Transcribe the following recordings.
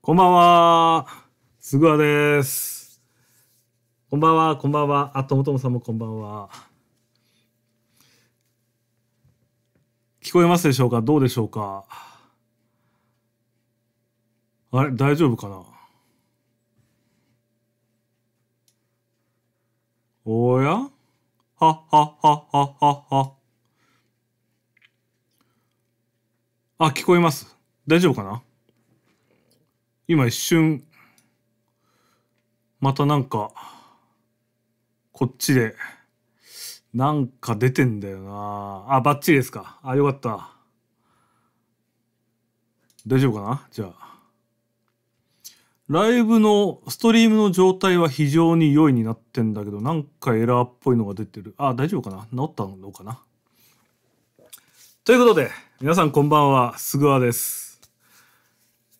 こんばんは。すぐわです。こんばんは、こんばんは。あ、ともともさんもこんばんは。聞こえますでしょうかどうでしょうかあれ大丈夫かなおやはっはっはっはっは。あ、聞こえます。大丈夫かな今一瞬、またなんか、こっちで、なんか出てんだよなあ、バッチリですか。あ、よかった。大丈夫かなじゃあ。ライブの、ストリームの状態は非常に良いになってんだけど、なんかエラーっぽいのが出てる。あ、大丈夫かな治ったのかなということで、皆さんこんばんは、すぐわです。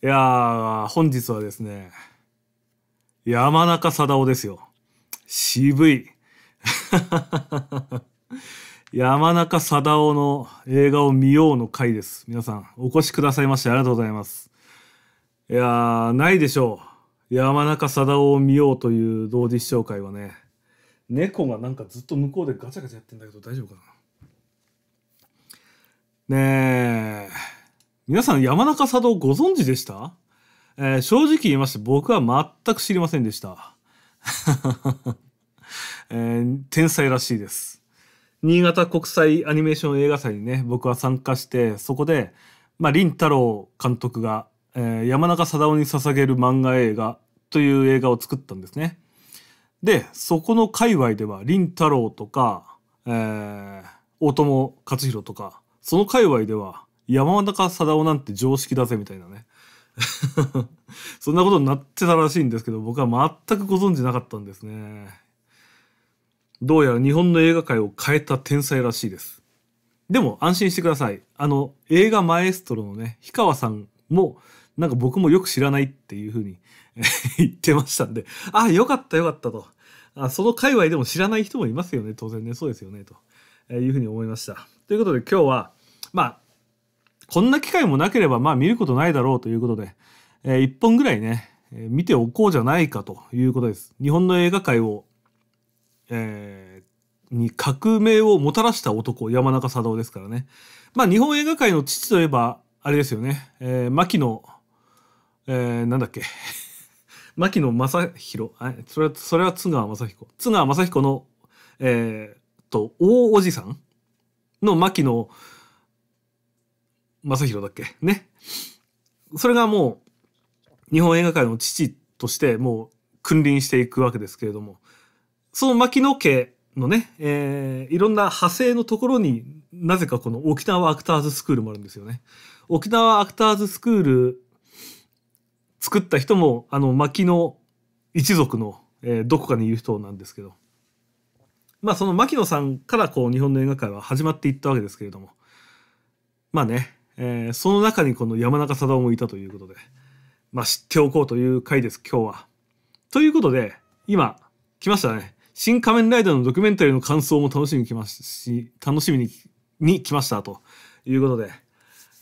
いやー、本日はですね、山中貞夫ですよ。渋い。山中貞夫の映画を見ようの回です。皆さん、お越しくださいましてありがとうございます。いやー、ないでしょう。山中貞夫を見ようという同時視聴会はね、猫がなんかずっと向こうでガチャガチャやってんだけど大丈夫かな。ねえ。皆さん山中佐藤ご存知でしたえー、正直言いまして僕は全く知りませんでした。えー、天才らしいです。新潟国際アニメーション映画祭にね、僕は参加して、そこで、まあ、林太郎監督が、えー、山中貞夫に捧げる漫画映画という映画を作ったんですね。で、そこの界隈では、林太郎とか、えー、大友克洋とか、その界隈では、山中貞夫なんて常識だぜみたいなね そんなことになってたらしいんですけど僕は全くご存知なかったんですねどうやら日本の映画界を変えた天才らしいですでも安心してくださいあの映画マエストロのね氷川さんもなんか僕もよく知らないっていうふうに 言ってましたんであよかったよかったとあその界隈でも知らない人もいますよね当然ねそうですよねというふうに思いましたということで今日はまあこんな機会もなければまあ見ることないだろうということで、え一本ぐらいね、え見ておこうじゃないかということです。日本の映画界を、えー、に革命をもたらした男、山中佐藤ですからね。まあ日本映画界の父といえば、あれですよね、えー、牧野、えー、なんだっけ、牧野正宏、それは、それは津川正彦。津川正彦の、えー、と、大おじさんの牧野、正宏だっけね。それがもう、日本映画界の父としてもう君臨していくわけですけれども、その牧野家のね、えー、いろんな派生のところになぜかこの沖縄アクターズスクールもあるんですよね。沖縄アクターズスクール作った人もあの牧野一族の、えー、どこかにいる人なんですけど、まあその牧野さんからこう日本の映画界は始まっていったわけですけれども、まあね、えー、その中にこの山中貞夫もいたということで、まあ、知っておこうという回です今日は。ということで今来ましたね「新仮面ライダー」のドキュメンタリーの感想も楽しみに来ますし楽しみにに来ましたということで、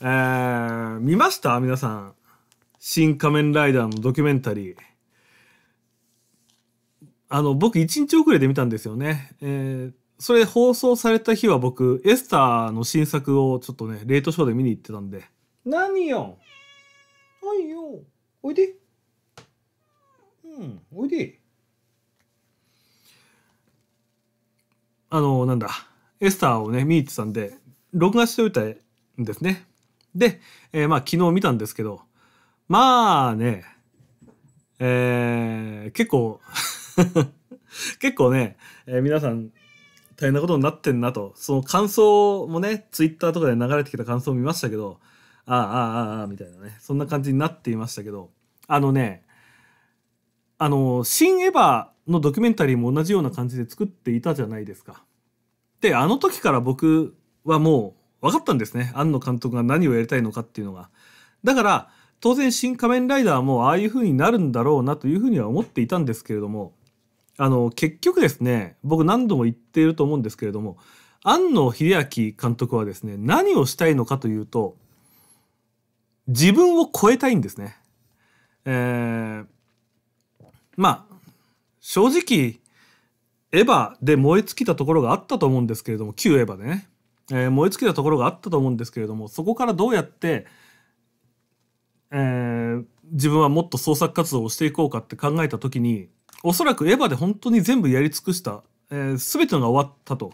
えー、見ました皆さん「新仮面ライダー」のドキュメンタリー。あの僕1日遅れで見たんですよね。えーそれ放送された日は僕、エスターの新作をちょっとね、レートショーで見に行ってたんで。何よはいよ。おいで。うん、おいで。あの、なんだ。エスターをね、見に行ってたんで、録画しておいたんですね。で、えー、まあ昨日見たんですけど、まあね、えー、結構 結構ね、えー、皆さん大変なことになってんなと、その感想もね、ツイッターとかで流れてきた感想を見ましたけど、ああ、ああ、ああ、みたいなね、そんな感じになっていましたけど、あのね、あの、新エヴァのドキュメンタリーも同じような感じで作っていたじゃないですか。で、あの時から僕はもう分かったんですね。庵野監督が何をやりたいのかっていうのが。だから、当然新仮面ライダーもああいう風になるんだろうなという風には思っていたんですけれども、あの結局ですね僕何度も言っていると思うんですけれども庵野秀明監督はですね何をしたいのかというと自分を超えたいんですね。えー、まあ正直エヴァで燃え尽きたところがあったと思うんですけれども旧エヴァでね、えー、燃え尽きたところがあったと思うんですけれどもそこからどうやって、えー、自分はもっと創作活動をしていこうかって考えた時におそらくエヴァで本当に全部やり尽くした、えー、全てのが終わったと。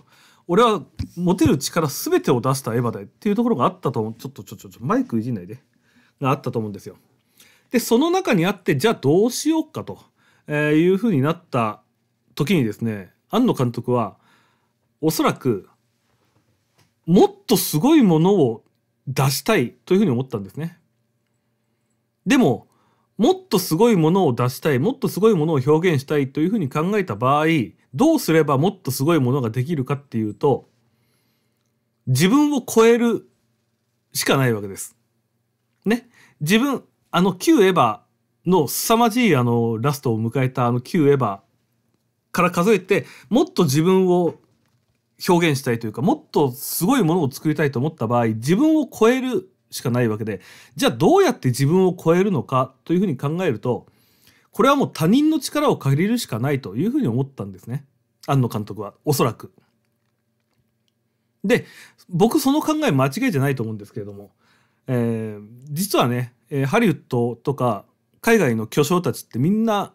俺は持てる力全てを出したエヴァだよっていうところがあったと思う。ちょっとちょちょちょ、マイクいじんないで。があったと思うんですよ。で、その中にあって、じゃあどうしようかと、えー、いうふうになった時にですね、庵野監督は、おそらく、もっとすごいものを出したいというふうに思ったんですね。でも、もっとすごいものを出したいもっとすごいものを表現したいというふうに考えた場合どうすればもっとすごいものができるかっていうと自分を超えるしかないわけです。ね。自分、あの旧エヴァの凄まじいあのラストを迎えたあの旧エヴァから数えてもっと自分を表現したいというかもっとすごいものを作りたいと思った場合自分を超えるしかないわけでじゃあどうやって自分を超えるのかというふうに考えるとこれはもう他人の力を借りるしかないというふうに思ったんですね庵野監督はおそらく。で僕その考え間違いじゃないと思うんですけれども、えー、実はね、えハリウッドとか海外の巨匠たちってみんな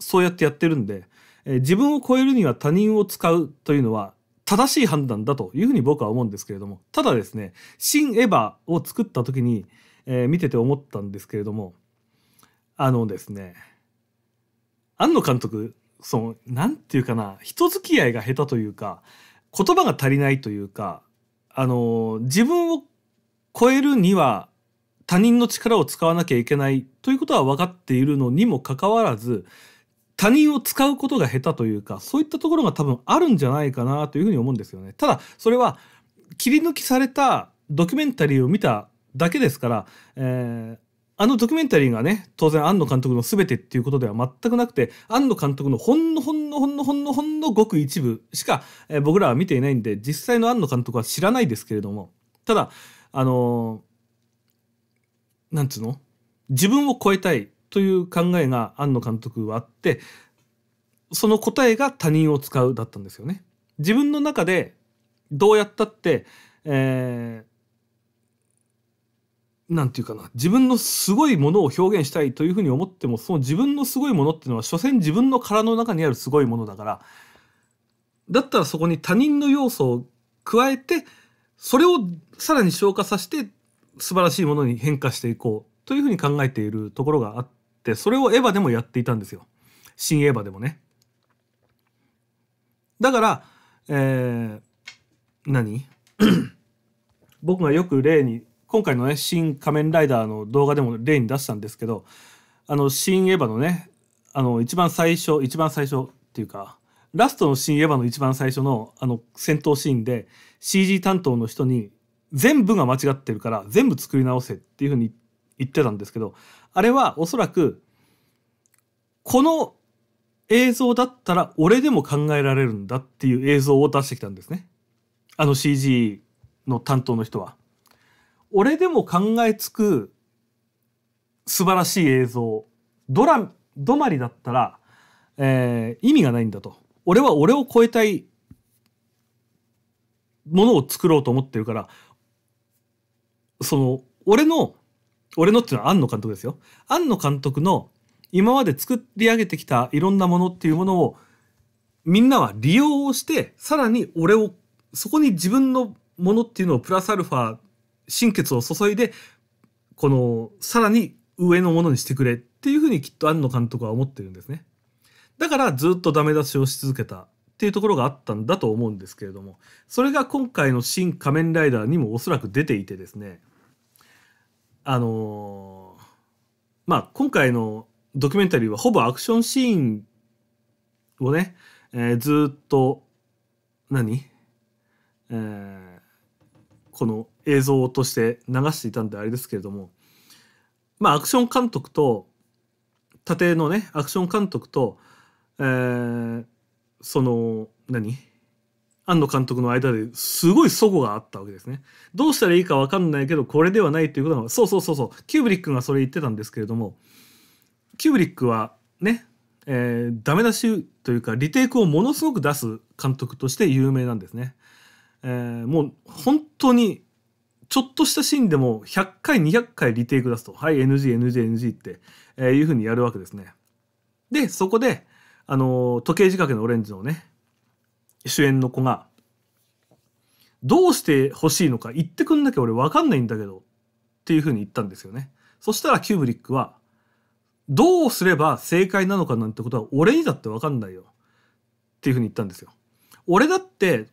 そうやってやってるんで、えー、自分を超えるには他人を使うというのは正しい判断だというふうに僕は思うんですけれども、ただですね、新エヴァを作った時に、えー、見てて思ったんですけれども、あのですね、庵野監督、その、なんていうかな、人付き合いが下手というか、言葉が足りないというか、あの、自分を超えるには他人の力を使わなきゃいけないということは分かっているのにもかかわらず、他人を使うことが下手というか、そういったところが多分あるんじゃないかなというふうに思うんですよね。ただ、それは切り抜きされたドキュメンタリーを見ただけですから、えー、あのドキュメンタリーがね、当然、庵野監督の全てっていうことでは全くなくて、庵野監督のほんのほんのほんのほんのほんのごく一部しか、えー、僕らは見ていないんで、実際の安野監督は知らないですけれども、ただ、あのー、なんつうの自分を超えたいという考えが庵野監督はあってその答えが他人を使うだったんですよね。自分の中でどうやったって、えー、なんていうかな自分のすごいものを表現したいというふうに思ってもその自分のすごいものっていうのは所詮自分の殻の中にあるすごいものだからだったらそこに他人の要素を加えてそれをさらに消化させて素晴らしいものに変化していこうというふうに考えているところがあって。ってそれをエヴァでもやっていたんですよ新エヴァでもねだからえー、何 僕がよく例に今回のね「新仮面ライダー」の動画でも例に出したんですけどあの「新エヴァ」のねあの一番最初一番最初っていうかラストの「新エヴァ」の一番最初のあの戦闘シーンで CG 担当の人に全部が間違ってるから全部作り直せっていうふうに言ってたんですけどあれはおそらくこの映像だったら俺でも考えられるんだっていう映像を出してきたんですねあの CG の担当の人は。俺でも考えつく素晴らしい映像ドラ止まりだったら、えー、意味がないんだと俺は俺を超えたいものを作ろうと思ってるからその俺の俺のっていうのは庵野監督ですよ庵野監督の今まで作り上げてきたいろんなものっていうものをみんなは利用をしてさらに俺をそこに自分のものっていうのをプラスアルファ心血を注いでこのさらに上のものにしてくれっていうふうにきっと庵野監督は思ってるんですねだからずっとダメ出しをし続けたっていうところがあったんだと思うんですけれどもそれが今回の「新仮面ライダー」にもおそらく出ていてですねあのー、まあ今回のドキュメンタリーはほぼアクションシーンをね、えー、ずっと何、えー、この映像として流していたんであれですけれどもまあアクション監督と縦のねアクション監督と、えー、その何庵野監督の間ですごい齟齬があったわけですね。どうしたらいいか分かんないけどこれではないということがそうそうそうそうキューブリックがそれ言ってたんですけれどもキューブリックはね、えー、ダメ出しというかリテイクをものすごく出す監督として有名なんですね。えー、もう本当にちょっとしたシーンでも100回200回リテイク出すとはい NGNGNG って、えー、いうふうにやるわけですね。でそこで、あの時計仕掛けのオレンジのね主演の子が、どうして欲しいのか言ってくんなきゃ俺わかんないんだけど、っていうふうに言ったんですよね。そしたらキューブリックは、どうすれば正解なのかなんてことは俺にだってわかんないよ。っていうふうに言ったんですよ。俺だって、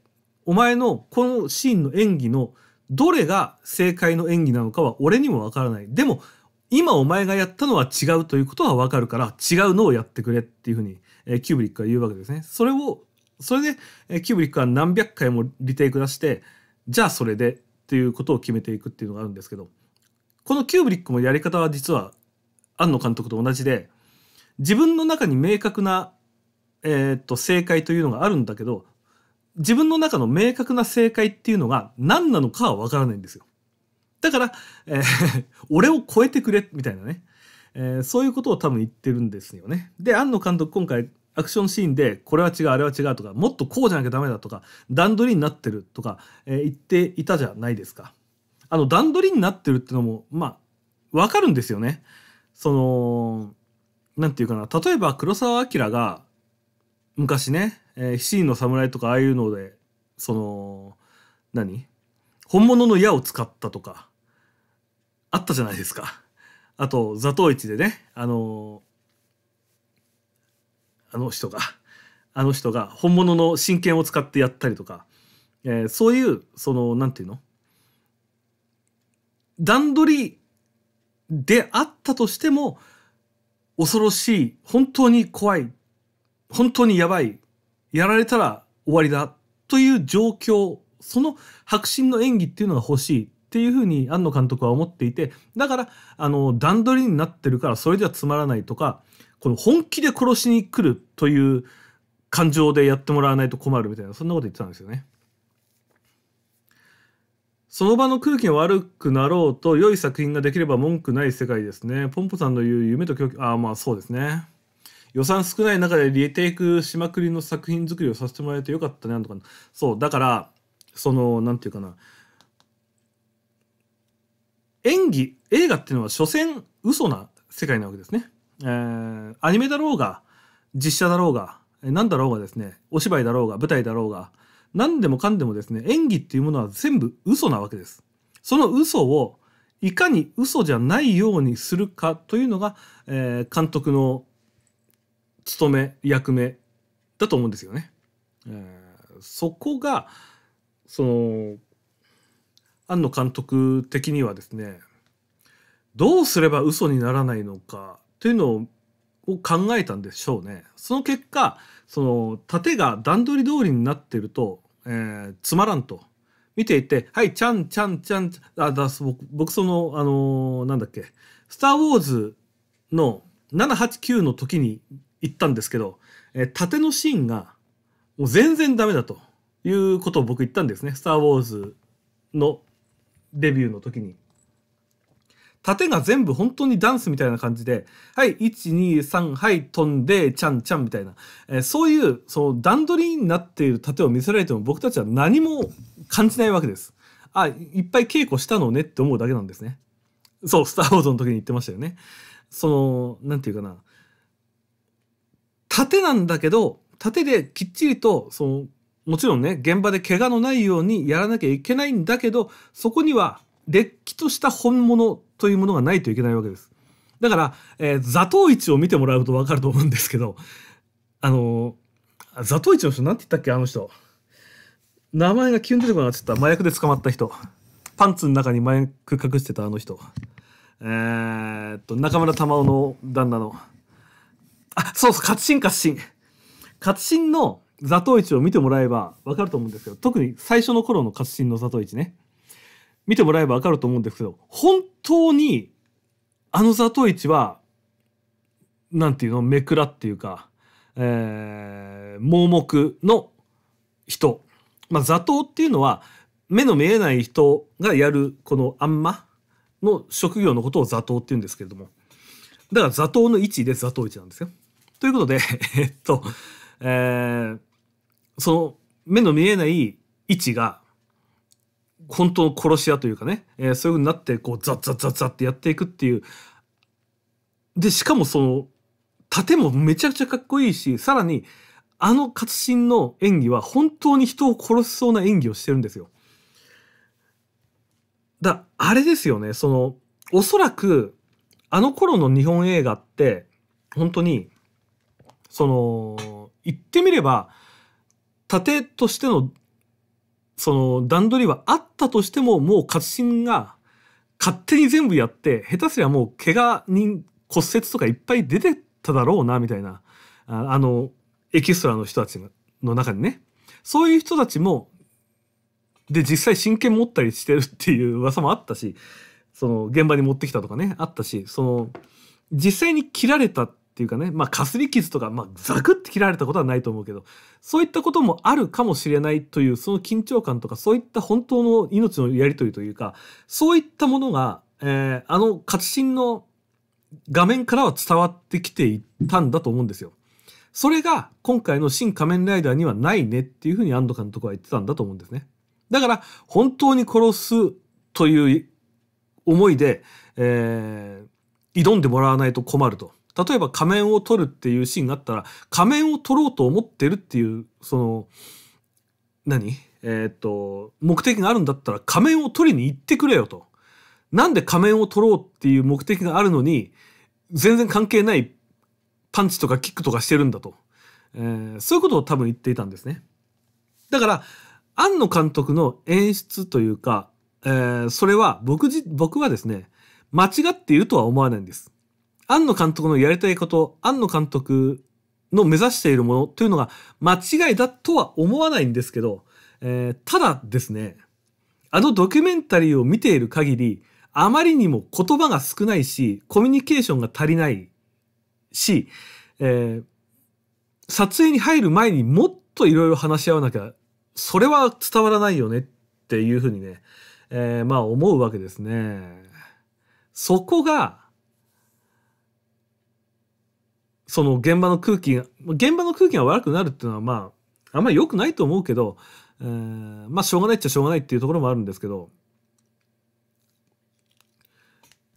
お前のこのシーンの演技のどれが正解の演技なのかは俺にもわからない。でも、今お前がやったのは違うということはわかるから、違うのをやってくれっていうふうに、えキューブリックは言うわけですね。それをそれでキューブリックは何百回もリテイク出してじゃあそれでっていうことを決めていくっていうのがあるんですけどこのキューブリックもやり方は実は庵野監督と同じで自分の中に明確な、えー、っと正解というのがあるんだけど自分の中の明確な正解っていうのが何なのかはわからないんですよ。だから、えー、俺を超えてくれみたいなね、えー、そういうことを多分言ってるんですよね。で、庵野監督今回アクションシーンでこれは違うあれは違うとかもっとこうじゃなきゃダメだとか段取りになってるとか、えー、言っていたじゃないですか。あの段取りになってるってのもまあ分かるんですよね。その何て言うかな例えば黒澤明が昔ね「えー、七人の侍」とかああいうのでその何本物の矢を使ったとかあったじゃないですか。あと「座頭市」でねあのあの人が あの人が本物の真剣を使ってやったりとか、えー、そういうその何て言うの段取りであったとしても恐ろしい本当に怖い本当にやばいやられたら終わりだという状況その迫真の演技っていうのが欲しいっていうふうに庵野監督は思っていてだからあの段取りになってるからそれじゃつまらないとかこの本気で殺しに来るという感情でやってもらわないと困るみたいなそんなこと言ってたんですよね。その場の空気が悪くなろうと良い作品ができれば文句ない世界ですね。ポンポさんの言う夢と狂気、ああまあそうですね。予算少ない中でリテイクしまくりの作品作りをさせてもらえてよかったね、なんとか。そう、だから、その、なんていうかな。演技、映画っていうのは所詮嘘な世界なわけですね。えー、アニメだろうが実写だろうが何だろうがですねお芝居だろうが舞台だろうが何でもかんでもですね演技っていうものは全部嘘なわけです。その嘘をいかに嘘じゃないようにするかというのが、えー、監督の務め役目だと思うんですよね。えー、そこがその庵野監督的にはですねどうすれば嘘にならないのかというのを考えたんでしょうね。その結果その盾が段取り通りになってると、えー、つまらんと見ていて「はいちゃんちゃんちゃん」あだ僕僕そのあのー、なんだっけ「スター・ウォーズ」の789の時に行ったんですけど、えー、盾のシーンがもう全然ダメだということを僕言ったんですね「スター・ウォーズ」のデビューの時に。縦が全部本当にダンスみたいな感じで、はい、1、2、3、はい、飛んで、ちゃんちゃんみたいな、えー、そういう、その段取りになっている縦を見せられても僕たちは何も感じないわけです。あ、いっぱい稽古したのねって思うだけなんですね。そう、スター・ウォーズの時に言ってましたよね。その、なんて言うかな。縦なんだけど、縦できっちりと、その、もちろんね、現場で怪我のないようにやらなきゃいけないんだけど、そこには、れっきとした本物というものがないといけないわけです。だから、えー、座頭市を見てもらうと分かると思うんですけど、あのー、座頭市の人、なんて言ったっけ、あの人。名前が急に出てこなかった。麻薬で捕まった人。パンツの中に麻薬隠してたあの人。えー、っと、中村玉緒の旦那の。あ、そうそう、勝新勝新。勝新の座頭市を見てもらえば分かると思うんですけど、特に最初の頃の勝新の座頭市ね。見てもらえば分かると思うんですけど本当にあの座頭市は何て言うのめくらっていうか、えー、盲目の人、まあ、座頭っていうのは目の見えない人がやるこのあんまの職業のことを座頭っていうんですけれどもだから座頭の位置で座頭位置なんですよ。ということでえっと、えー、その目の見えない位置が本当の殺し屋というかね、えー、そういう風になってこうザッザッザッザッってやっていくっていうでしかもその盾もめちゃくちゃかっこいいしさらにあの勝心の演技は本当に人を殺しそうな演技をしてるんですよ。だあれですよねそのおそらくあの頃の日本映画って本当にその言ってみれば盾としてのその段取りはあったとしても、もう活心が勝手に全部やって、下手すりゃもう怪我人、骨折とかいっぱい出てただろうな、みたいな、あの、エキストラの人たちの中にね。そういう人たちも、で、実際真剣持ったりしてるっていう噂もあったし、その現場に持ってきたとかね、あったし、その、実際に切られたっっていうかね、まあ、かすり傷とか、まあ、ザクって切られたことはないと思うけど、そういったこともあるかもしれないという、その緊張感とか、そういった本当の命のやり取りというか、そういったものが、えー、あの勝ちの画面からは伝わってきていたんだと思うんですよ。それが今回の新仮面ライダーにはないねっていうふうに安藤監督は言ってたんだと思うんですね。だから本当に殺すという思いで、えー、挑んでもらわないと困ると。例えば仮面を取るっていうシーンがあったら仮面を取ろうと思ってるっていうその何えー、っと目的があるんだったら仮面を取りに行ってくれよと。なんで仮面を取ろうっていう目的があるのに全然関係ないパンチとかキックとかしてるんだと、えー、そういうことを多分言っていたんですね。だから庵野監督の演出というか、えー、それは僕じ僕はですね間違っているとは思わないんです。庵野監督のやりたいこと、庵野監督の目指しているものというのが間違いだとは思わないんですけど、えー、ただですね、あのドキュメンタリーを見ている限り、あまりにも言葉が少ないし、コミュニケーションが足りないし、えー、撮影に入る前にもっといろいろ話し合わなきゃ、それは伝わらないよねっていうふうにね、えー、まあ思うわけですね。そこが、その現場の空気が、現場の空気が悪くなるっていうのは、まあ、あんまり良くないと思うけど、えー、まあ、しょうがないっちゃしょうがないっていうところもあるんですけど、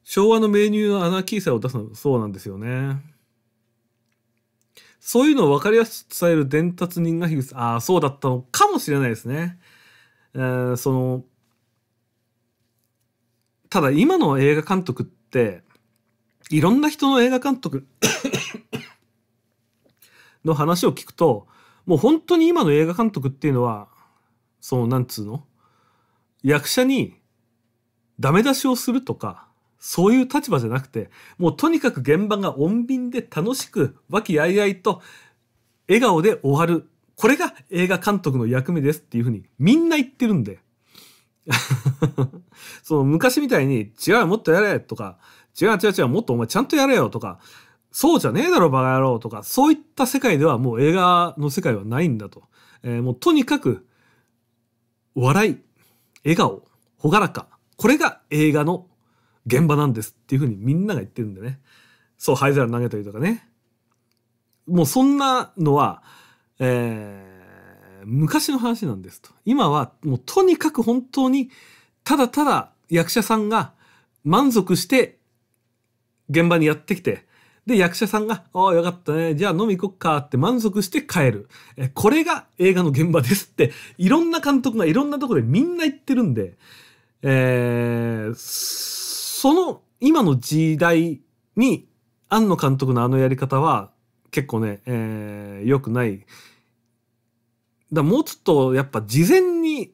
昭和のメニューのアナキーさを出すのそうなんですよね。そういうのを分かりやすく伝える伝達人がああ、そうだったのかもしれないですね。えー、その、ただ今の映画監督って、いろんな人の映画監督の話を聞くともう本当に今の映画監督っていうのはそのなんつうの役者にダメ出しをするとかそういう立場じゃなくてもうとにかく現場が穏便で楽しく和気あいあいと笑顔で終わるこれが映画監督の役目ですっていうふうにみんな言ってるんで その昔みたいに違うもっとやれとか違う違う違うもっとお前ちゃんとやれよとかそうじゃねえだろバカ野郎とか、そういった世界ではもう映画の世界はないんだと。えー、もうとにかく、笑い、笑顔、ほがらか。これが映画の現場なんですっていうふうにみんなが言ってるんでね。そう、灰皿投げたりとかね。もうそんなのは、えー、昔の話なんですと。今はもうとにかく本当に、ただただ役者さんが満足して現場にやってきて、で、役者さんが、ああ、よかったね。じゃあ飲み行こっかって満足して帰る。え、これが映画の現場ですって、いろんな監督がいろんなとこでみんな言ってるんで、えー、その今の時代に、庵野監督のあのやり方は結構ね、えー、良くない。だもうちょっとやっぱ事前に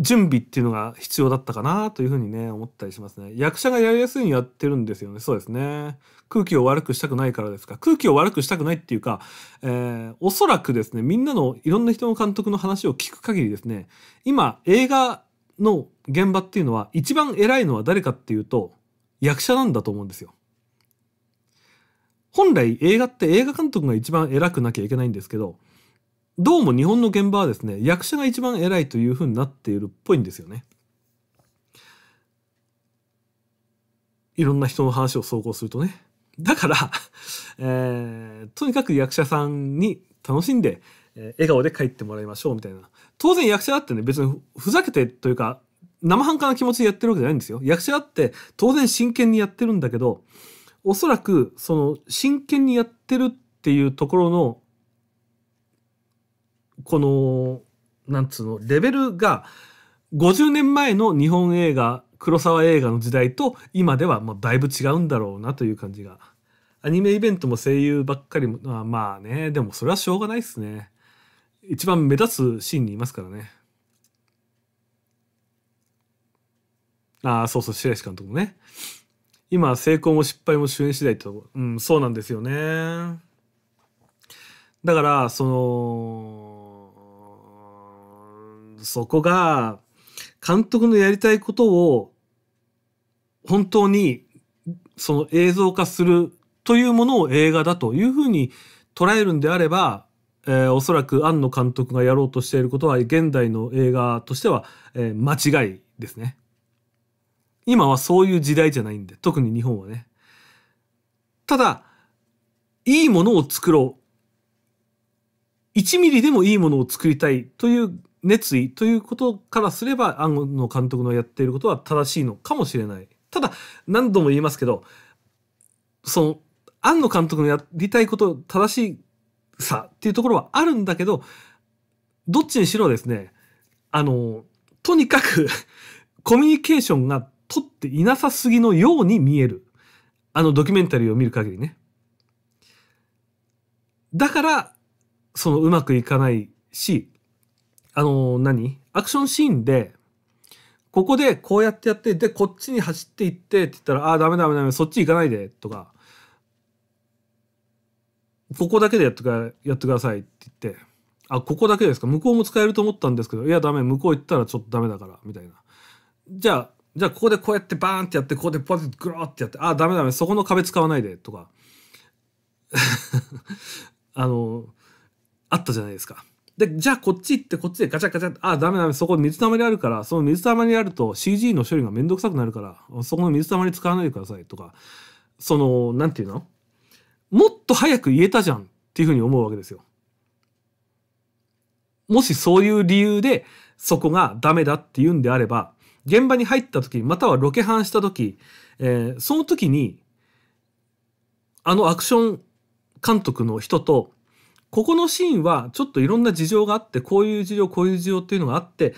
準備っていうのが必要だったかなというふうにね思ったりしますね役者がやりやすいようにやってるんですよねそうですね空気を悪くしたくないからですか空気を悪くしたくないっていうか、えー、おそらくですねみんなのいろんな人の監督の話を聞く限りですね今映画の現場っていうのは一番偉いのは誰かっていうと役者なんだと思うんですよ本来映画って映画監督が一番偉くなきゃいけないんですけどどうも日本の現場はですね役者が一番偉いというふうになっているっぽいんですよね。いろんな人の話を総合するとね。だから、えー、とにかく役者さんに楽しんで、えー、笑顔で帰ってもらいましょうみたいな。当然役者だってね、別にふざけてというか、生半可な気持ちでやってるわけじゃないんですよ。役者だって当然真剣にやってるんだけど、おそらくその真剣にやってるっていうところのこの、なんつうの、レベルが、50年前の日本映画、黒沢映画の時代と今ではもうだいぶ違うんだろうなという感じが。アニメイベントも声優ばっかりも、まあ、まあね、でもそれはしょうがないっすね。一番目立つシーンにいますからね。ああ、そうそう、白石監督もね。今、成功も失敗も主演次第と、うん、そうなんですよね。だから、その、そこが、監督のやりたいことを、本当に、その映像化するというものを映画だというふうに捉えるんであれば、えー、おそらく庵野監督がやろうとしていることは現代の映画としては、えー、間違いですね。今はそういう時代じゃないんで特に日本はね。ただいいものを作ろう1ミリでもいいものを作りたいという熱意ということからすれば安野監督のやっていることは正しいのかもしれないただ何度も言いますけどその庵野監督のやりたいこと正しいさっていうところはあるんだけどどっちにしろですねあのとにかくコミュニケーションが取っていなさすぎのように見えるあのドキュメンタリーを見る限りねだからそのうまくいかないしあの何アクションシーンでここでこうやってやってでこっちに走っていってって言ったらああダメダメダメそっち行かないでとかここだけでやってくやってくださいって言ってあここだけですか向こうも使えると思ったんですけどいやダメ向こう行ったらちょっとダメだからみたいなじゃあじゃあここでこうやってバーンってやってここでポッてグローってやってあダメダメそこの壁使わないでとか あのあったじゃないですか。で、じゃあこっち行ってこっちでガチャガチャって、あ、ダメダメ、そこ水たまりあるから、その水たまりあると CG の処理がめんどくさくなるから、そこの水たまり使わないでくださいとか、その、なんていうのもっと早く言えたじゃんっていうふうに思うわけですよ。もしそういう理由でそこがダメだっていうんであれば、現場に入った時、またはロケハンした時、えー、その時に、あのアクション監督の人とここのシーンはちょっといろんな事情があってこういう事情こういう事情っていうのがあって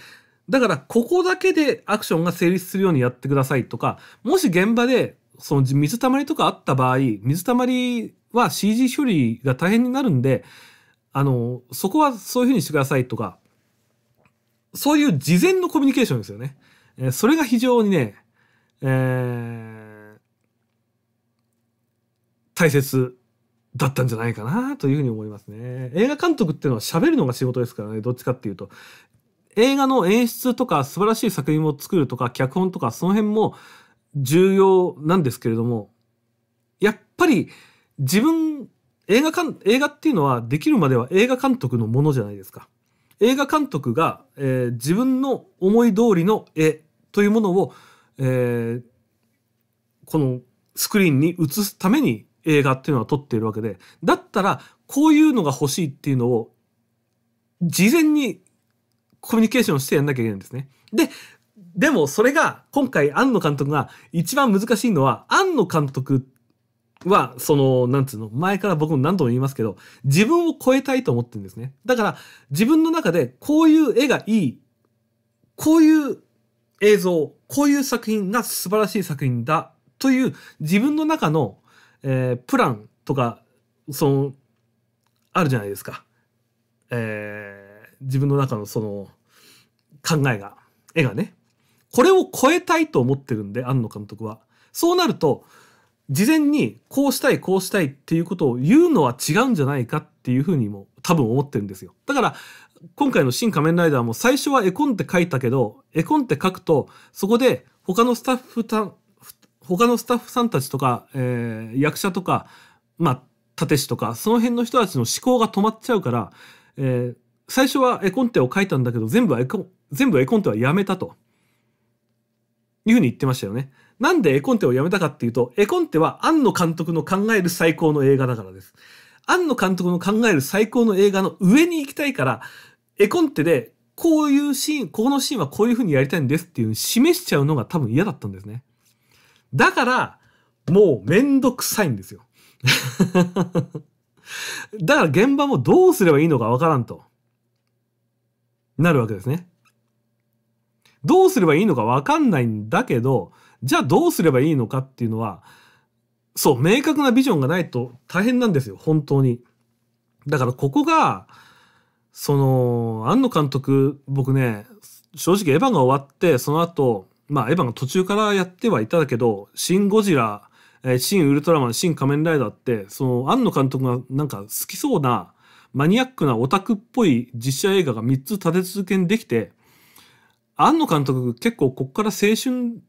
だからここだけでアクションが成立するようにやってくださいとかもし現場でその水たまりとかあった場合水たまりは CG 処理が大変になるんであのそこはそういうふうにしてくださいとかそういう事前のコミュニケーションですよね。えー、それが非常にね、えー、大切だったんじゃないかなというふうに思いますね。映画監督っていうのは喋るのが仕事ですからね、どっちかっていうと。映画の演出とか素晴らしい作品を作るとか脚本とかその辺も重要なんですけれども、やっぱり自分、映画かん、映画っていうのはできるまでは映画監督のものじゃないですか。映画監督が、えー、自分の思い通りの絵というものを、えー、このスクリーンに映すために映画っていうのは撮っているわけで、だったらこういうのが欲しいっていうのを事前にコミュニケーションしてやんなきゃいけないんですね。で、でもそれが今回庵野監督が一番難しいのは庵野監督はそのなんつうの前から僕も何度も言いますけど自分を超えたいと思ってるんですねだから自分の中でこういう絵がいいこういう映像こういう作品が素晴らしい作品だという自分の中のえー、プランとかそのあるじゃないですか、えー、自分の中のその考えが絵がねこれを超えたいと思ってるんで庵野監督はそうなると事前にこうしたいこうしたいっていうことを言うのは違うんじゃないかっていうふうにも多分思ってるんですよだから今回の「新仮面ライダー」も最初は絵コンって書いたけど絵コンって書くとそこで他のスタッフ他のスタッフさんたちとか、えー、役者とか、まあ、立師とか、その辺の人たちの思考が止まっちゃうから、えー、最初は絵コンテを書いたんだけど、全部は絵コン、全部絵コンテはやめたと。いうふうに言ってましたよね。なんで絵コンテをやめたかっていうと、絵コンテは庵野監督の考える最高の映画だからです。庵野監督の考える最高の映画の上に行きたいから、絵コンテでこういうシーン、ここのシーンはこういうふうにやりたいんですっていうに示しちゃうのが多分嫌だったんですね。だから、もうめんどくさいんですよ。だから現場もどうすればいいのかわからんと。なるわけですね。どうすればいいのかわかんないんだけど、じゃあどうすればいいのかっていうのは、そう、明確なビジョンがないと大変なんですよ、本当に。だからここが、その、庵野監督、僕ね、正直エヴァが終わって、その後、まあ、エヴァが途中からやってはいたけど、シン・ゴジラ、えシン・ウルトラマン、シン・仮面ライダーって、その、庵野監督がなんか好きそうな、マニアックなオタクっぽい実写映画が3つ立て続けにできて、庵野監督結構こっから青春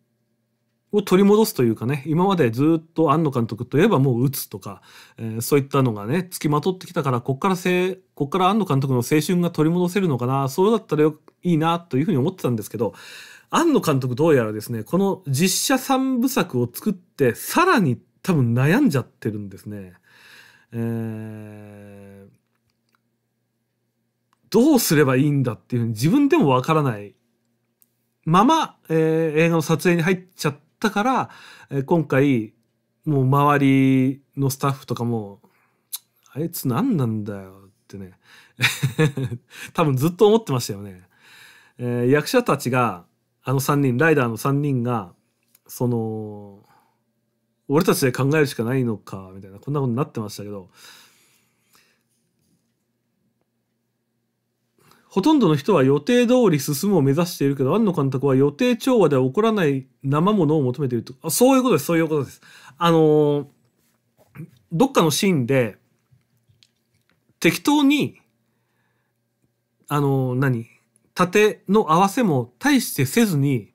を取り戻すというかね、今までずっと庵野監督といえばもう打つとか、えー、そういったのがね、付きまとってきたから、こっからせ、こっから庵野監督の青春が取り戻せるのかな、そうだったらいいなというふうに思ってたんですけど、庵野監督どうやらですね、この実写三部作を作って、さらに多分悩んじゃってるんですね。えー、どうすればいいんだっていうふうに自分でもわからないまま、えー、映画の撮影に入っちゃったから、えー、今回、もう周りのスタッフとかも、あいつ何なんだよってね 多分ずっと思ってましたよね。えー、役者たちがあの3人ライダーの3人がその俺たちで考えるしかないのかみたいなこんなことになってましたけどほとんどの人は予定通り進むを目指しているけど、庵野監督は予定調和で起こらない生ものを求めていると。あそういうことです、そういうことです。あのー、どっかのシーンで、適当に、あのー、何縦の合わせも大してせずに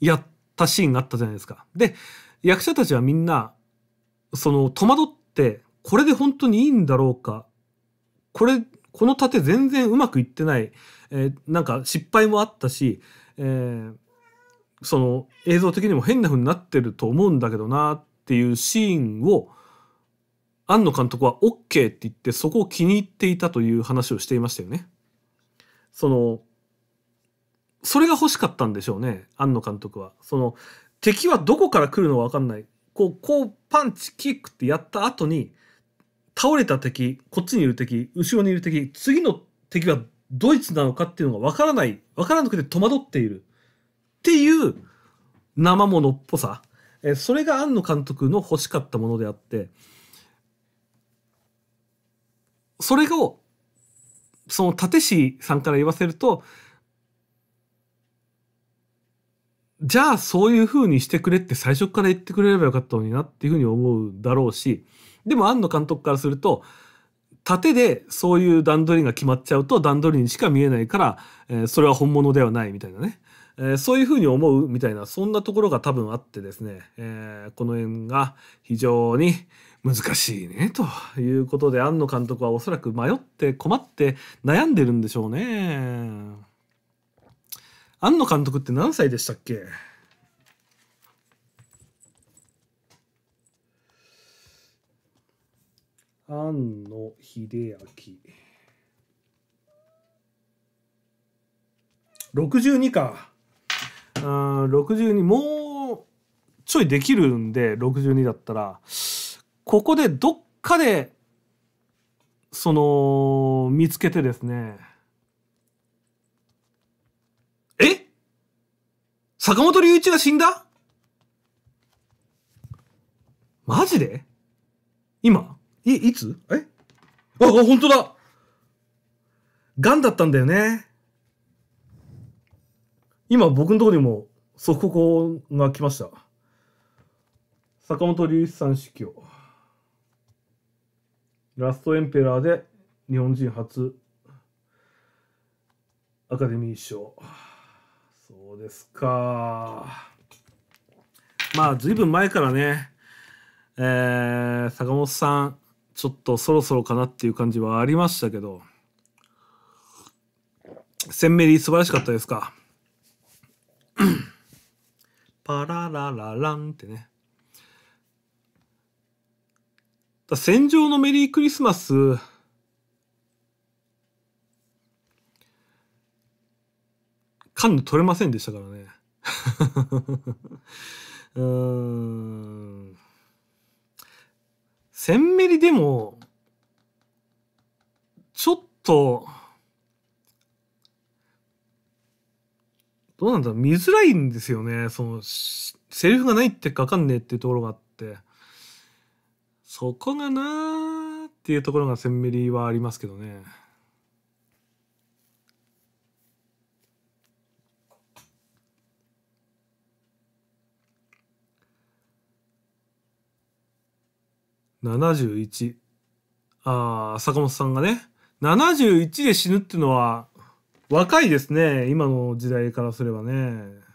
やったシーンがあったじゃないですか。で、役者たちはみんな、その戸惑って、これで本当にいいんだろうか。これ、この縦全然うまくいってない。えー、なんか失敗もあったし、えー、その映像的にも変な風になってると思うんだけどなっていうシーンを、庵野監督は OK って言ってそこを気に入っていたという話をしていましたよね。そのそれが欲しかったんでしょうね庵野監督は。その敵はどこから来るのか分かんないこうこうパンチキックってやった後に倒れた敵こっちにいる敵後ろにいる敵次の敵はドイツなのかっていうのが分からない分からなくて戸惑っているっていう生ものっぽさえそれが庵野監督の欲しかったものであってそれをその立石さんから言わせると、じゃあそういう風にしてくれって最初から言ってくれればよかったのになっていう風に思うだろうし、でも庵野監督からすると、縦でそういう段取りが決まっちゃうと段取りにしか見えないから、えー、それは本物ではないみたいなね。えー、そういうふうに思うみたいな、そんなところが多分あってですね、えー、この辺が非常に、難しいねということで庵野監督はおそらく迷って困って悩んでるんでしょうね庵野監督って何歳でしたっけ庵野秀明62かあ62もうちょいできるんで62だったらここでどっかでその見つけてですねえ坂本龍一が死んだマジで今い、いつえあ、あ、本当だ癌だったんだよね。今僕のとこにも速報が来ました。坂本龍一さん死去。ラストエンペラーで日本人初アカデミー賞。そうですか。まあ、ずいぶん前からね、えー、坂本さん、ちょっとそろそろかなっていう感じはありましたけど、センメリ素晴らしかったですか。パラララランってね。だ戦場のメリークリスマス、カンヌ取れませんでしたからね。うーん。センメリでも、ちょっと、どうなんだろう見づらいんですよね。その、セリフがないってかわかんねえっていうところがあって。そこがなーっていうところが千明リはありますけどね。71ああ坂本さんがね71で死ぬっていうのは若いですね今の時代からすればね。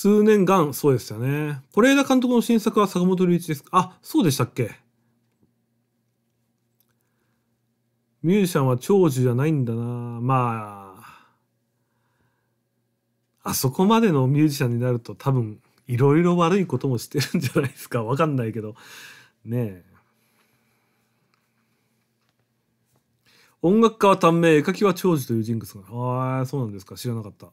数年間、そうでしたね。是枝監督の新作は坂本龍一ですあ、そうでしたっけミュージシャンは長寿じゃないんだなまあ、あそこまでのミュージシャンになると多分、いろいろ悪いこともしてるんじゃないですか。わかんないけど。ねえ。音楽家は短命、絵描きは長寿という人物が。ああ、そうなんですか。知らなかった。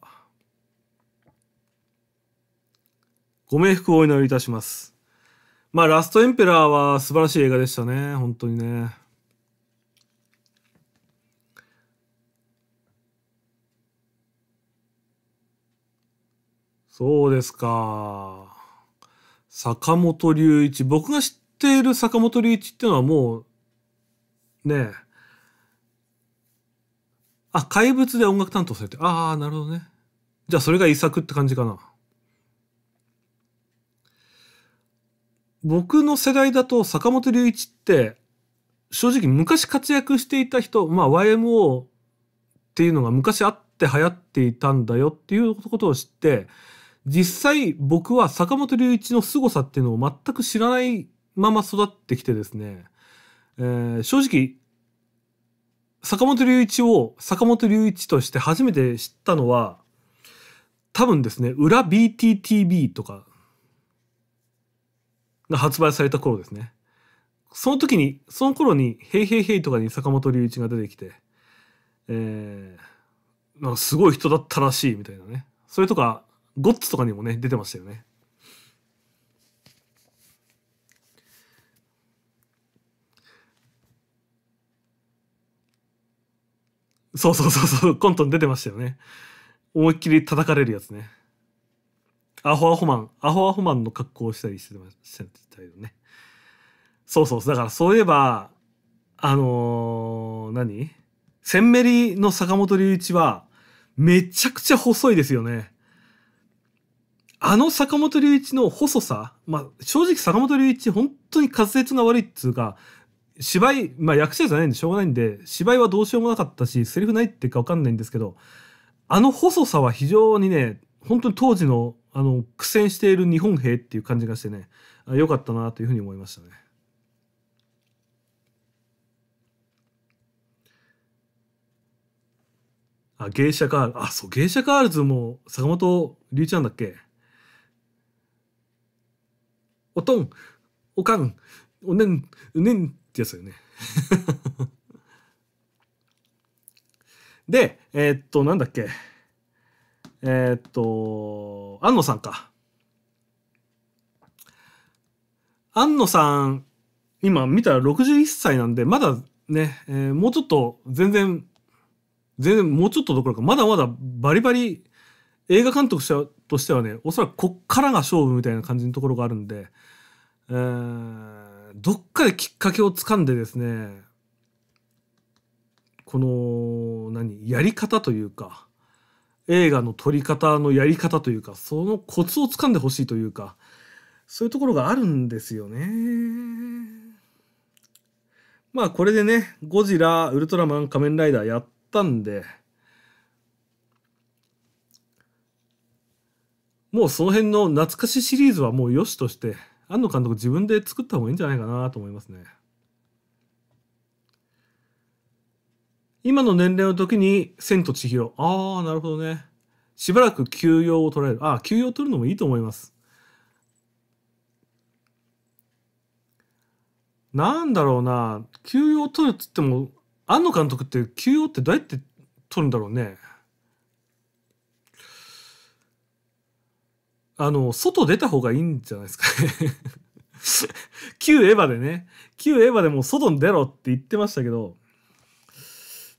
ご冥福をお祈りいたします。まあ、ラストエンペラーは素晴らしい映画でしたね。本当にね。そうですか。坂本龍一。僕が知っている坂本龍一っていうのはもう、ねえ。あ、怪物で音楽担当されて。ああ、なるほどね。じゃあそれが遺作って感じかな。僕の世代だと坂本龍一って正直昔活躍していた人、まあ、YMO っていうのが昔あって流行っていたんだよっていうことを知って実際僕は坂本龍一の凄さっていうのを全く知らないまま育ってきてですね、えー、正直坂本龍一を坂本龍一として初めて知ったのは多分ですね裏 BTTB とかが発売された頃ですね。その時に、その頃に、ヘイヘイヘイとかに坂本龍一が出てきて、えー、なんかすごい人だったらしいみたいなね。それとか、ゴッツとかにもね、出てましたよね。そうそうそうそう、コントに出てましたよね。思いっきり叩かれるやつね。アホアホマン、アホアホマンの格好をしたりしてましたよね。そうそう、だからそういえば、あのー、何センメリの坂本龍一は、めちゃくちゃ細いですよね。あの坂本龍一の細さ、まあ、正直坂本龍一本当に滑舌が悪いっつうか、芝居、まあ役者じゃないんでしょうがないんで、芝居はどうしようもなかったし、セリフないっていうかわかんないんですけど、あの細さは非常にね、本当に当時のあの苦戦している日本兵っていう感じがしてね良かったなというふうに思いましたね。あ、芸者ガール。あ、そう、芸者ガールズも坂本龍一なんだっけおとん、おかん、おねん、うねんってやつだよね。で、えー、っと、なんだっけえー、っと、安野さんか。安野さん、今見たら61歳なんで、まだね、えー、もうちょっと全然、全然もうちょっとどころか、まだまだバリバリ映画監督としてはね、おそらくこっからが勝負みたいな感じのところがあるんで、えー、どっかできっかけをつかんでですね、この、何、やり方というか、映画の撮り方のやり方というかそのコツをつかんでほしいというかそういうところがあるんですよね。まあこれでねゴジラウルトラマン仮面ライダーやったんでもうその辺の懐かしシリーズはもう良しとして庵野監督自分で作った方がいいんじゃないかなと思いますね。今の年齢の時に千と千尋。ああ、なるほどね。しばらく休養を取られる。ああ、休養を取るのもいいと思います。なんだろうな。休養を取るっつっても、安野監督って休養ってどうやって取るんだろうね。あの、外出た方がいいんじゃないですかね 旧エヴァでね。旧エヴァでも外に出ろって言ってましたけど、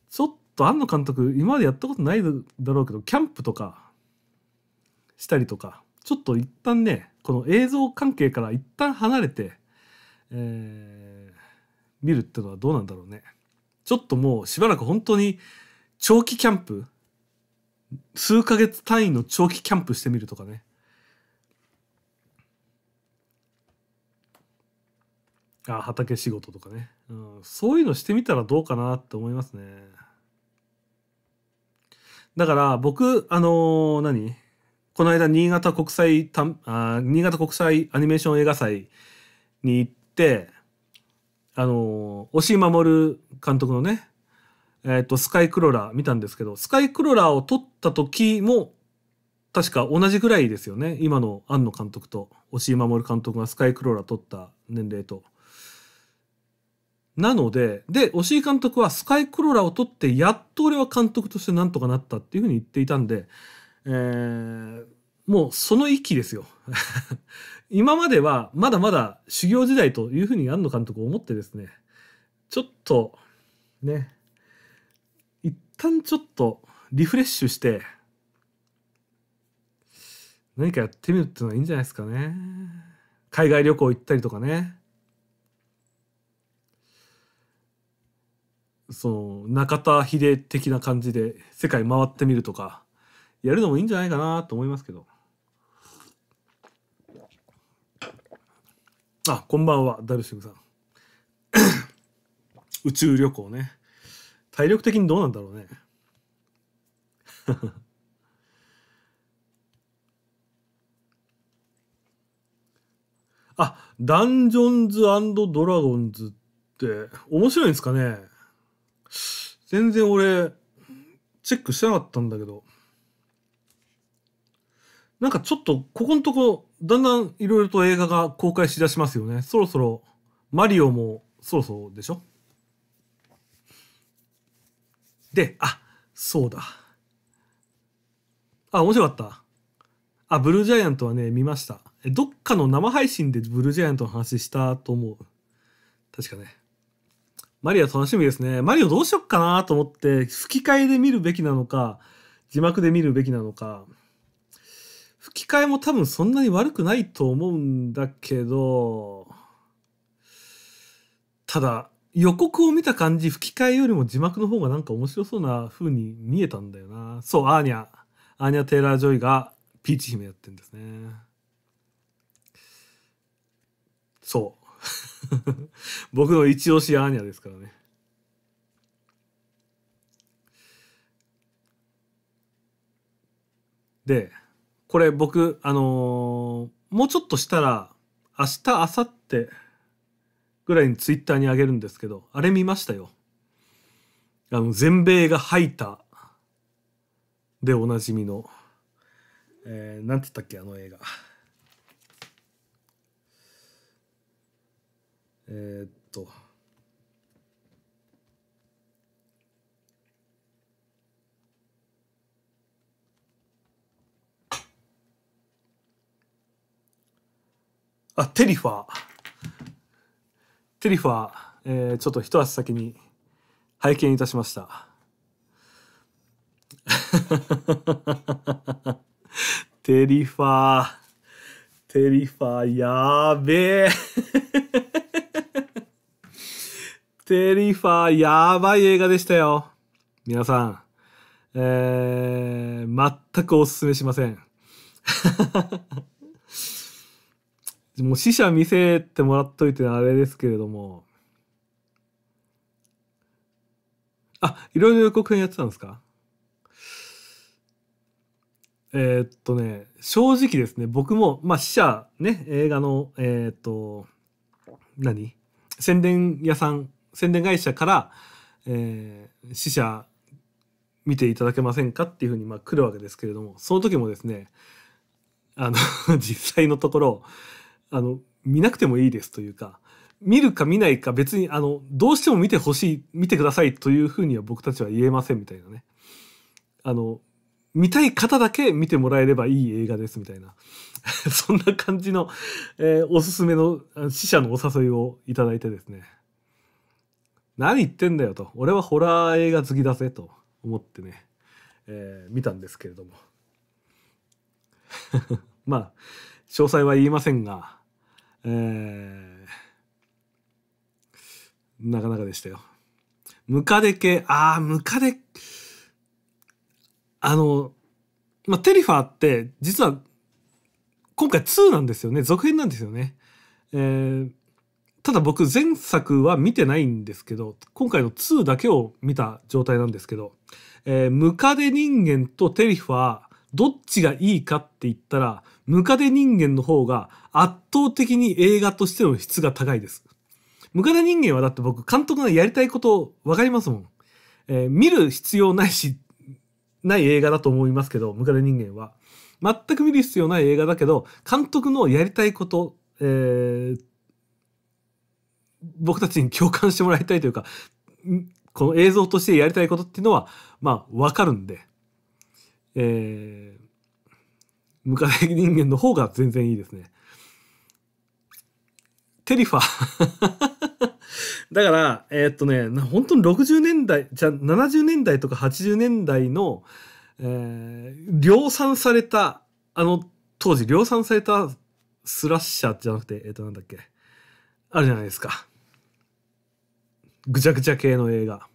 ちょっと庵野監督今までやったことないだろうけどキャンプとかしたりとかちょっと一旦ねこの映像関係から一旦離れて、えー、見るってのはどうなんだろうねちょっともうしばらく本当に長期キャンプ数ヶ月単位の長期キャンプしてみるとかねあ畑仕事とかね、うん、そういうのしてみたらどうかなって思いますね。だから僕、あのー、何この間新潟国際たあ、新潟国際アニメーション映画祭に行って、あのー、押井守監督のね、えっ、ー、と、スカイクロラ見たんですけど、スカイクロラを撮った時も、確か同じぐらいですよね。今の庵野監督と、押井守監督がスカイクロラ撮った年齢と。なので、で、押井監督はスカイクローラーを取って、やっと俺は監督としてなんとかなったっていうふうに言っていたんで、えー、もうその域ですよ。今まではまだまだ修行時代というふうに安野監督を思ってですね、ちょっと、ね、一旦ちょっとリフレッシュして、何かやってみるっていうのはいいんじゃないですかね。海外旅行行ったりとかね。その中田秀的な感じで世界回ってみるとかやるのもいいんじゃないかなと思いますけどあこんばんはダルシムさん 宇宙旅行ね体力的にどうなんだろうね あダンジョンズドラゴンズって面白いんですかね全然俺、チェックしてなかったんだけど、なんかちょっと、ここのとこ、だんだんいろいろと映画が公開しだしますよね。そろそろ、マリオもそろそろでしょで、あ、そうだ。あ、面白かった。あ、ブルージャイアントはね、見ました。どっかの生配信でブルージャイアントの話したと思う。確かね。マリア楽しみですね。マリオどうしよっかなと思って、吹き替えで見るべきなのか、字幕で見るべきなのか。吹き替えも多分そんなに悪くないと思うんだけど、ただ、予告を見た感じ、吹き替えよりも字幕の方がなんか面白そうな風に見えたんだよな。そう、アーニャ。アーニャ・テイラー・ジョイがピーチ姫やってるんですね。そう。僕の一押しアーニャですからね。で、これ僕、あのー、もうちょっとしたら、明日、明後日ぐらいにツイッターにあげるんですけど、あれ見ましたよ。あの、全米が吐いたでおなじみの、えー、なんて言ったっけ、あの映画。えー、っとあ、テリファー。テリファー、えー、ちょっと一足先に拝見いたしました。テリファー、テリファー、やーべえ。テリファー、やばい映画でしたよ。皆さん、えー、全くおすすめしません。もう死者見せてもらっといてあれですけれども。あ、いろいろ予告編やってたんですかえー、っとね、正直ですね、僕も、まあ、死者、ね、映画の、えー、っと、何宣伝屋さん宣伝会社から、えー、死者見ていただけませんかっていうふうにまあ来るわけですけれどもその時もですねあの 実際のところあの見なくてもいいですというか見るか見ないか別にあのどうしても見てほしい見てくださいというふうには僕たちは言えませんみたいなねあの見たい方だけ見てもらえればいい映画ですみたいな そんな感じの、えー、おすすめの死者のお誘いをいただいてですね何言ってんだよと俺はホラー映画好きだぜと思ってね、えー、見たんですけれども まあ詳細は言いませんが、えー、なかなかでしたよムカデ系ああムカデあのまあテリファーって実は今回2なんですよね続編なんですよねえー、ただ僕前作は見てないんですけど、今回の2だけを見た状態なんですけど、えー、ムカデ人間とテリファー、どっちがいいかって言ったら、ムカデ人間の方が圧倒的に映画としての質が高いです。ムカデ人間はだって僕監督がやりたいこと分かりますもん。えー、見る必要ないし、ない映画だと思いますけど、ムカデ人間は。全く見る必要ない映画だけど、監督のやりたいこと、えー、僕たちに共感してもらいたいというかこの映像としてやりたいことっていうのはまあわかるんで、えー、ムカデ人間の方が全然いいですね。テリファ だから、えー、っとね、本当に60年代、じゃ70年代とか80年代の、えー、量産された、あの、当時量産されたスラッシャーじゃなくて、えー、っと、なんだっけ、あるじゃないですか。ぐちゃぐちゃ系の映画。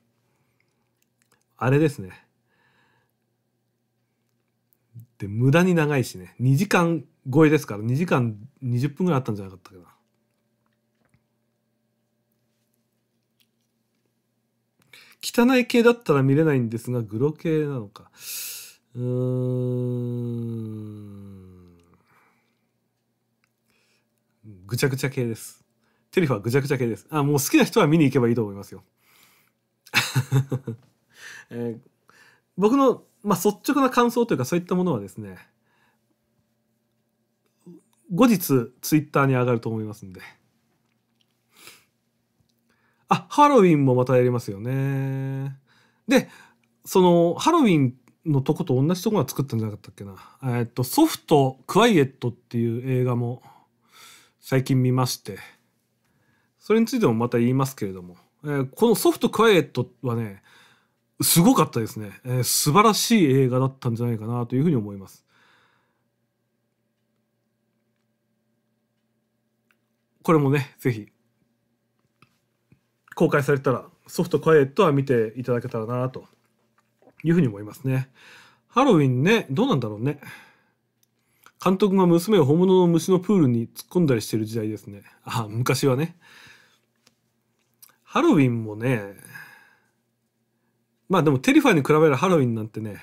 あれですね。で、無駄に長いしね。2時間超えですから、2時間20分ぐらいあったんじゃなかったかな。汚い系だったら見れないんですが、グロ系なのか。うーん。ぐちゃぐちゃ系です。テリフはぐちゃぐちゃ系です。あ、もう好きな人は見に行けばいいと思いますよ。えー、僕の、まあ、率直な感想というかそういったものはですね、後日ツイッターに上がると思いますんで。あ、ハロウィンもまたやりますよね。で、そのハロウィンのとこと同じとこが作ったんじゃなかったっけな。えー、っと、ソフト・クワイエットっていう映画も最近見まして。それについてもまた言いますけれども、えー、このソフトクワイエットはね、すごかったですね、えー、素晴らしい映画だったんじゃないかなというふうに思います。これもね、ぜひ、公開されたらソフトクワイエットは見ていただけたらなというふうに思いますね。ハロウィンね、どうなんだろうね。監督が娘を本物の虫のプールに突っ込んだりしてる時代ですね。あ、昔はね。ハロウィンもね、まあでもテリファイに比べるハロウィンなんてね、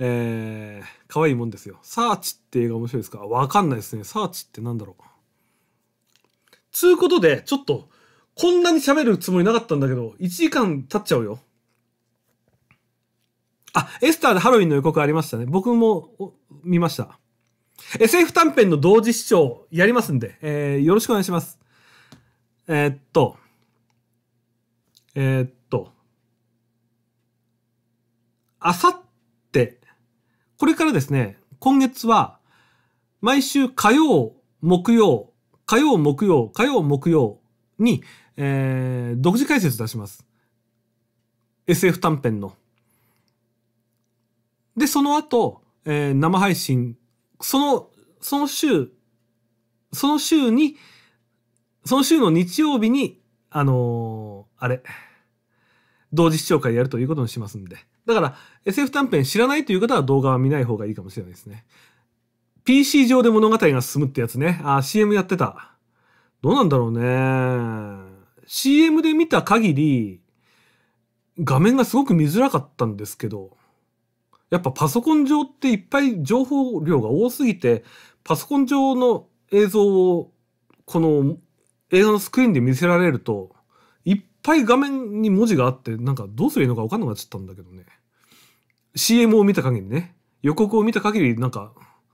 えー、可愛いもんですよ。サーチって映画面白いですかわかんないですね。サーチってなんだろう。つうことで、ちょっと、こんなに喋るつもりなかったんだけど、1時間経っちゃうよ。あ、エスターでハロウィンの予告ありましたね。僕も見ました。SF 短編の同時視聴やりますんで、えー、よろしくお願いします。えー、っと、えー、っと、あさって、これからですね、今月は、毎週火曜、木曜、火曜、木曜、火曜、木曜に、えー、独自解説出します。SF 短編の。で、その後、えー、生配信、その、その週、その週に、その週の日曜日に、あのーあれ、同時視聴会やるということにしますんで。だから、SF 短編知らないという方は動画は見ない方がいいかもしれないですね。PC 上で物語が進むってやつね。あ、CM やってた。どうなんだろうね。CM で見た限り、画面がすごく見づらかったんですけど、やっぱパソコン上っていっぱい情報量が多すぎて、パソコン上の映像をこの映画のスクリーンで見せられると、ぱい画面に文字があってなんかどうすりゃいいのか分かんなくなっちゃったんだけどね CM を見た限りね予告を見た限りなんか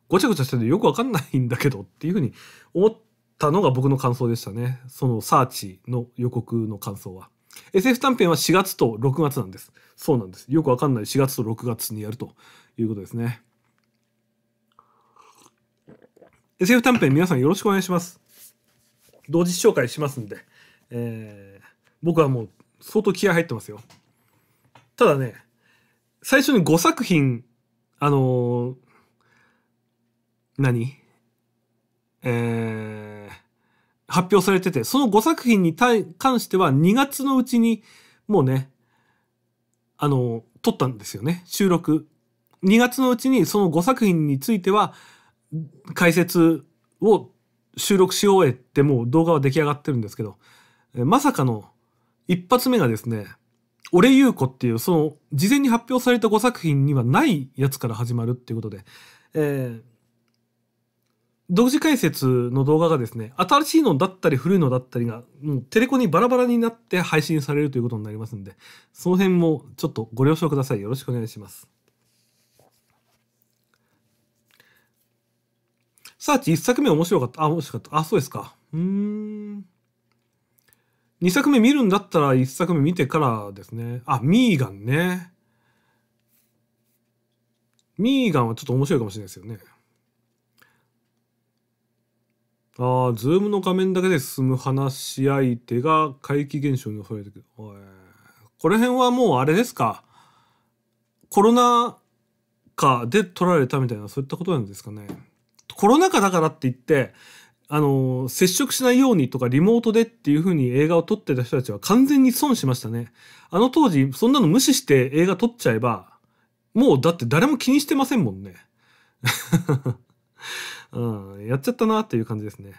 ごちゃごちゃしててよく分かんないんだけどっていうふうに思ったのが僕の感想でしたねそのサーチの予告の感想は SF 短編は4月と6月なんですそうなんですよく分かんない4月と6月にやるということですね SF 短編皆さんよろしくお願いします同時紹介しますんで、え僕はもう相当気合入ってますよ。ただね、最初に5作品、あのー、何えー、発表されてて、その5作品に関しては2月のうちにもうね、あの、撮ったんですよね、収録。2月のうちにその5作品については解説を収録し終えてもう動画は出来上がってるんですけど、まさかの一発目がですね、俺優子っていう、その、事前に発表された5作品にはないやつから始まるっていうことで、えー、独自解説の動画がですね、新しいのだったり古いのだったりが、もうテレコにバラバラになって配信されるということになりますんで、その辺もちょっとご了承ください。よろしくお願いします。サーチ1作目面白かった。あ、面白かった。あ、そうですか。うーん。2作目見るんだったら1作目見てからですね。あ、ミーガンね。ミーガンはちょっと面白いかもしれないですよね。ああ、ズームの画面だけで進む話し相手が怪奇現象に恐れてくる。この辺はもうあれですか。コロナ禍で撮られたみたいな、そういったことなんですかね。コロナ禍だからって言って、あの、接触しないようにとかリモートでっていう風に映画を撮ってた人たちは完全に損しましたね。あの当時、そんなの無視して映画撮っちゃえば、もうだって誰も気にしてませんもんね。うん、やっちゃったなっていう感じですね。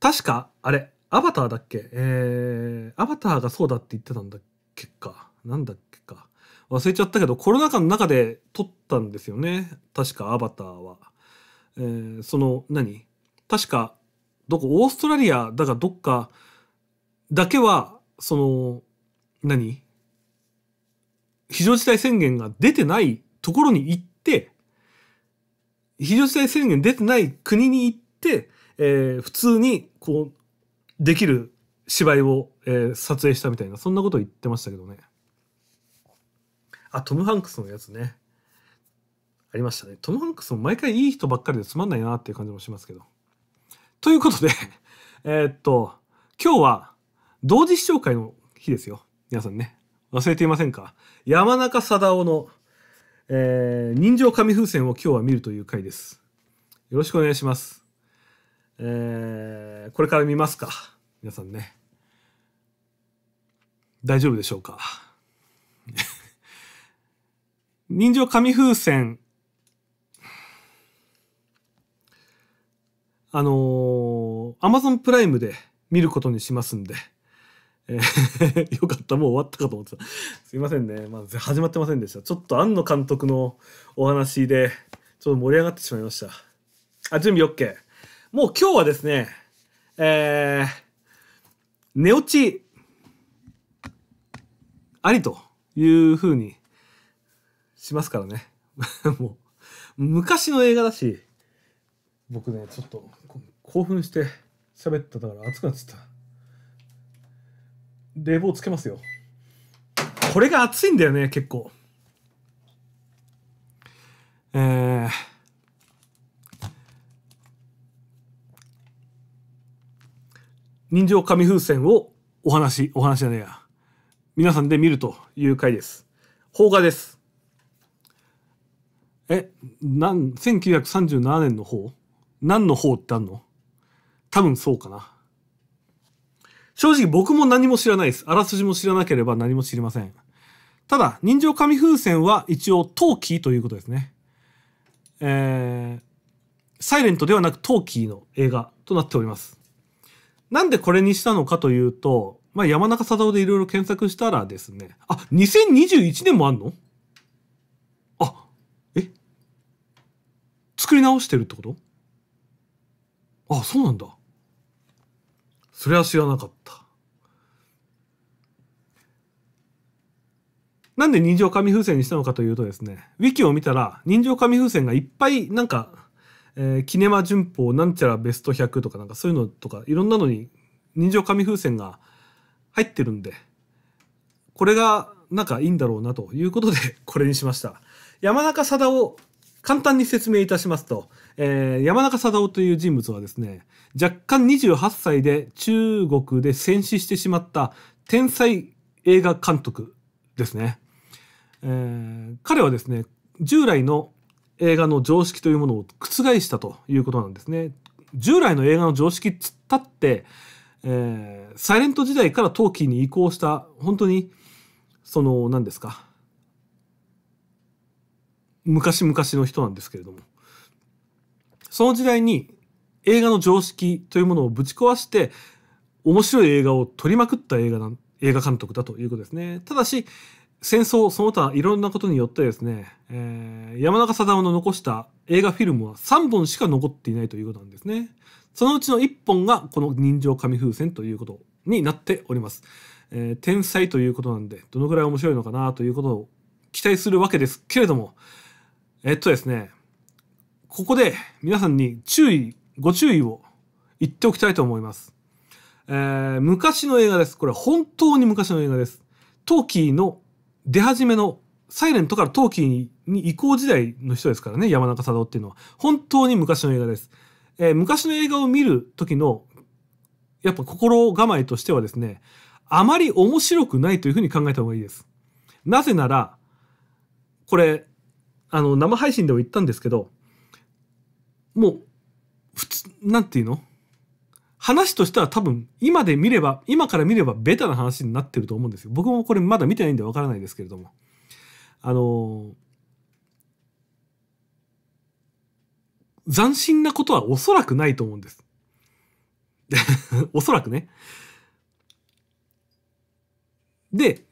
確か、あれ、アバターだっけえー、アバターがそうだって言ってたんだっけか。なんだっけか。忘れちゃったけど、コロナ禍の中で撮ったんですよね。確か、アバターは。えー、その、何確か、どこオーストラリアだがどっかだけはその何非常事態宣言が出てないところに行って非常事態宣言出てない国に行って、えー、普通にこうできる芝居を、えー、撮影したみたいなそんなこと言ってましたけどねあトム・ハンクスのやつねありましたねトム・ハンクスも毎回いい人ばっかりでつまんないなっていう感じもしますけどということで えっと、今日は同時視聴会の日ですよ。皆さんね。忘れていませんか山中貞夫の、えー、人情紙風船を今日は見るという回です。よろしくお願いします。えー、これから見ますか皆さんね。大丈夫でしょうか 人情紙風船あのー、Amazon プライムで見ることにしますんで、えー よかった、もう終わったかと思ってた。すいませんね。まあ、始まってませんでした。ちょっと庵野監督のお話で、ちょっと盛り上がってしまいました。あ、準備 OK。もう今日はですね、えー、寝落ち、ありというふうにしますからね。もう、昔の映画だし、僕ね、ちょっと、興奮して喋ったから熱くなっちた冷房つけますよこれが熱いんだよね結構えー、人情紙風船をお話お話じゃねえや皆さんで見るという回です邦画ですえなん1937年の方何の方ってあんの多分そうかな。正直僕も何も知らないです。あらすじも知らなければ何も知りません。ただ、人情紙風船は一応陶器ということですね。えー、サイレントではなく陶器の映画となっております。なんでこれにしたのかというと、まあ、山中貞夫でいろいろ検索したらですね、あ、2021年もあんのあ、え作り直してるってことあ、そうなんだ。それは知らなかった。なんで人情紙風船にしたのかというとですね、ウィキを見たら人情紙風船がいっぱいなんか、えー、キネマ旬報なんちゃらベスト100とかなんかそういうのとかいろんなのに人情紙風船が入ってるんで、これがなんかいいんだろうなということでこれにしました。山中貞を簡単に説明いたしますと、えー、山中貞夫という人物はですね、若干28歳で中国で戦死してしまった天才映画監督ですね。えー、彼はですね、従来の映画の常識というものを覆したということなんですね。従来の映画の常識っつったって、えー、サイレント時代から陶器に移行した、本当に、その、何ですか、昔々の人なんですけれども。その時代に映画の常識というものをぶち壊して面白い映画を撮りまくった映画な映画監督だということですね。ただし戦争その他いろんなことによってですね、えー、山中貞夫の残した映画フィルムは3本しか残っていないということなんですね。そのうちの1本がこの人情紙風船ということになっております。えー、天才ということなんでどのぐらい面白いのかなということを期待するわけですけれどもえっとですねここで皆さんに注意、ご注意を言っておきたいと思います。えー、昔の映画です。これ本当に昔の映画です。トーキーの出始めのサイレントからトーキーに移行時代の人ですからね、山中佐藤っていうのは。本当に昔の映画です。えー、昔の映画を見る時の、やっぱ心構えとしてはですね、あまり面白くないというふうに考えた方がいいです。なぜなら、これ、あの、生配信でも言ったんですけど、もう、普通、なんていうの話としては多分、今で見れば、今から見ればベタな話になってると思うんですよ。僕もこれまだ見てないんでわからないですけれども。あのー、斬新なことはおそらくないと思うんです。おそらくね。で、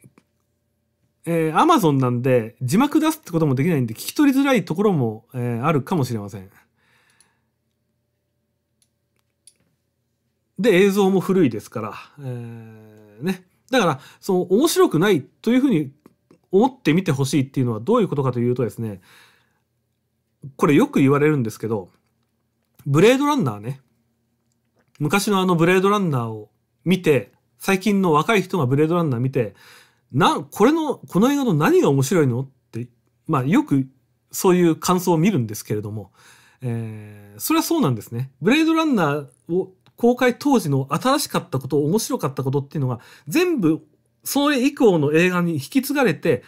えー、Amazon なんで字幕出すってこともできないんで聞き取りづらいところも、えー、あるかもしれません。で映像も古いですから、えー、ね、だからその面白くないというふうに思ってみてほしいっていうのはどういうことかというとですねこれよく言われるんですけどブレードランナーね昔のあのブレードランナーを見て最近の若い人がブレードランナー見てなこれのこの映画の何が面白いのってまあよくそういう感想を見るんですけれども、えー、それはそうなんですね。ブレードランナーを公開当時の新しかったこと、面白かったことっていうのが、全部、それ以降の映画に引き継がれて、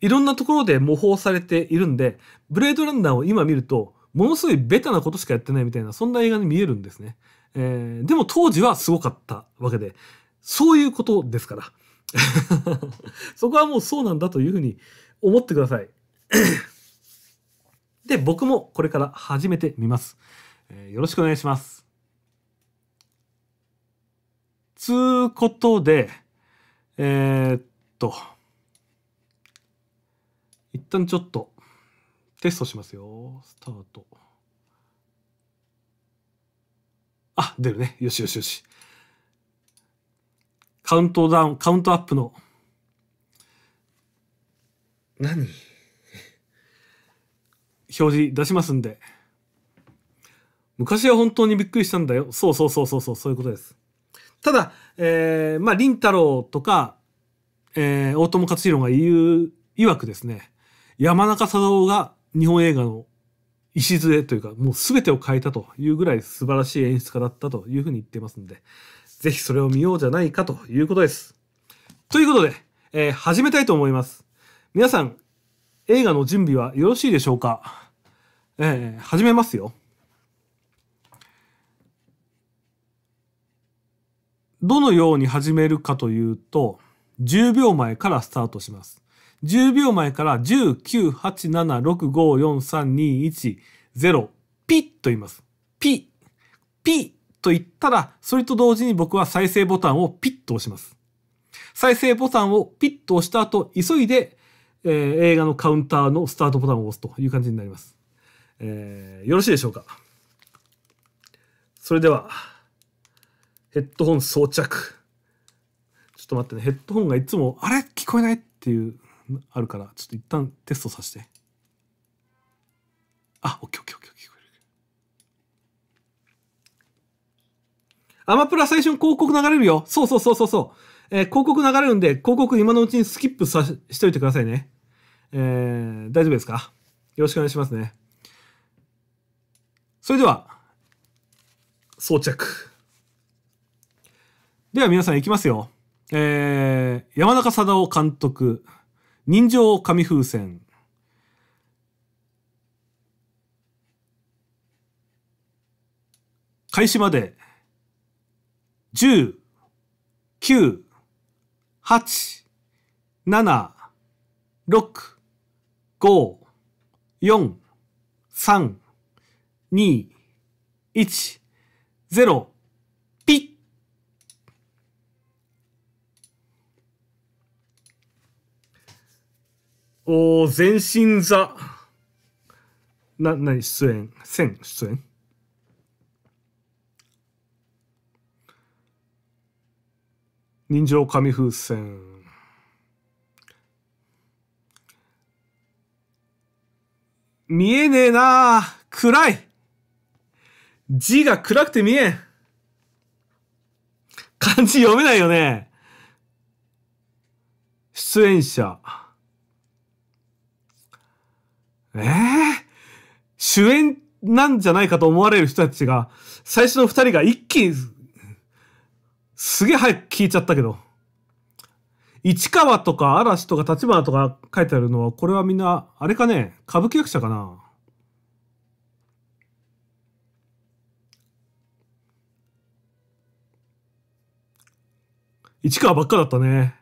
いろんなところで模倣されているんで、ブレードランナーを今見ると、ものすごいベタなことしかやってないみたいな、そんな映画に見えるんですね。えー、でも当時はすごかったわけで、そういうことですから。そこはもうそうなんだというふうに思ってください。で、僕もこれから始めてみます。えー、よろしくお願いします。つうことで、えー、っと、一旦ちょっとテストしますよ。スタート。あ、出るね。よしよしよし。カウントダウン、カウントアップの。何 表示出しますんで。昔は本当にびっくりしたんだよ。そうそうそうそうそう、そういうことです。ただ、えー、まあ、林太郎とか、えー、大友克弘が言う、曰くですね、山中貞夫が日本映画の礎というか、もう全てを変えたというぐらい素晴らしい演出家だったというふうに言ってますんで、ぜひそれを見ようじゃないかということです。ということで、えー、始めたいと思います。皆さん、映画の準備はよろしいでしょうかえー、始めますよ。どのように始めるかというと、10秒前からスタートします。10秒前から19876543210ピッと言います。ピッ、ピッと言ったら、それと同時に僕は再生ボタンをピッと押します。再生ボタンをピッと押した後、急いで、えー、映画のカウンターのスタートボタンを押すという感じになります。えー、よろしいでしょうかそれでは。ヘッドホン装着。ちょっと待ってね、ヘッドホンがいつも、あれ聞こえないっていう、あるから、ちょっと一旦テストさせて。あ、オッケーオッケーオッケー、聞こえる。アマプラ最初に広告流れるよ。そうそうそうそうそう。えー、広告流れるんで、広告今のうちにスキップさしといてくださいね。えー、大丈夫ですかよろしくお願いしますね。それでは、装着。では皆さん行きますよ。えー、山中貞夫監督、人情紙風船。開始まで、10、9、8、7、6、5、4、3、2、1、0、お全身座。な、なに、出演。線、出演人情紙風船。見えねえなあ暗い字が暗くて見えん漢字読めないよね出演者。ええ主演なんじゃないかと思われる人たちが、最初の二人が一気に、すげえ早く聞いちゃったけど。市川とか嵐とか立花とか書いてあるのは、これはみんな、あれかね、歌舞伎役者かな。市川ばっかだったね。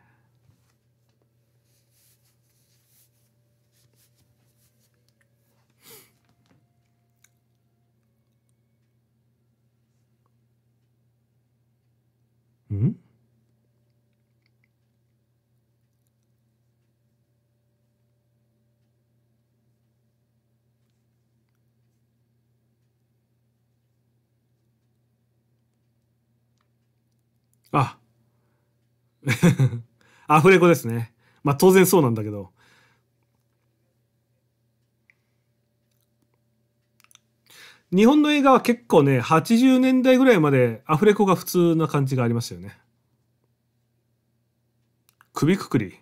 あ アフレコですねまあ当然そうなんだけど日本の映画は結構ね80年代ぐらいまでアフレコが普通な感じがありましたよね首くくり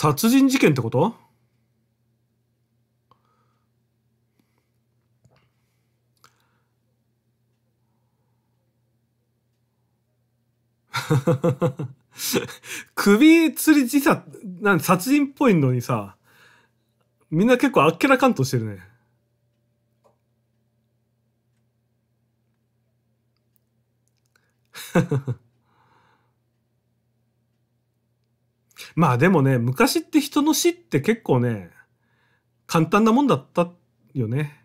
殺人事件ってこと 首吊り自殺、なん殺人っぽいのにさ、みんな結構あっけらかんとしてるね。まあでもね、昔って人の死って結構ね、簡単なもんだったよね。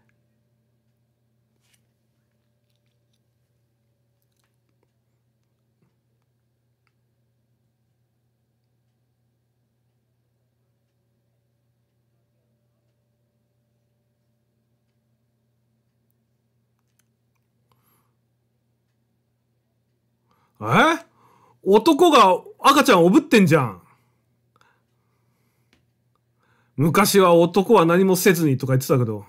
え男が赤ちゃんおぶってんじゃん。昔は男は何もせずにとか言ってたけど、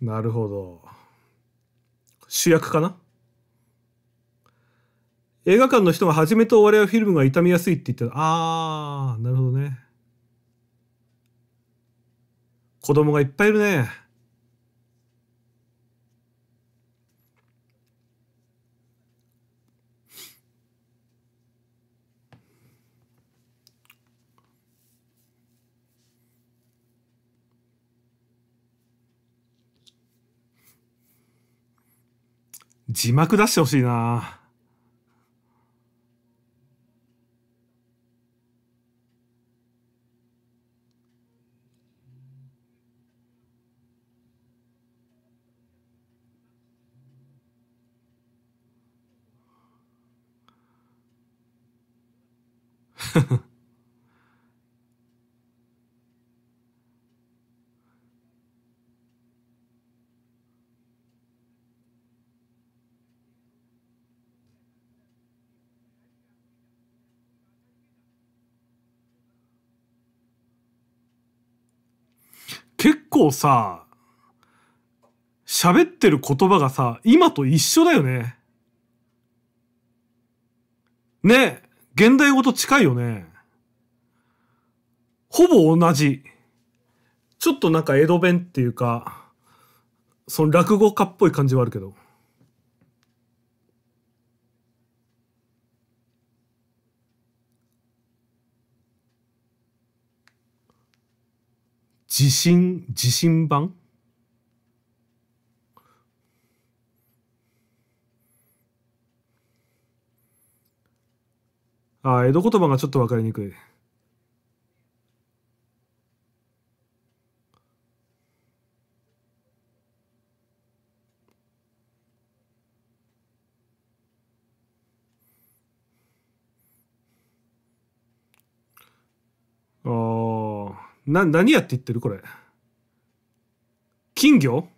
なるほど。主役かな映画館の人が初めと終わりはフィルムが傷みやすいって言ってた。あー、なるほどね。子供がいっぱいいるね。字幕出してほしいな構さ、喋ってる言葉がさ、今と一緒だよね。ね現代語と近いよね。ほぼ同じ。ちょっとなんか江戸弁っていうか、その落語家っぽい感じはあるけど。地震地震版あ江戸言葉がちょっと分かりにくい。な、何やって言ってるこれ。金魚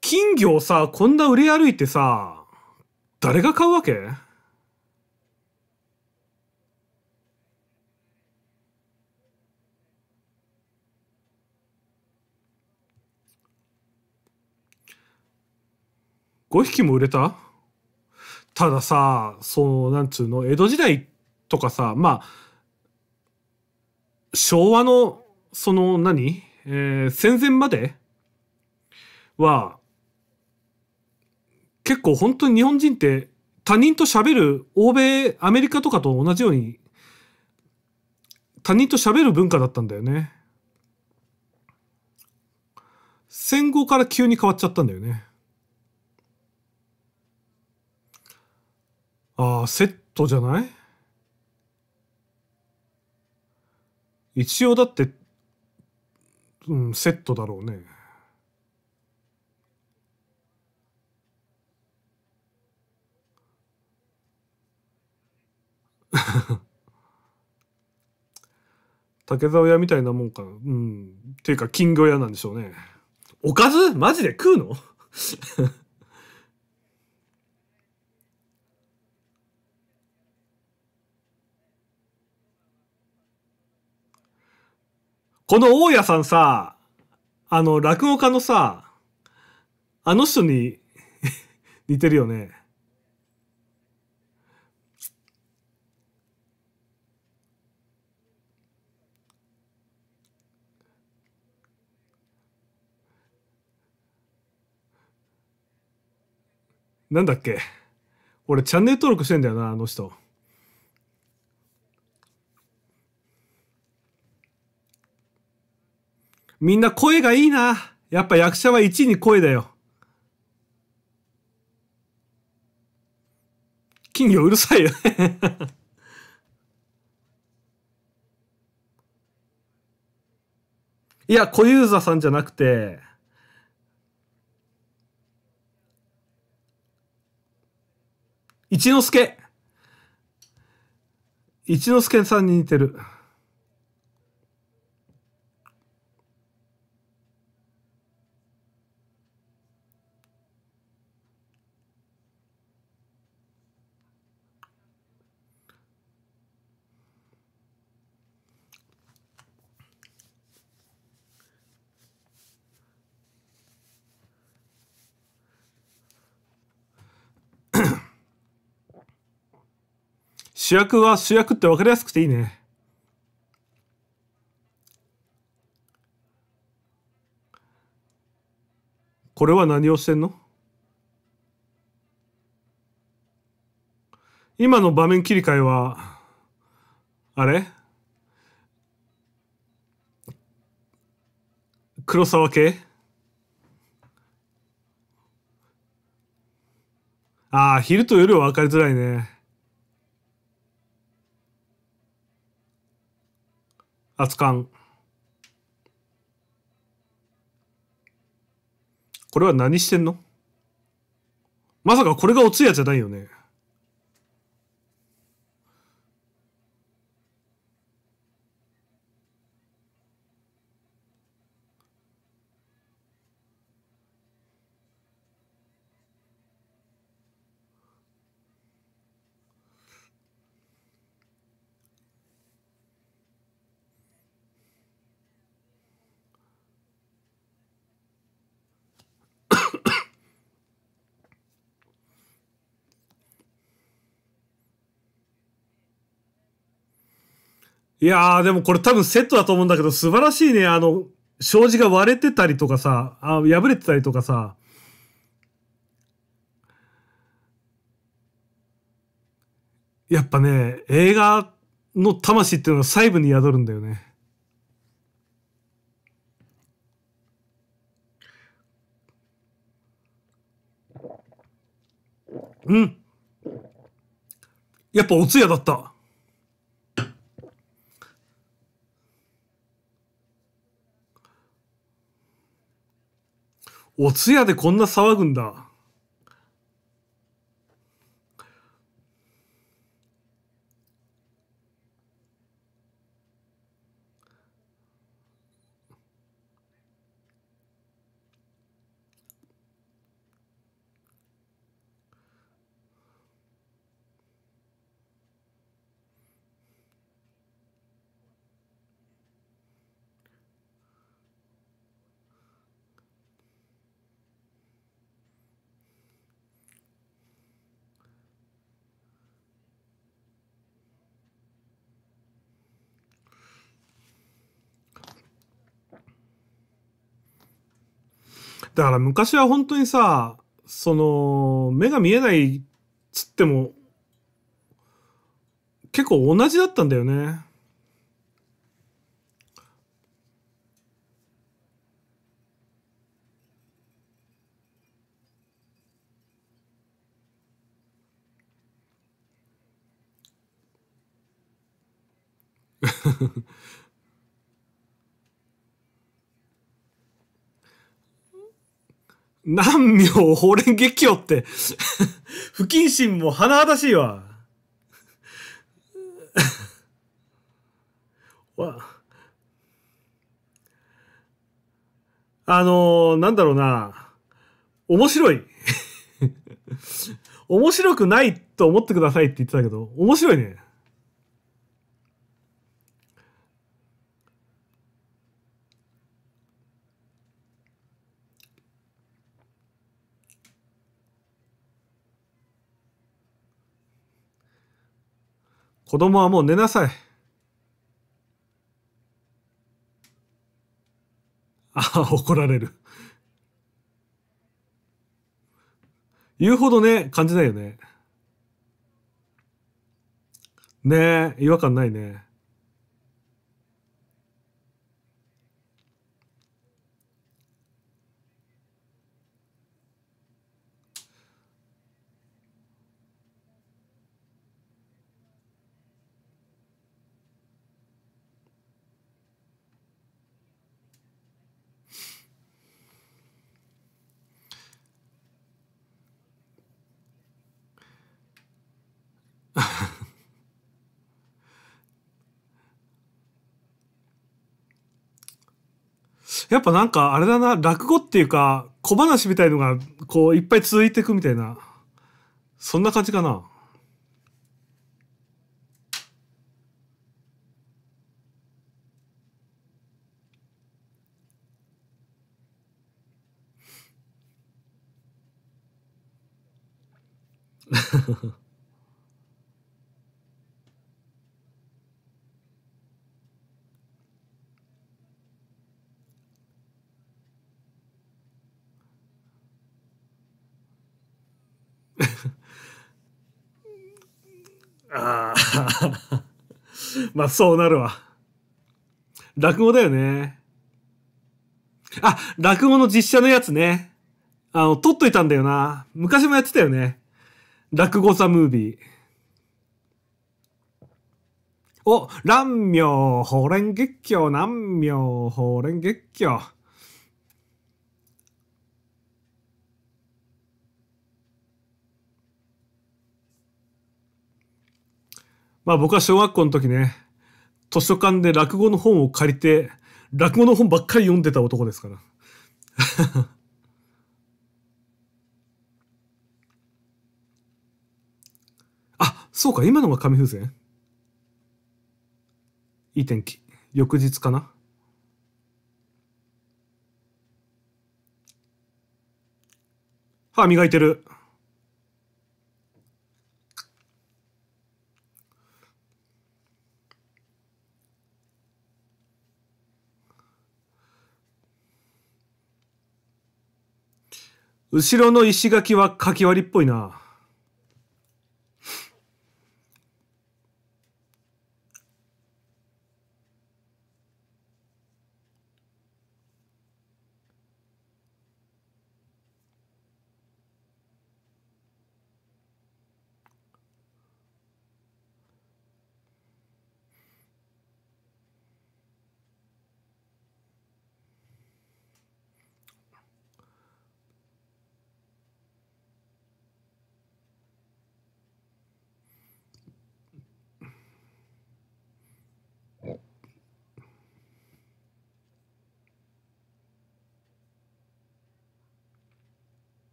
金魚をさ、こんな売れ歩いてさ、誰が買うわけ5匹も売れたたださ、その、なんつうの、江戸時代とかさ、まあ、昭和の、その何、えー、戦前までは、結構本当に日本人って他人と喋る、欧米、アメリカとかと同じように、他人と喋る文化だったんだよね。戦後から急に変わっちゃったんだよね。ああ、セットじゃない一応だって、うん、セットだろうね。竹 竿屋みたいなもんかな。うん。っていうか、金魚屋なんでしょうね。おかずマジで食うのこの大家さんさ、あの、落語家のさ、あの人に 似てるよね。なんだっけ俺チャンネル登録してんだよな、あの人。みんな声がいいな。やっぱ役者は1位に声だよ。金魚うるさいよね いや、小遊三さんじゃなくて、一之輔一之輔さんに似てる。主役は主役って分かりやすくていいね。これは何をしてんの今の場面切り替えは、あれ黒沢系ああ、昼と夜は分かりづらいね。熱燗これは何してんのまさかこれがおつやじゃないよねいやー、でもこれ多分セットだと思うんだけど、素晴らしいね。あの、障子が割れてたりとかさ、あ破れてたりとかさ。やっぱね、映画の魂っていうのは細部に宿るんだよね。うん。やっぱお通夜だった。お通夜でこんな騒ぐんだ。だから昔は本当にさ、その、目が見えないつっても、結構同じだったんだよね。何明法蓮月経って不謹慎も甚だしいわ。わ。あのー、なんだろうな。面白い。面白くないと思ってくださいって言ってたけど、面白いね。子供はもう寝なさい。ああ、怒られる言うほどね、感じないよね。ねえ、違和感ないね。やっぱなんかあれだな落語っていうか小話みたいのがこういっぱい続いていくみたいなそんな感じかな。ああ まあそうなるわ。落語だよね。あ、落語の実写のやつね。あの、撮っといたんだよな。昔もやってたよね。落語さムービー。お、乱妙、れん月経、南妙、れん月経。まあ僕は小学校の時ね、図書館で落語の本を借りて、落語の本ばっかり読んでた男ですから。あ、そうか、今のが紙風船いい天気。翌日かな歯磨いてる。後ろの石垣はかき割りっぽいな。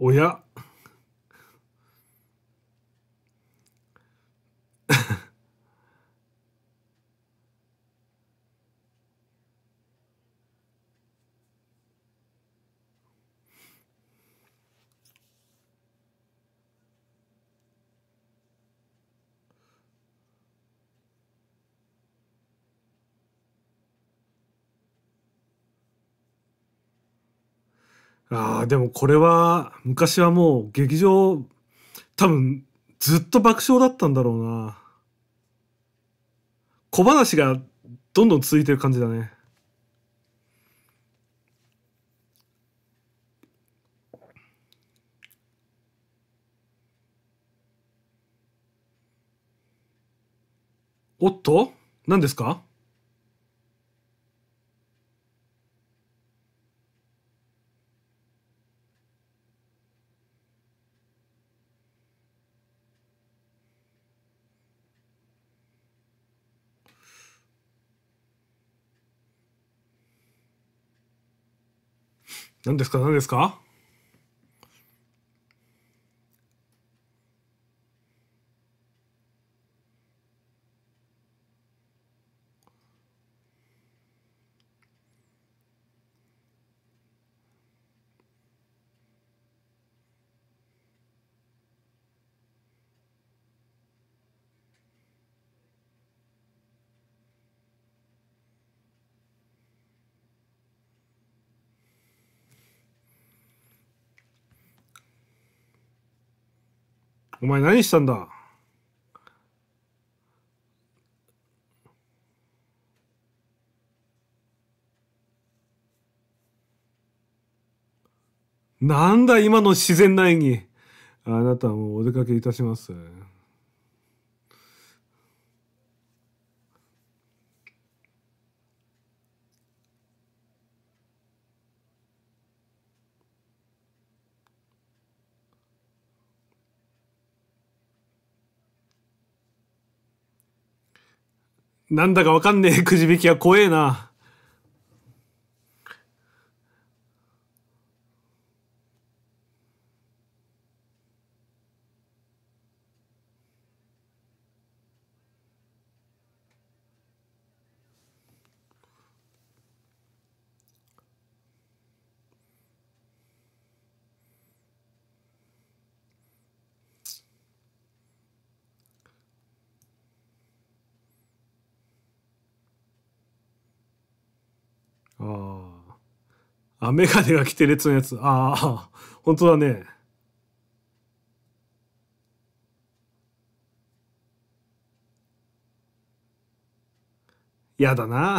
親ああ、でもこれは、昔はもう劇場、多分、ずっと爆笑だったんだろうな。小話がどんどん続いてる感じだね。おっと何ですか何ですか何ですかお前何したんだなんだ今の自然な演技。あなたはもうお出かけいたします。なんだかわかんねえくじ引きは怖えな。メガネが着て列のやつ。ああ、本当だね。やだな。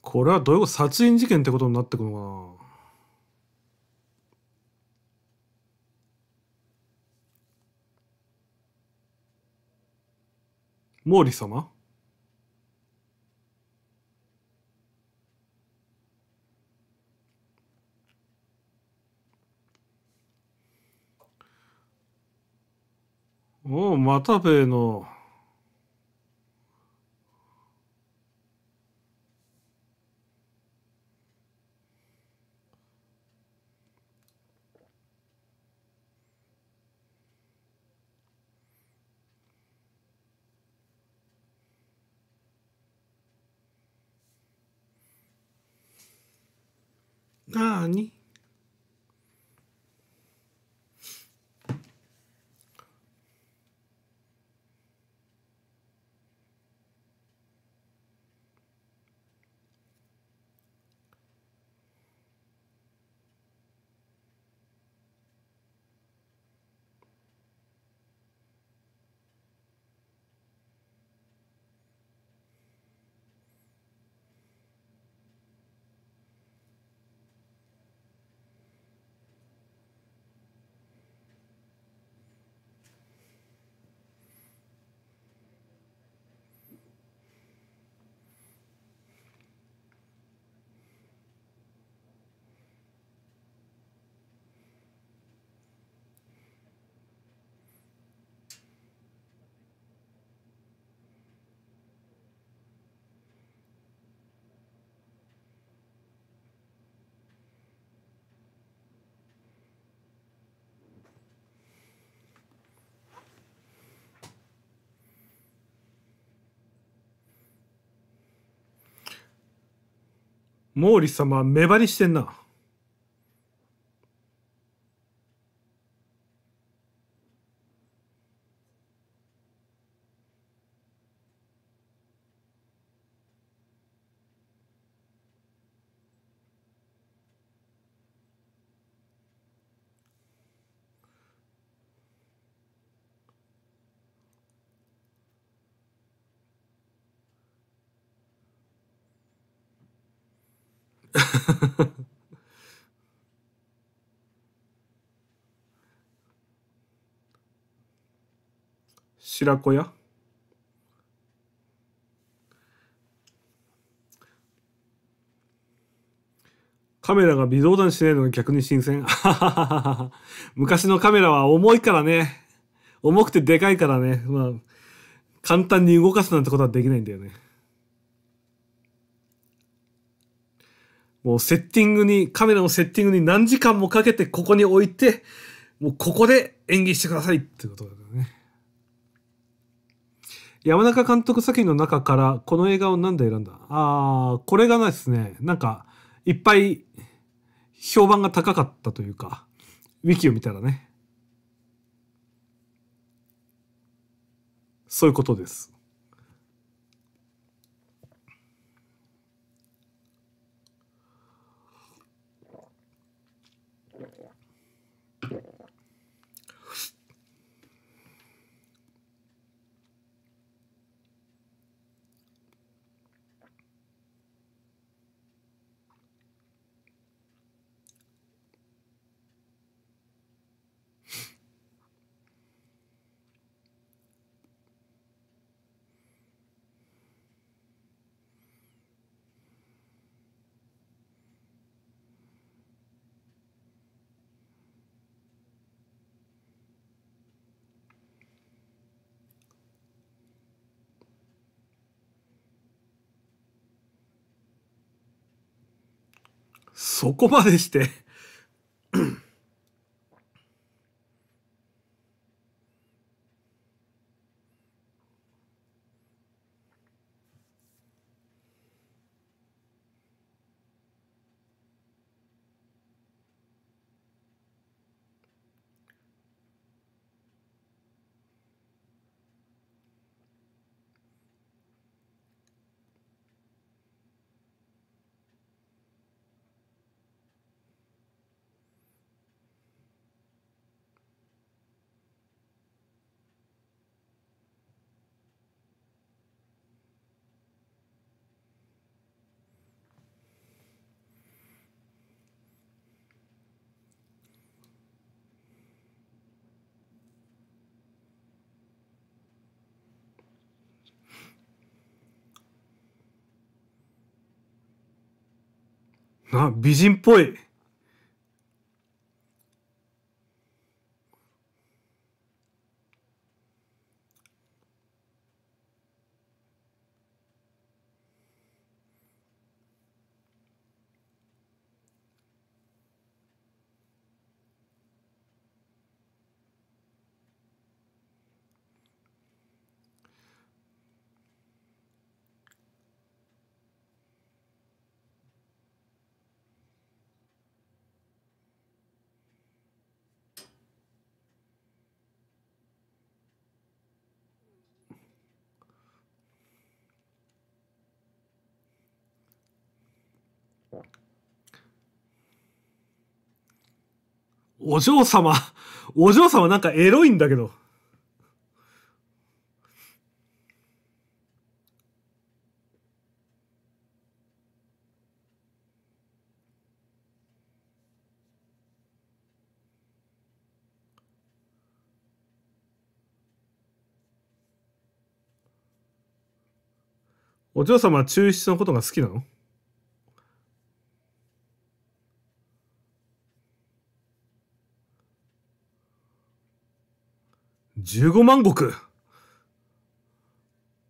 これはどういうこと殺人事件ってことになってくのかな毛利様おお、又兵衛のああに毛利様は目張りしてんな。白子屋カメラが微動だにしないのが逆に新鮮。昔のカメラは重いからね。重くてでかいからね。まあ、簡単に動かすなんてことはできないんだよね。もうセッティングに、カメラのセッティングに何時間もかけてここに置いて、もうここで演技してくださいってことだよね。山中監督作品の中からこの映画を何で選んだああ、これがですね、なんか、いっぱい評判が高かったというか、ウィキを見たらね。そういうことです。そこまでして美人っぽい。お嬢様、お嬢様なんかエロいんだけど。お嬢様は抽出のことが好きなの15万石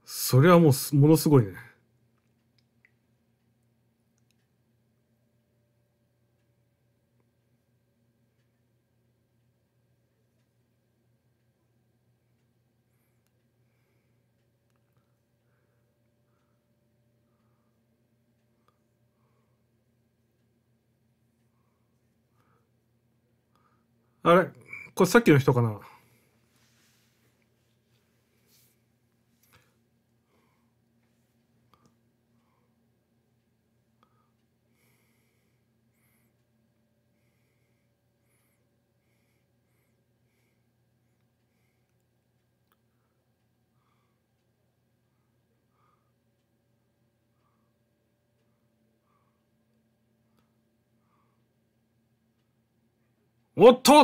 それはもうものすごいね。あれこれさっきの人かなおっと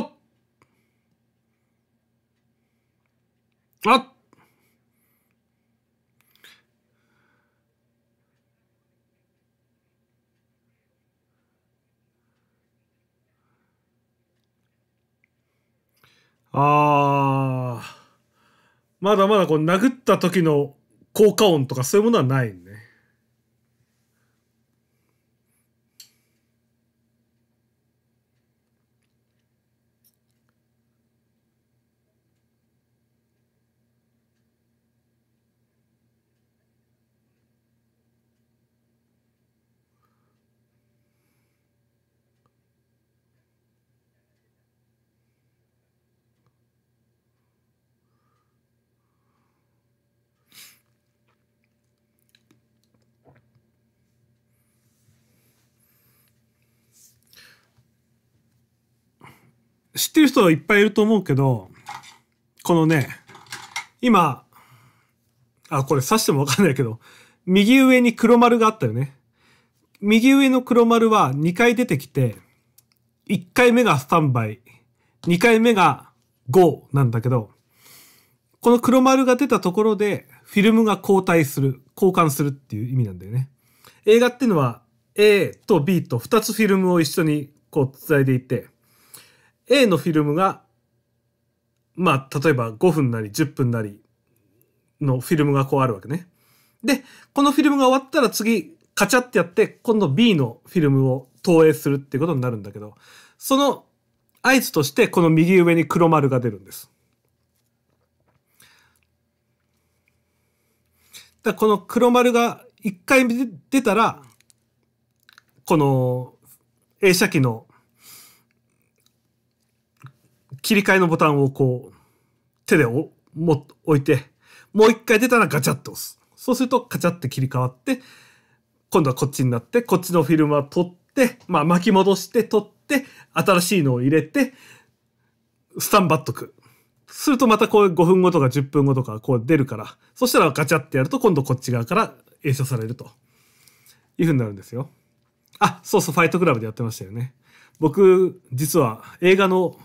あっあまだまだこう殴った時の効果音とかそういうものはないね。人いっぱいいると思うけど、このね、今、あ、これ刺してもわかんないけど、右上に黒丸があったよね。右上の黒丸は2回出てきて、1回目がスタンバイ、2回目が5なんだけど、この黒丸が出たところで、フィルムが交代する、交換するっていう意味なんだよね。映画っていうのは A と B と2つフィルムを一緒にこう伝えていて、A のフィルムがまあ例えば5分なり10分なりのフィルムがこうあるわけね。でこのフィルムが終わったら次カチャってやって今度 B のフィルムを投影するっていうことになるんだけどその合図としてこの右上に黒丸が出るんです。だこの黒丸が1回出たらこの映写機の切り替えのボタンをこう、手でおも置いて、もう一回出たらガチャッと押す。そうするとガチャって切り替わって、今度はこっちになって、こっちのフィルムは取って、まあ巻き戻して取って、新しいのを入れて、スタンバっとく。するとまたこう5分後とか10分後とかこう出るから、そしたらガチャってやると今度こっち側から映写されるというふうになるんですよ。あ、そうそう、ファイトクラブでやってましたよね。僕、実は映画の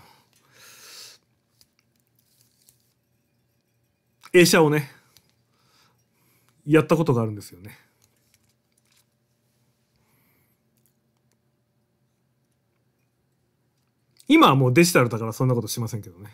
映写をねやったことがあるんですよね。今はもうデジタルだからそんなことしませんけどね。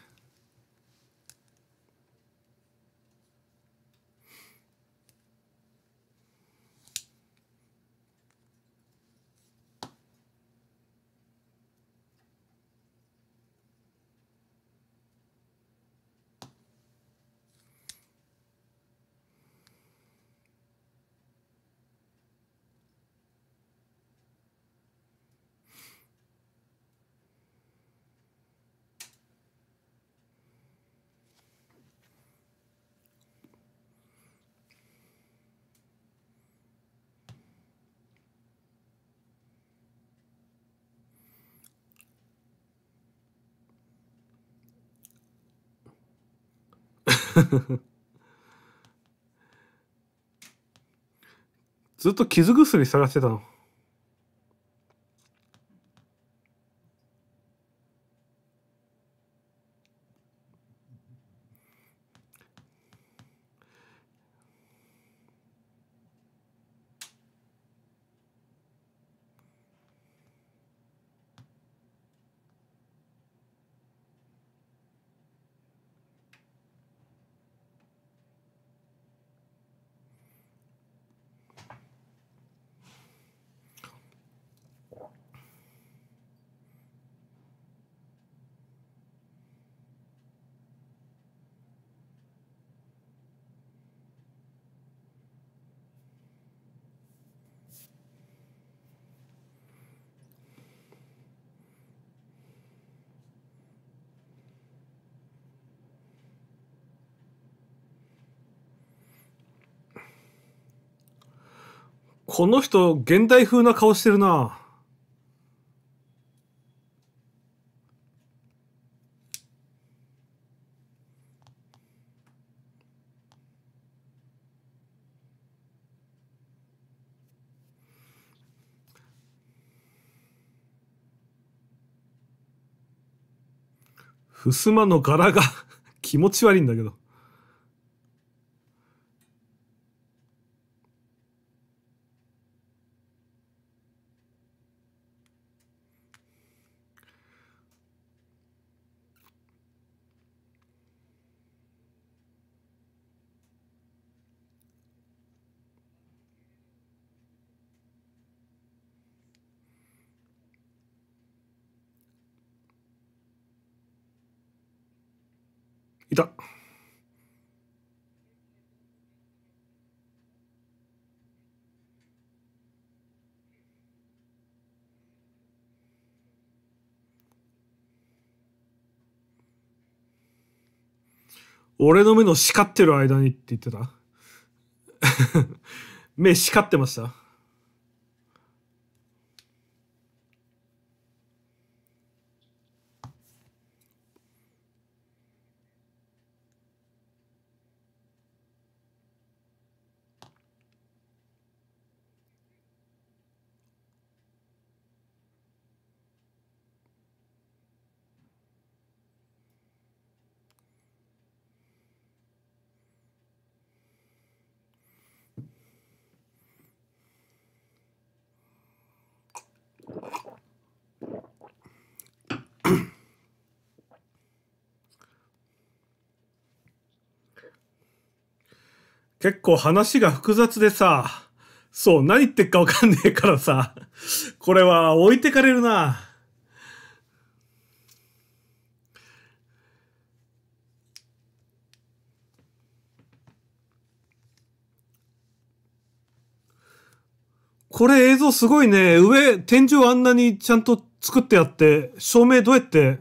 ずっと傷薬探してたのこの人、現代風な顔してるな。襖の柄が 気持ち悪いんだけど。俺の目の叱ってる間にって言ってた 目叱ってました結構話が複雑でさ、そう、何言ってっかわかんねえからさ、これは置いてかれるな。これ映像すごいね。上、天井あんなにちゃんと作ってあって、照明どうやって。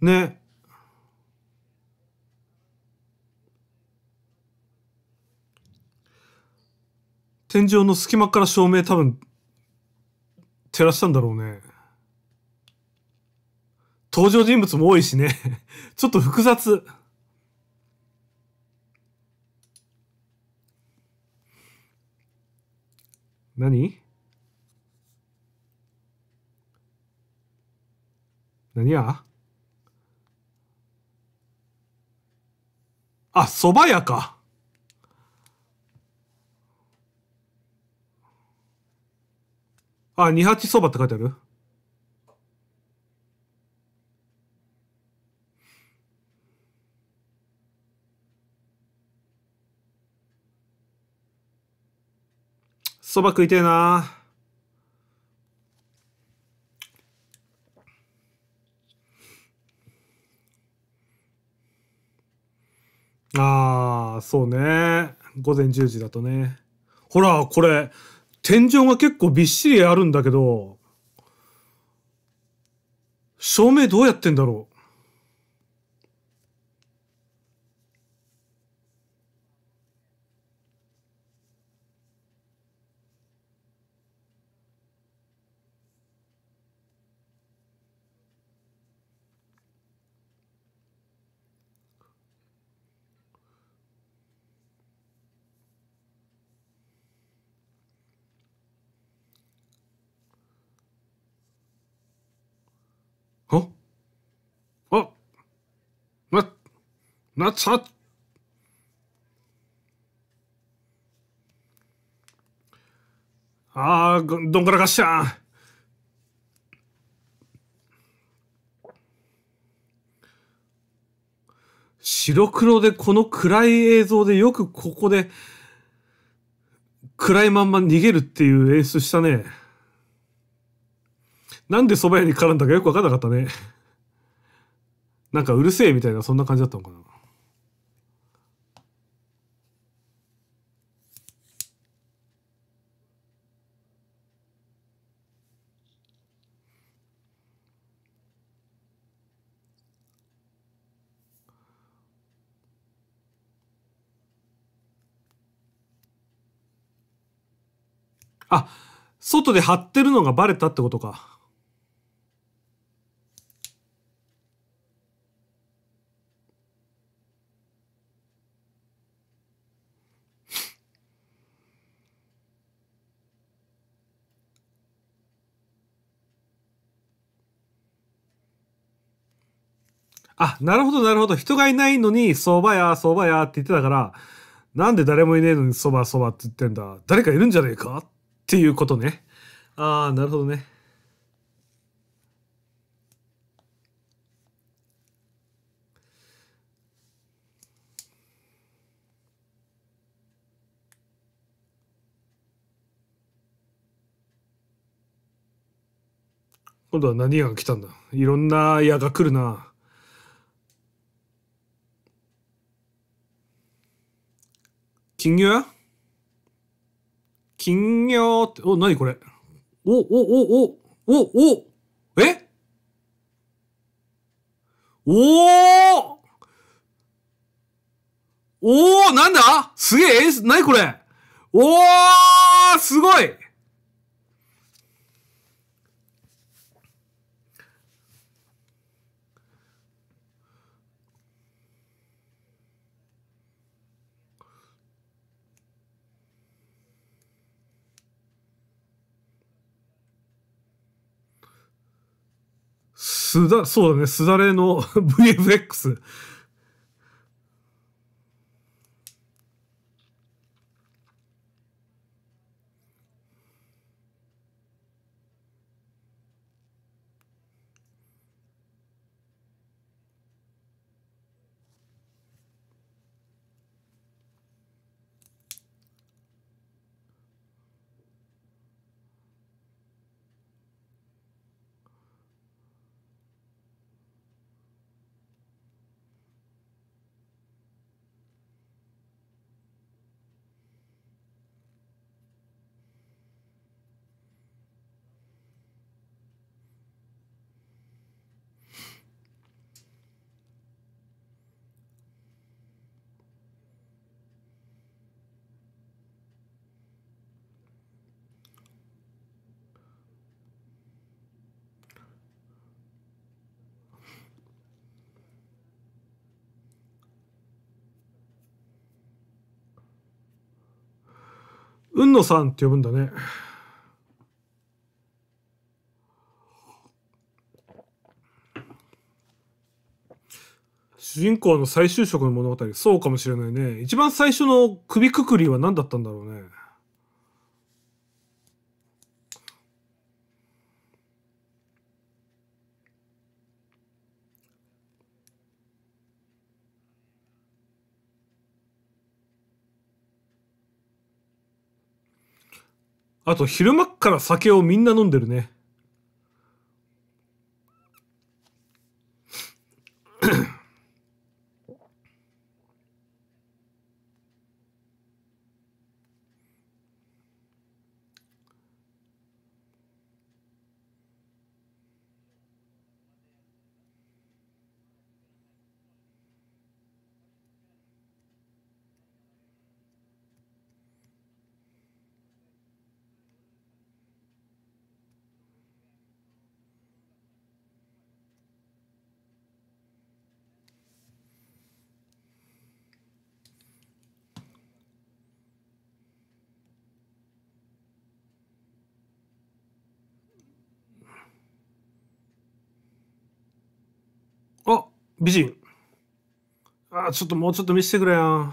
ね。天井の隙間から照明多分、照らしたんだろうね。登場人物も多いしね ちょっと複雑。何何やあ、蕎麦屋か。あ、二八そばって書いてあるそば食いてえなああ、そうね午前10時だとねほらこれ天井が結構びっしりあるんだけど、照明どうやってんだろうま、まさ、ああ、どんからかしちゃん。白黒でこの暗い映像でよくここで暗いまんま逃げるっていう演出したね。なんで蕎麦屋に絡んだかよくわかんなかったね。なんかうるせえみたいなそんな感じだったのかなあ、外で貼ってるのがバレたってことか。あ、なるほどなるほど。人がいないのに、そばや、そばやって言ってたから、なんで誰もいねえのにそば、そばって言ってんだ。誰かいるんじゃねえかっていうことね。ああ、なるほどね。今度は何屋が来たんだいろんな屋が来るな。金魚屋金魚って、お、なにこれお、お、お、お、お、お、えおおおなんだすげえ、え、なにこれおーすごいすだ、そうだね、すだれの VFX。うんのさんって呼ぶんだね。主人公の再就職の物語そうかもしれないね一番最初の首くくりは何だったんだろうねあと昼間っから酒をみんな飲んでるね。美人。ああ、ちょっともうちょっと見せてくれよ。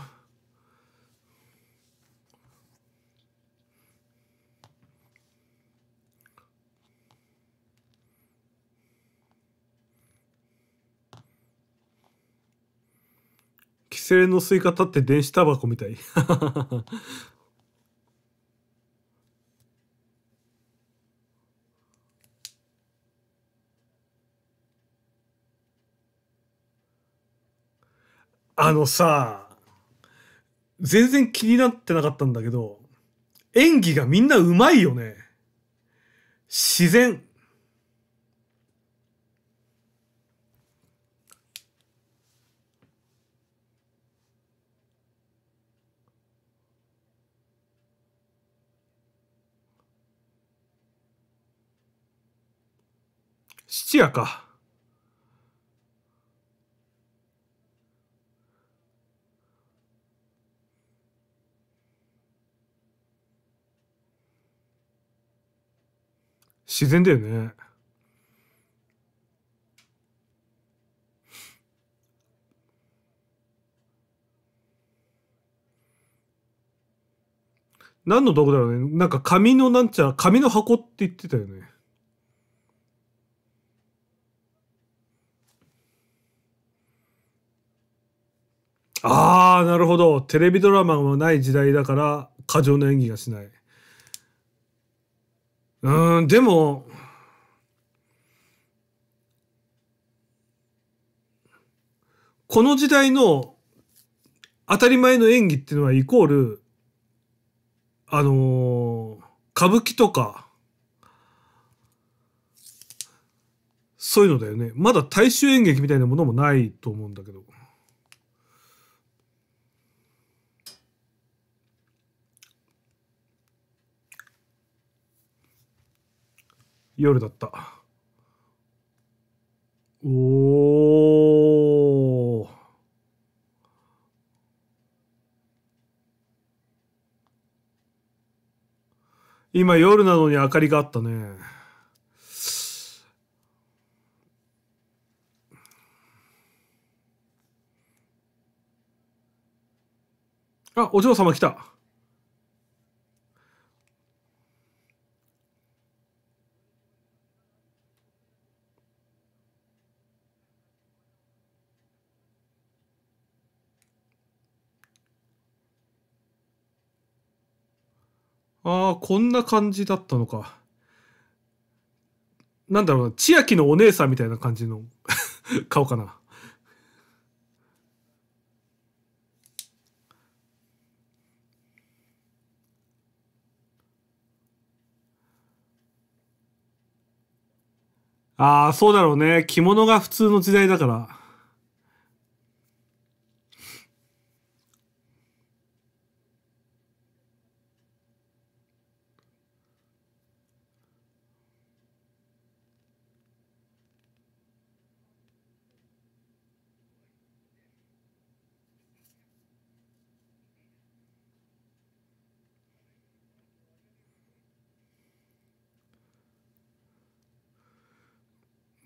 規制の吸い方って電子タバコみたい。あのさ、全然気になってなかったんだけど、演技がみんなうまいよね。自然。質屋か。自然だよね。何の道具だろうね。なんか紙のなんちゃら、紙の箱って言ってたよね。ああ、なるほど。テレビドラマもない時代だから、過剰な演技がしない。うん、でも、この時代の当たり前の演技っていうのはイコール、あのー、歌舞伎とか、そういうのだよね。まだ大衆演劇みたいなものもないと思うんだけど。夜だったおー今夜なのに明かりがあったね。あ、お嬢様来た。ああ、こんな感じだったのか。なんだろうな、千秋のお姉さんみたいな感じの 顔かな。ああ、そうだろうね。着物が普通の時代だから。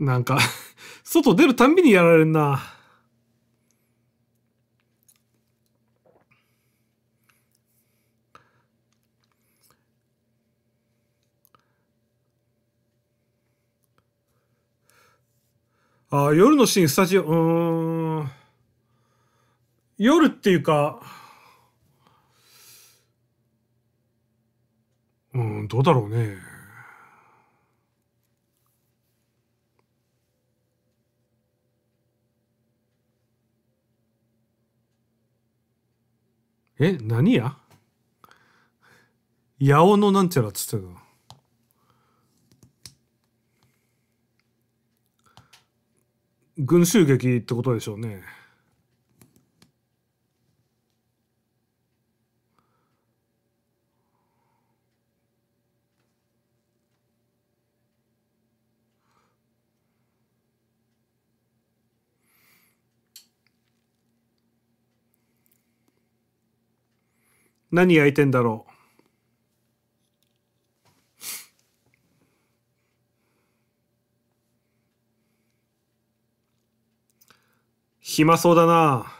なんか 外出るたんびにやられるな。あ夜のシーン、スタジオ、うん。夜っていうか、うん、どうだろうね。え、何や八尾のなんちゃらっつってたの。群衆劇ってことでしょうね。何焼いてんだろう暇そうだな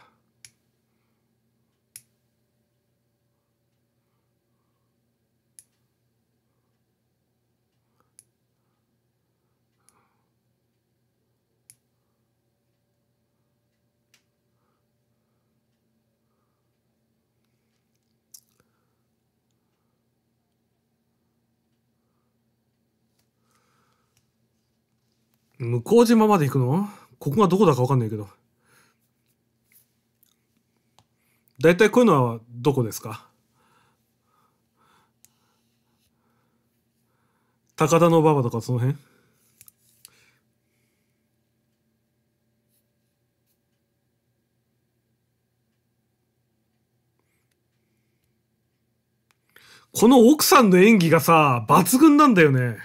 向島まで行くのここがどこだかわかんないけど。大体こういうのはどこですか高田馬場とかその辺この奥さんの演技がさ、抜群なんだよね。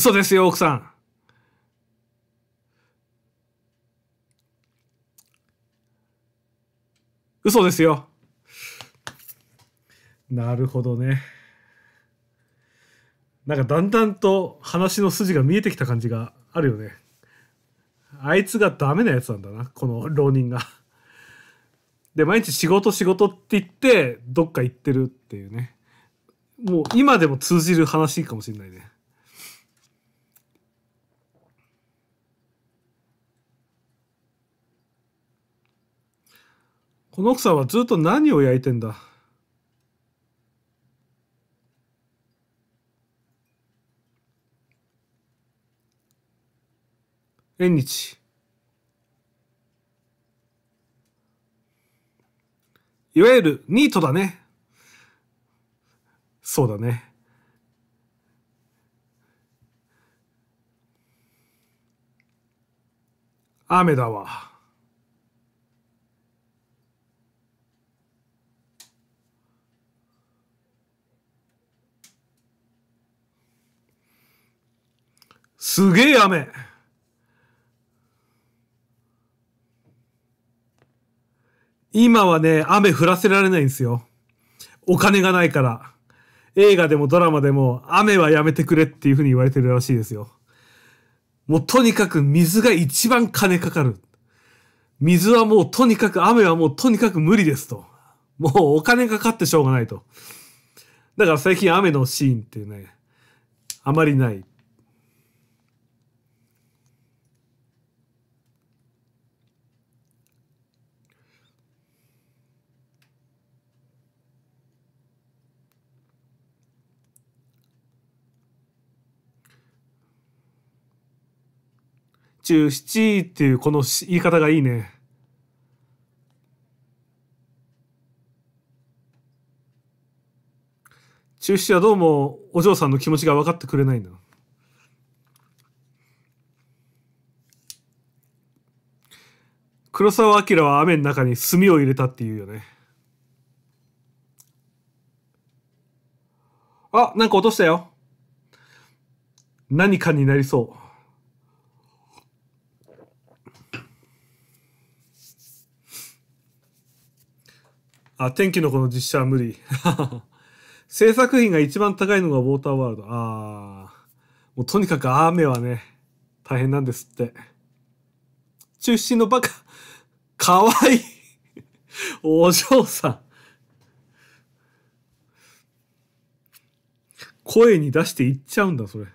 嘘ですよ、奥さん。嘘ですよ。なるほどね。なんかだんだんと話の筋が見えてきた感じがあるよね。あいつがダメなやつなんだな、この浪人が。で、毎日仕事仕事って言って、どっか行ってるっていうね。もう今でも通じる話かもしれないね。この奥さんはずっと何を焼いてんだ縁日いわゆるニートだねそうだね雨だわ。すげえ雨今はね、雨降らせられないんですよ。お金がないから。映画でもドラマでも雨はやめてくれっていうふうに言われてるらしいですよ。もうとにかく水が一番金かかる。水はもうとにかく、雨はもうとにかく無理ですと。もうお金かかってしょうがないと。だから最近雨のシーンっていうね、あまりない。中七っていうこの言い方がいいね。中七はどうもお嬢さんの気持ちが分かってくれないんだ。黒澤明は雨の中に炭を入れたっていうよね。あ、なんか落としたよ。何かになりそう。あ、天気の子の実写は無理。制作費が一番高いのがウォーターワールド。ああ。もうとにかく雨はね、大変なんですって。中心のバカ。かわいい。お嬢さん。声に出して言っちゃうんだ、それ。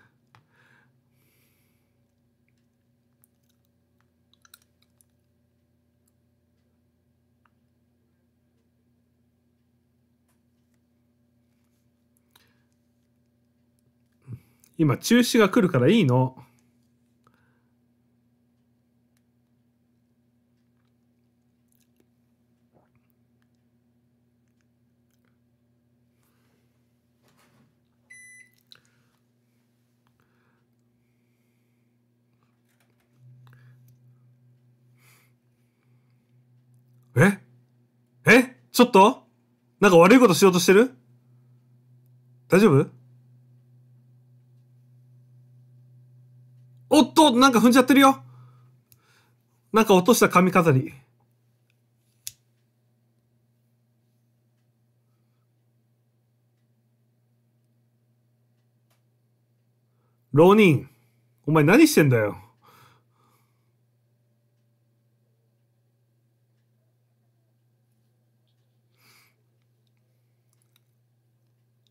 今中止が来るからいいの。ええちょっとなんか悪いことしようとしてる大丈夫おっとなんか踏んじゃってるよなんか落とした髪飾り。浪人、お前何してんだよ。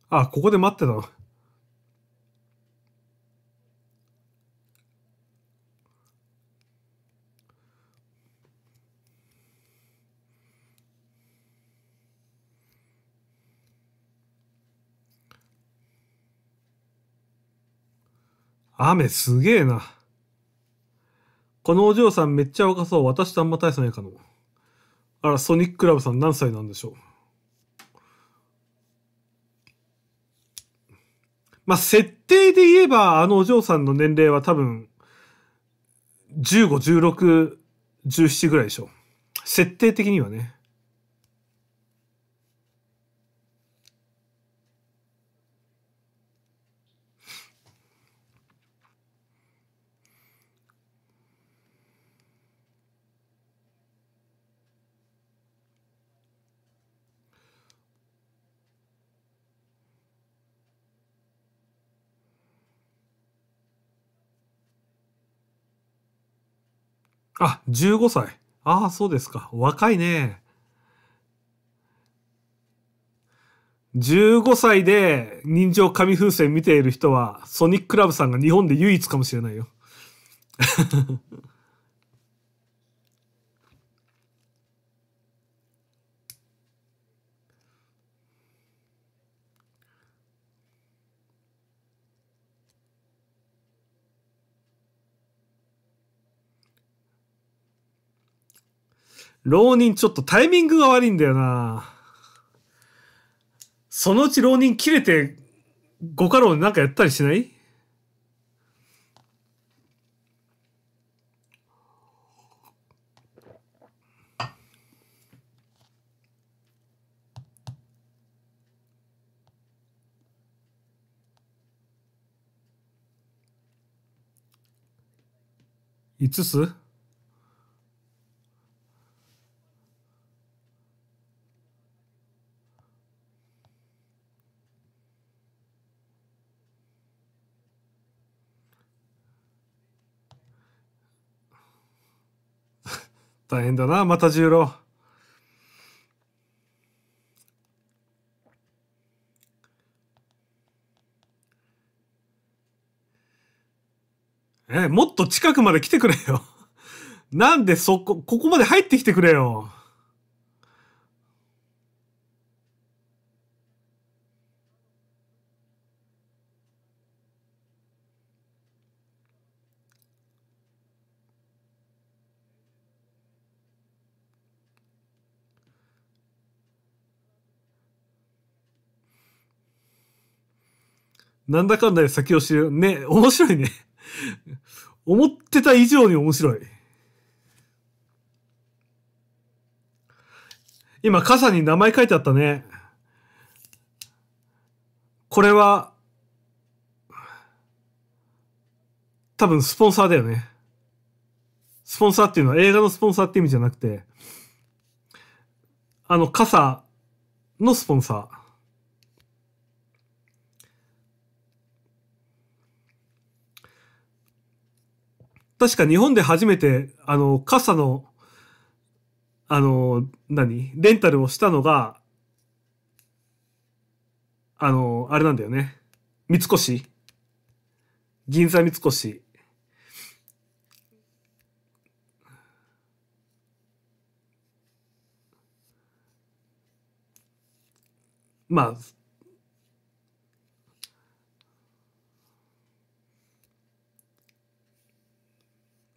あ、ここで待ってたの。雨すげえな。このお嬢さんめっちゃ若そう。私とあんま大差ないかの。あら、ソニッククラブさん何歳なんでしょう。まあ、設定で言えば、あのお嬢さんの年齢は多分、15、16、17ぐらいでしょう。設定的にはね。あ、15歳。ああ、そうですか。若いね。15歳で人情紙風船見ている人は、ソニッククラブさんが日本で唯一かもしれないよ。浪人ちょっとタイミングが悪いんだよな。そのうち浪人切れて、ご家老なんかやったりしないいつ大変だな、また十郎。え、もっと近くまで来てくれよ。なんでそこ、ここまで入ってきてくれよ。なんだかんだで先を知る。ね、面白いね。思ってた以上に面白い。今、傘に名前書いてあったね。これは、多分スポンサーだよね。スポンサーっていうのは映画のスポンサーって意味じゃなくて、あの傘のスポンサー。確か日本で初めて、あの、傘の、あの、何レンタルをしたのが、あの、あれなんだよね。三越銀座三越まあ、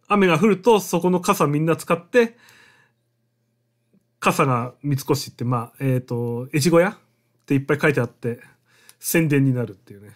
雨が降るとそこの傘みんな使って傘が三越ってまあえっ、ー、と越後屋っていっぱい書いてあって宣伝になるっていうね。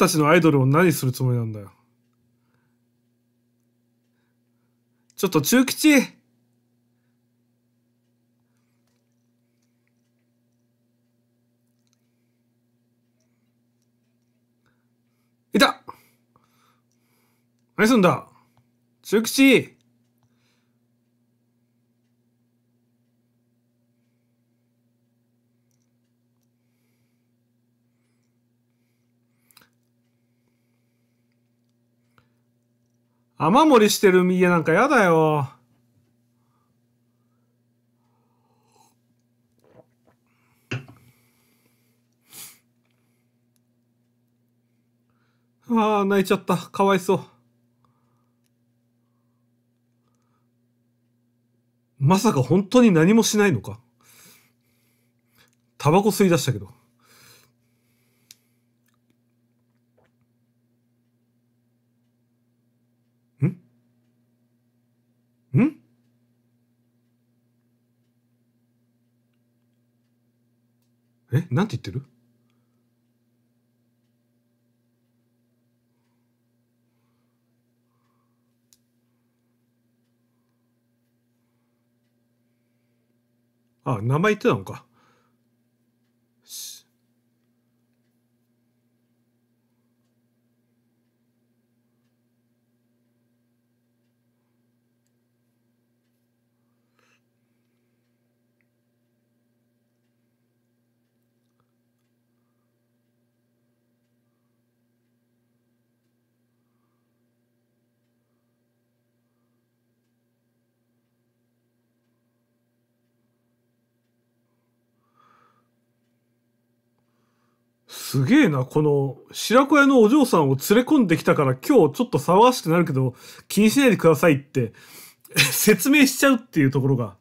たちのアイドルを何するつもりなんだよ。ちょっと中吉いた何すんだ中吉雨漏りしてる家なんかやだよ。ああ、泣いちゃった。かわいそう。まさか本当に何もしないのか。タバコ吸い出したけど。えなんて言ってるあ名前言ってたのかすげえな、この、白子屋のお嬢さんを連れ込んできたから今日ちょっと騒がしくなるけど、気にしないでくださいって 説明しちゃうっていうところが。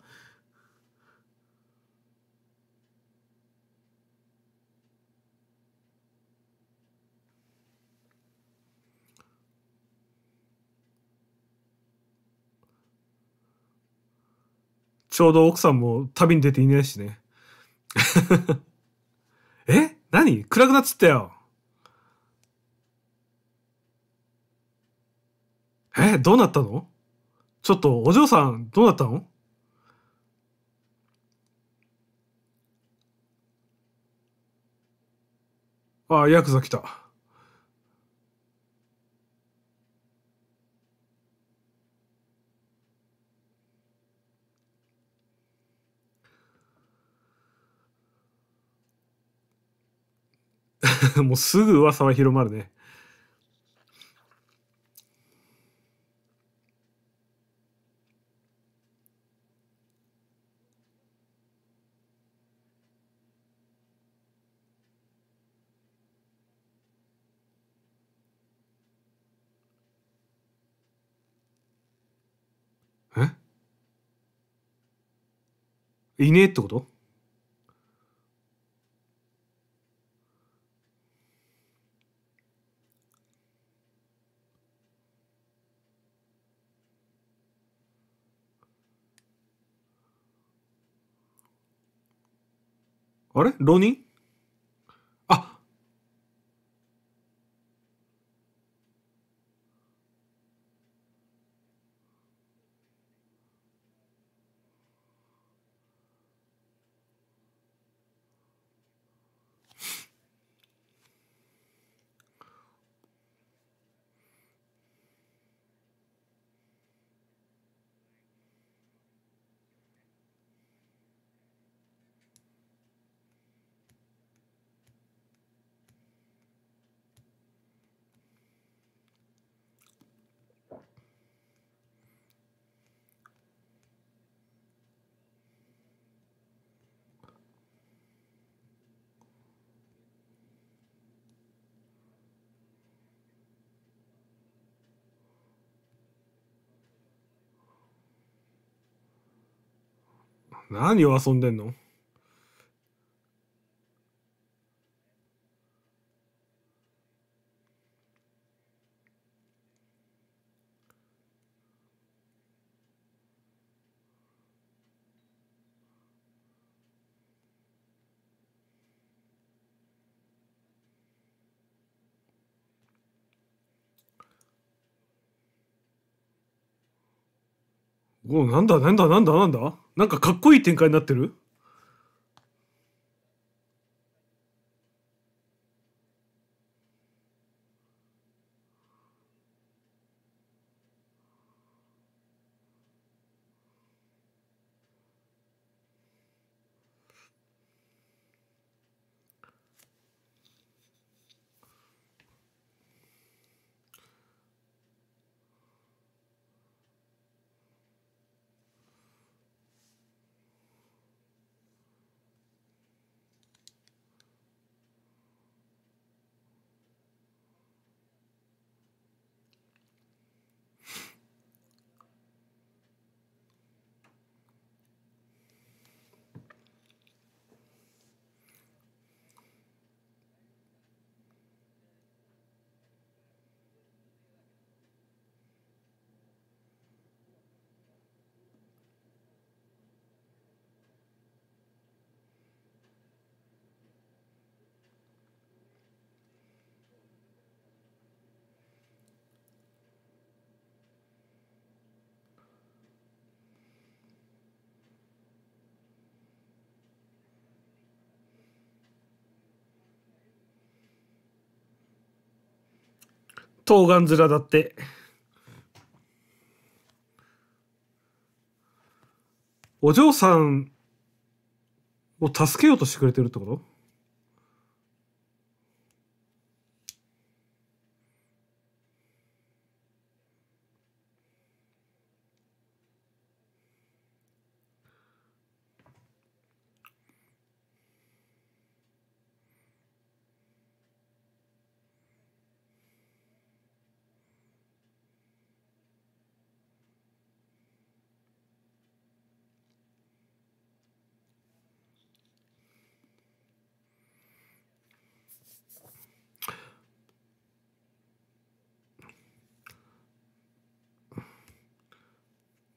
ちょうど奥さんも旅に出ていないしね。え何暗くなっちゃったよ。え、どうなったのちょっと、お嬢さん、どうなったのああ、ヤクザ来た。もうすぐ噂は広まるね。いねえってこと ¿Ora? ¿Rooney? 何を遊んでんのおなんだなんだなんだなんだなんかかっこいい展開になってる冬瓜面だって。お嬢さんを助けようとしてくれてるってこと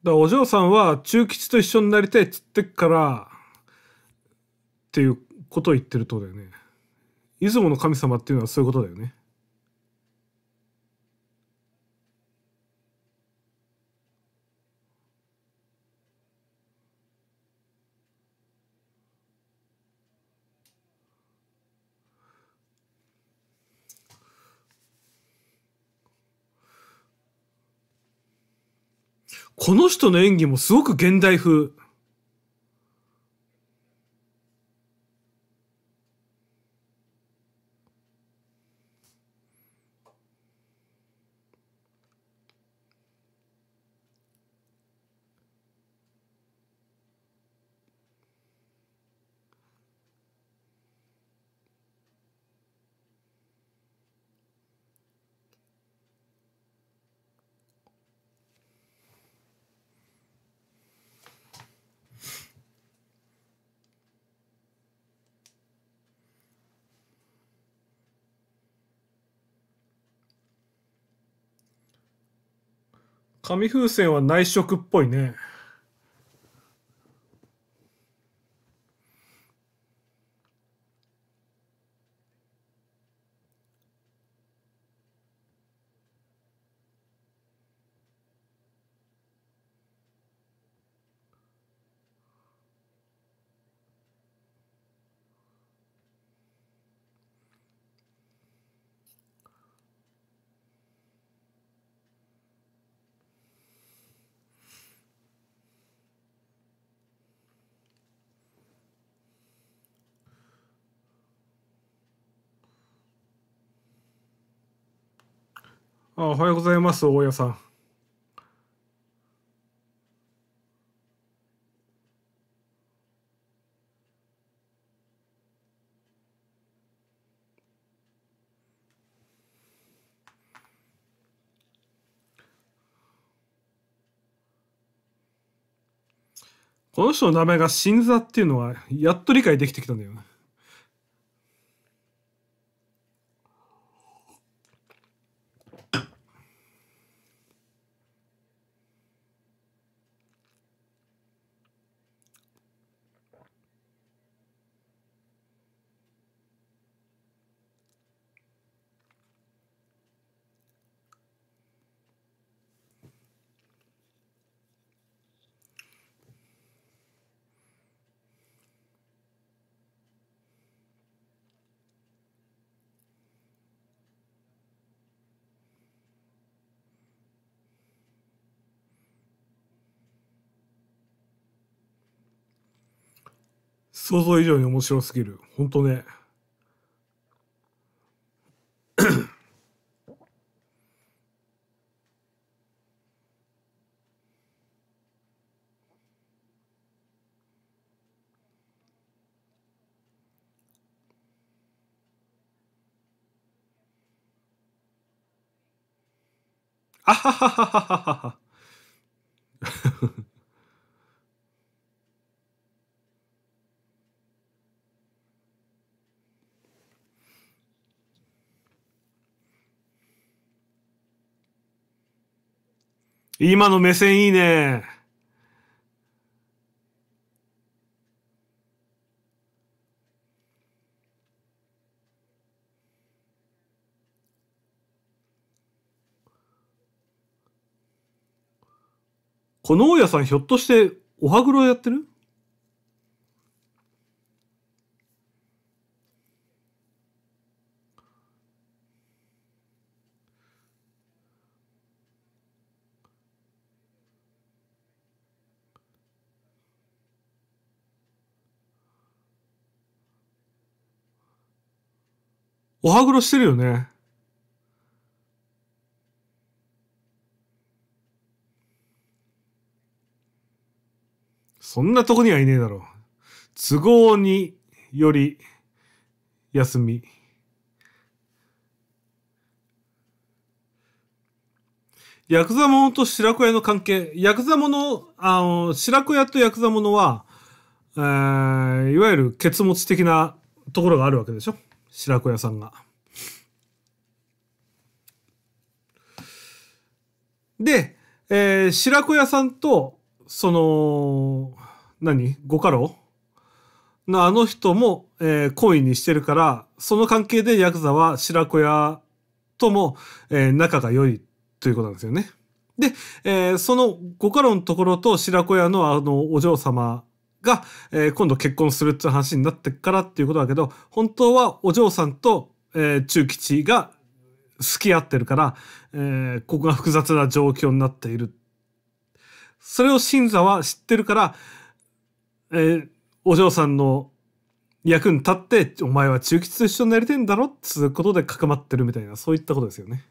だお嬢さんは中吉と一緒になりたいっつってっからっていうことを言ってるとだよね出雲の神様っていうのはそういうことだよねこの人の演技もすごく現代風。紙風船は内職っぽいね。あおはようございます、大家さん。この人の名前が新座っていうのは、やっと理解できてきたんだよね。想像以上に面白すぎる。ほんとね。あはははははは。今の目線いいね。この大家さんひょっとしてお歯黒やってるお歯黒してるよね。そんなとこにはいねえだろう。都合により休み。ヤクザものと白子屋の関係。ヤクザもの、あの、白子屋とヤクザものは、えー、いわゆる結物的なところがあるわけでしょ。白子屋さんが。で、えー、白子屋さんと、その、何ご家老のあの人も、えー、懇意にしてるから、その関係でヤクザは白子屋とも、えー、仲が良いということなんですよね。で、えー、そのご家老のところと白子屋のあのお嬢様が、えー、今度結婚するって話になってからっていうことだけど、本当はお嬢さんと、えー、中吉が付き合ってるから、えー、ここが複雑な状況になっている。それを新座は知ってるから、えー、お嬢さんの役に立って、お前は中吉と一緒になりてんだろっつうことでかくまってるみたいな、そういったことですよね。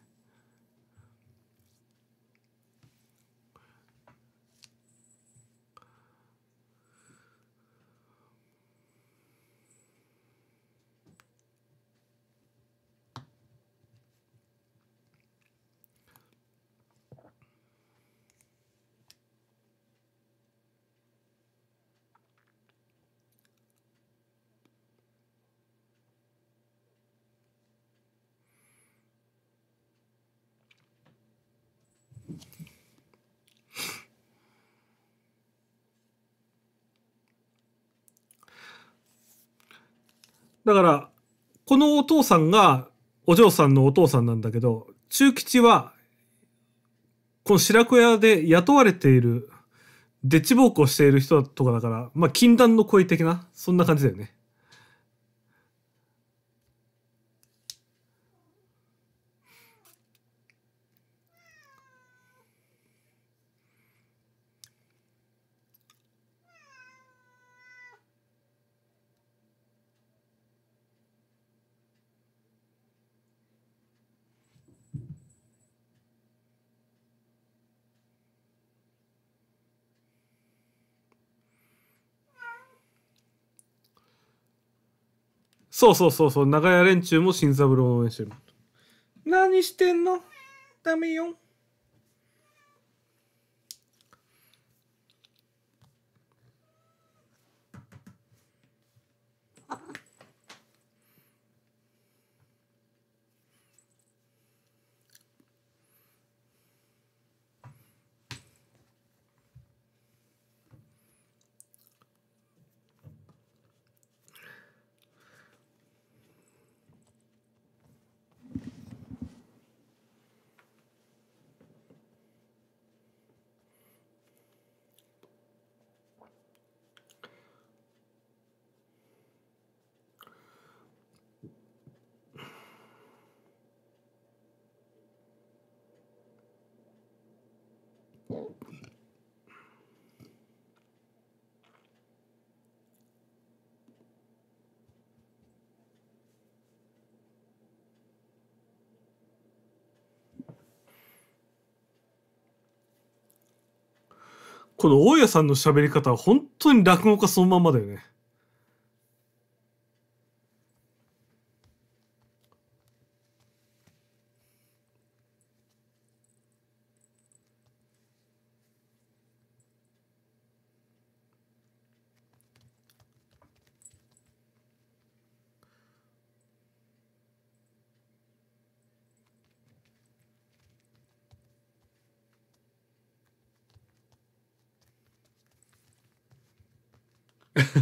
だから、このお父さんがお嬢さんのお父さんなんだけど、中吉は、この白子屋で雇われている、でっちうこしている人とかだから、まあ、禁断の恋的な、そんな感じだよね。そうそうそうそう長屋連中も新三郎を応援してる何してんのダメよこの大家さんの喋り方は本当に落語家そのまんまだよね。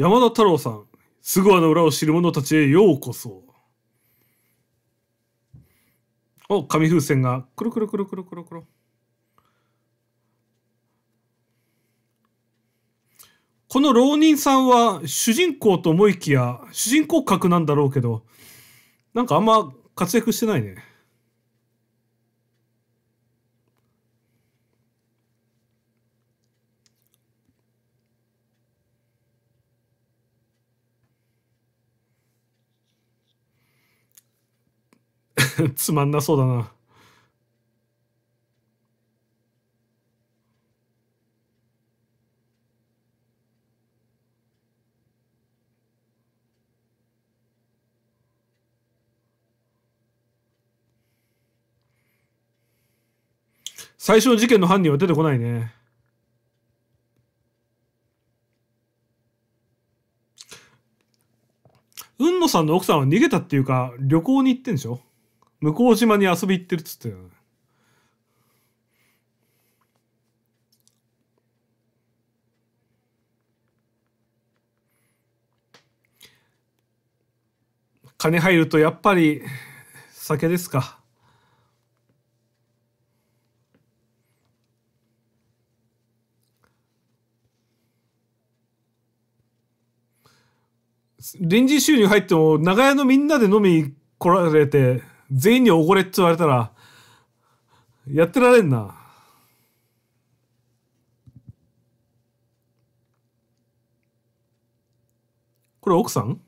山田太郎さん、すごの裏を知る者たちへようこそ。お、紙風船が、くるくるくるくるくるくる。この浪人さんは主人公と思いきや、主人公格なんだろうけど、なんかあんま活躍してないね。つまんなそうだな。最初の事件の犯人は出てこないね。海野さんの奥さんは逃げたっていうか旅行に行ってんでしょ向島に遊び行ってるっつったよね金入るとやっぱり酒ですか。臨時収入入っても長屋のみんなで飲み来られて全員におごれって言われたら、やってられんな。これ奥さん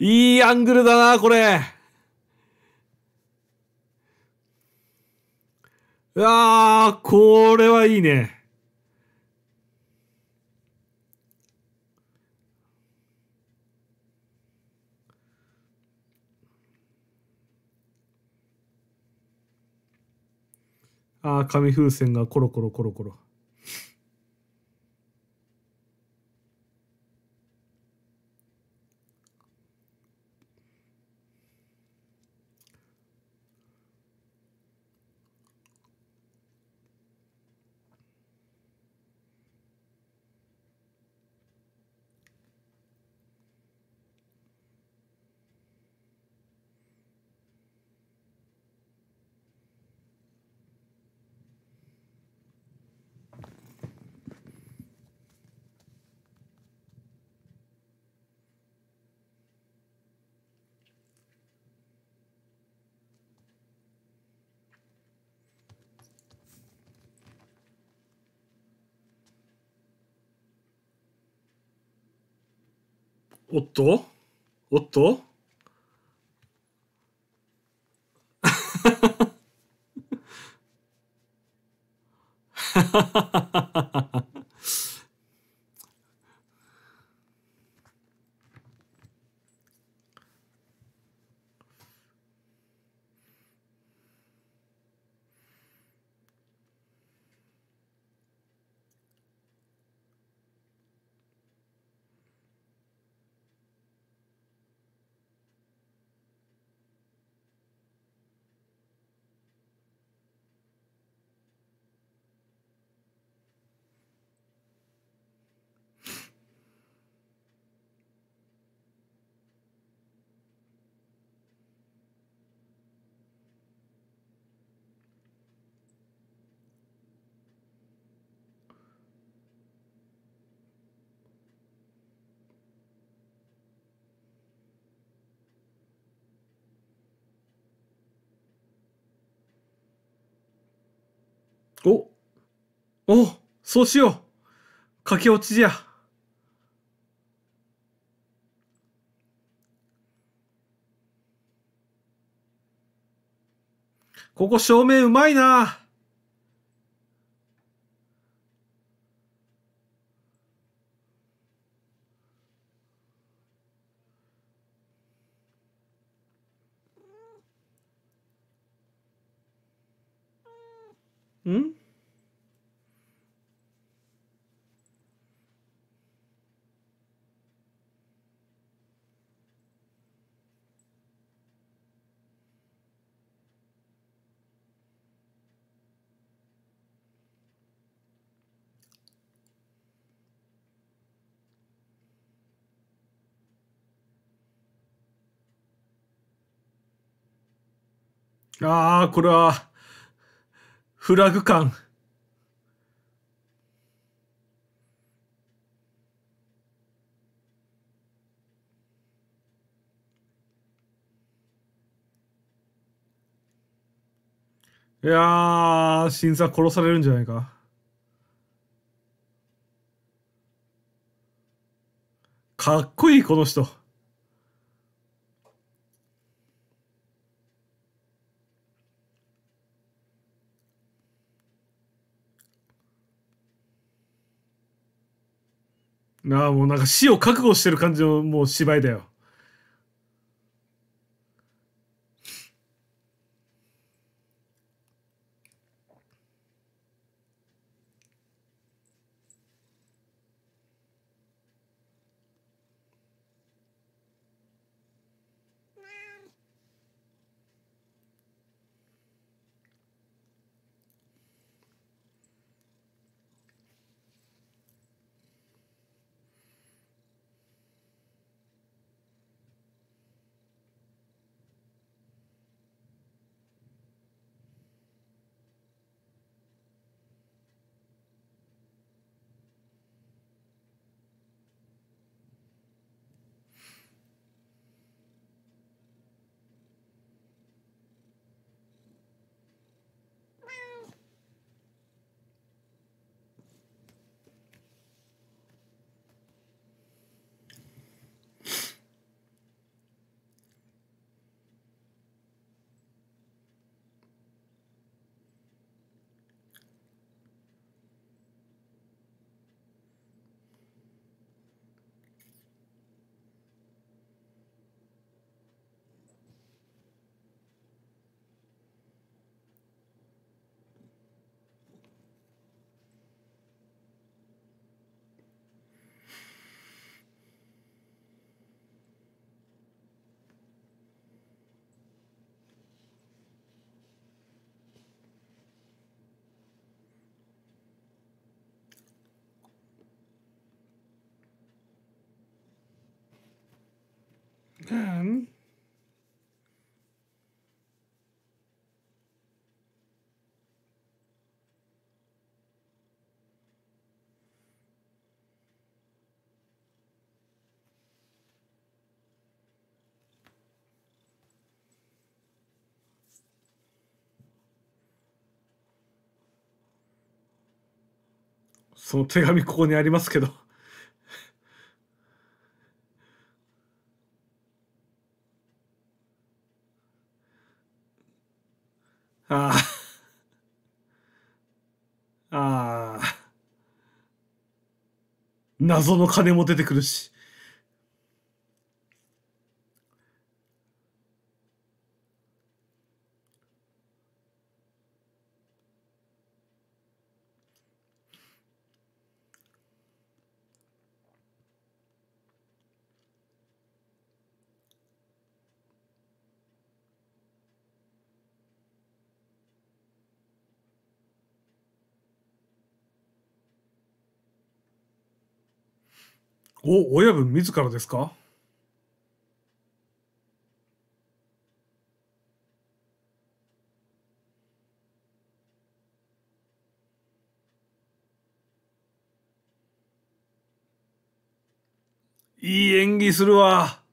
いいアングルだな、これ。うわこれはいいね。ああ、紙風船がコロコロコロコロ。おっとおっと Ha ha ha ha ha ha. おおそうしよう駆け落ちじゃ。ここ照明うまいなああ、これは、フラグ感。いやー、新さん殺されるんじゃないか。かっこいい、この人。ああ、もうなんか死を覚悟してる感じのもう芝居だよ。何 その手紙ここにありますけどああ。ああ。謎の金も出てくるし。お、親分自らですかいい演技するわ。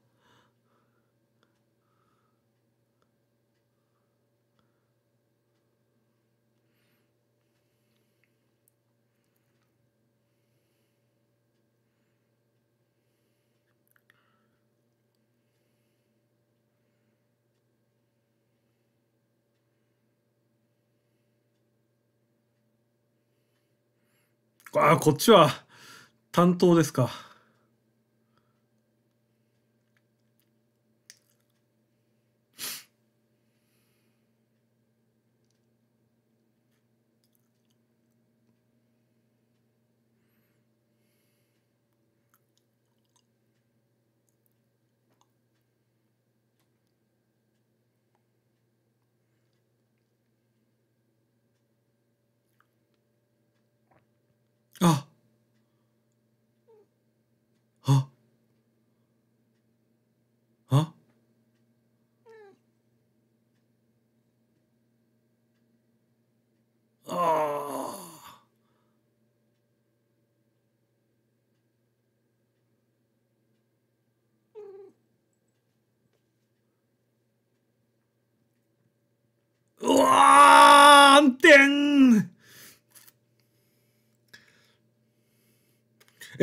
ああ、こっちは担当ですか。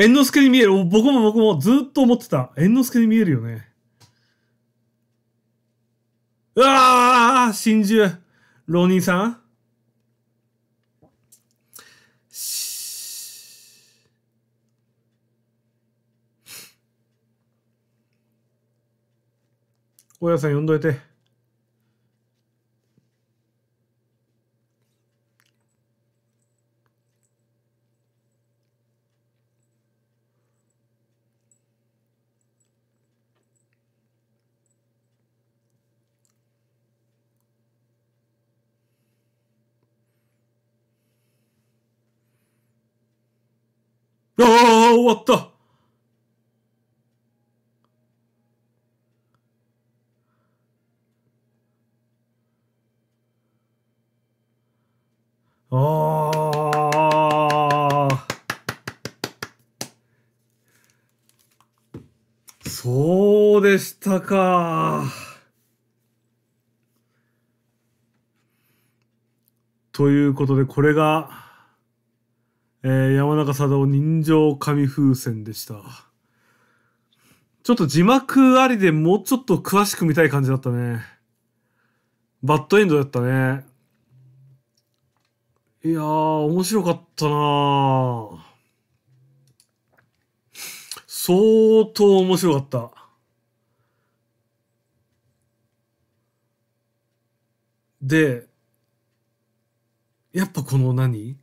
猿之助に見える。僕も僕もずっと思ってた。猿之助に見えるよね。うわあ真珠浪人さん大家さん呼んどいて。ああ、終わったああ。そうでしたか。ということで、これが、えー、山中貞夫人情紙風船でした。ちょっと字幕ありでもうちょっと詳しく見たい感じだったね。バッドエンドだったね。いやー、面白かったなー相当面白かった。で、やっぱこの何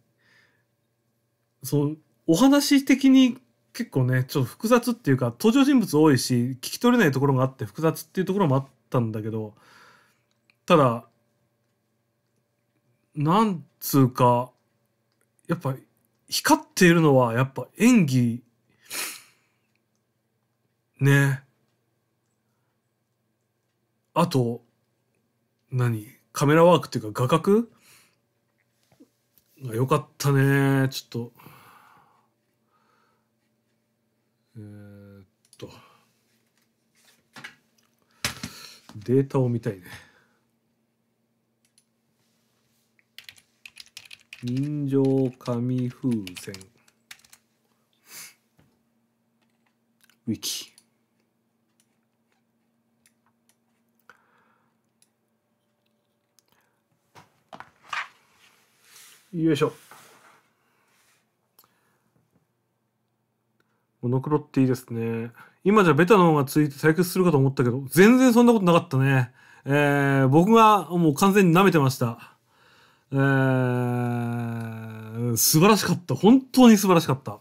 そうお話的に結構ねちょっと複雑っていうか登場人物多いし聞き取れないところがあって複雑っていうところもあったんだけどただなんつうかやっぱ光っているのはやっぱ演技ねあと何カメラワークっていうか画角が良かったねちょっとデータを見たいね。人情紙風船。ウィキ。よいしょ。モノクロっていいですね。今じゃベタの方がついて採掘するかと思ったけど、全然そんなことなかったね。えー、僕がもう完全に舐めてました。えー、素晴らしかった。本当に素晴らしかった。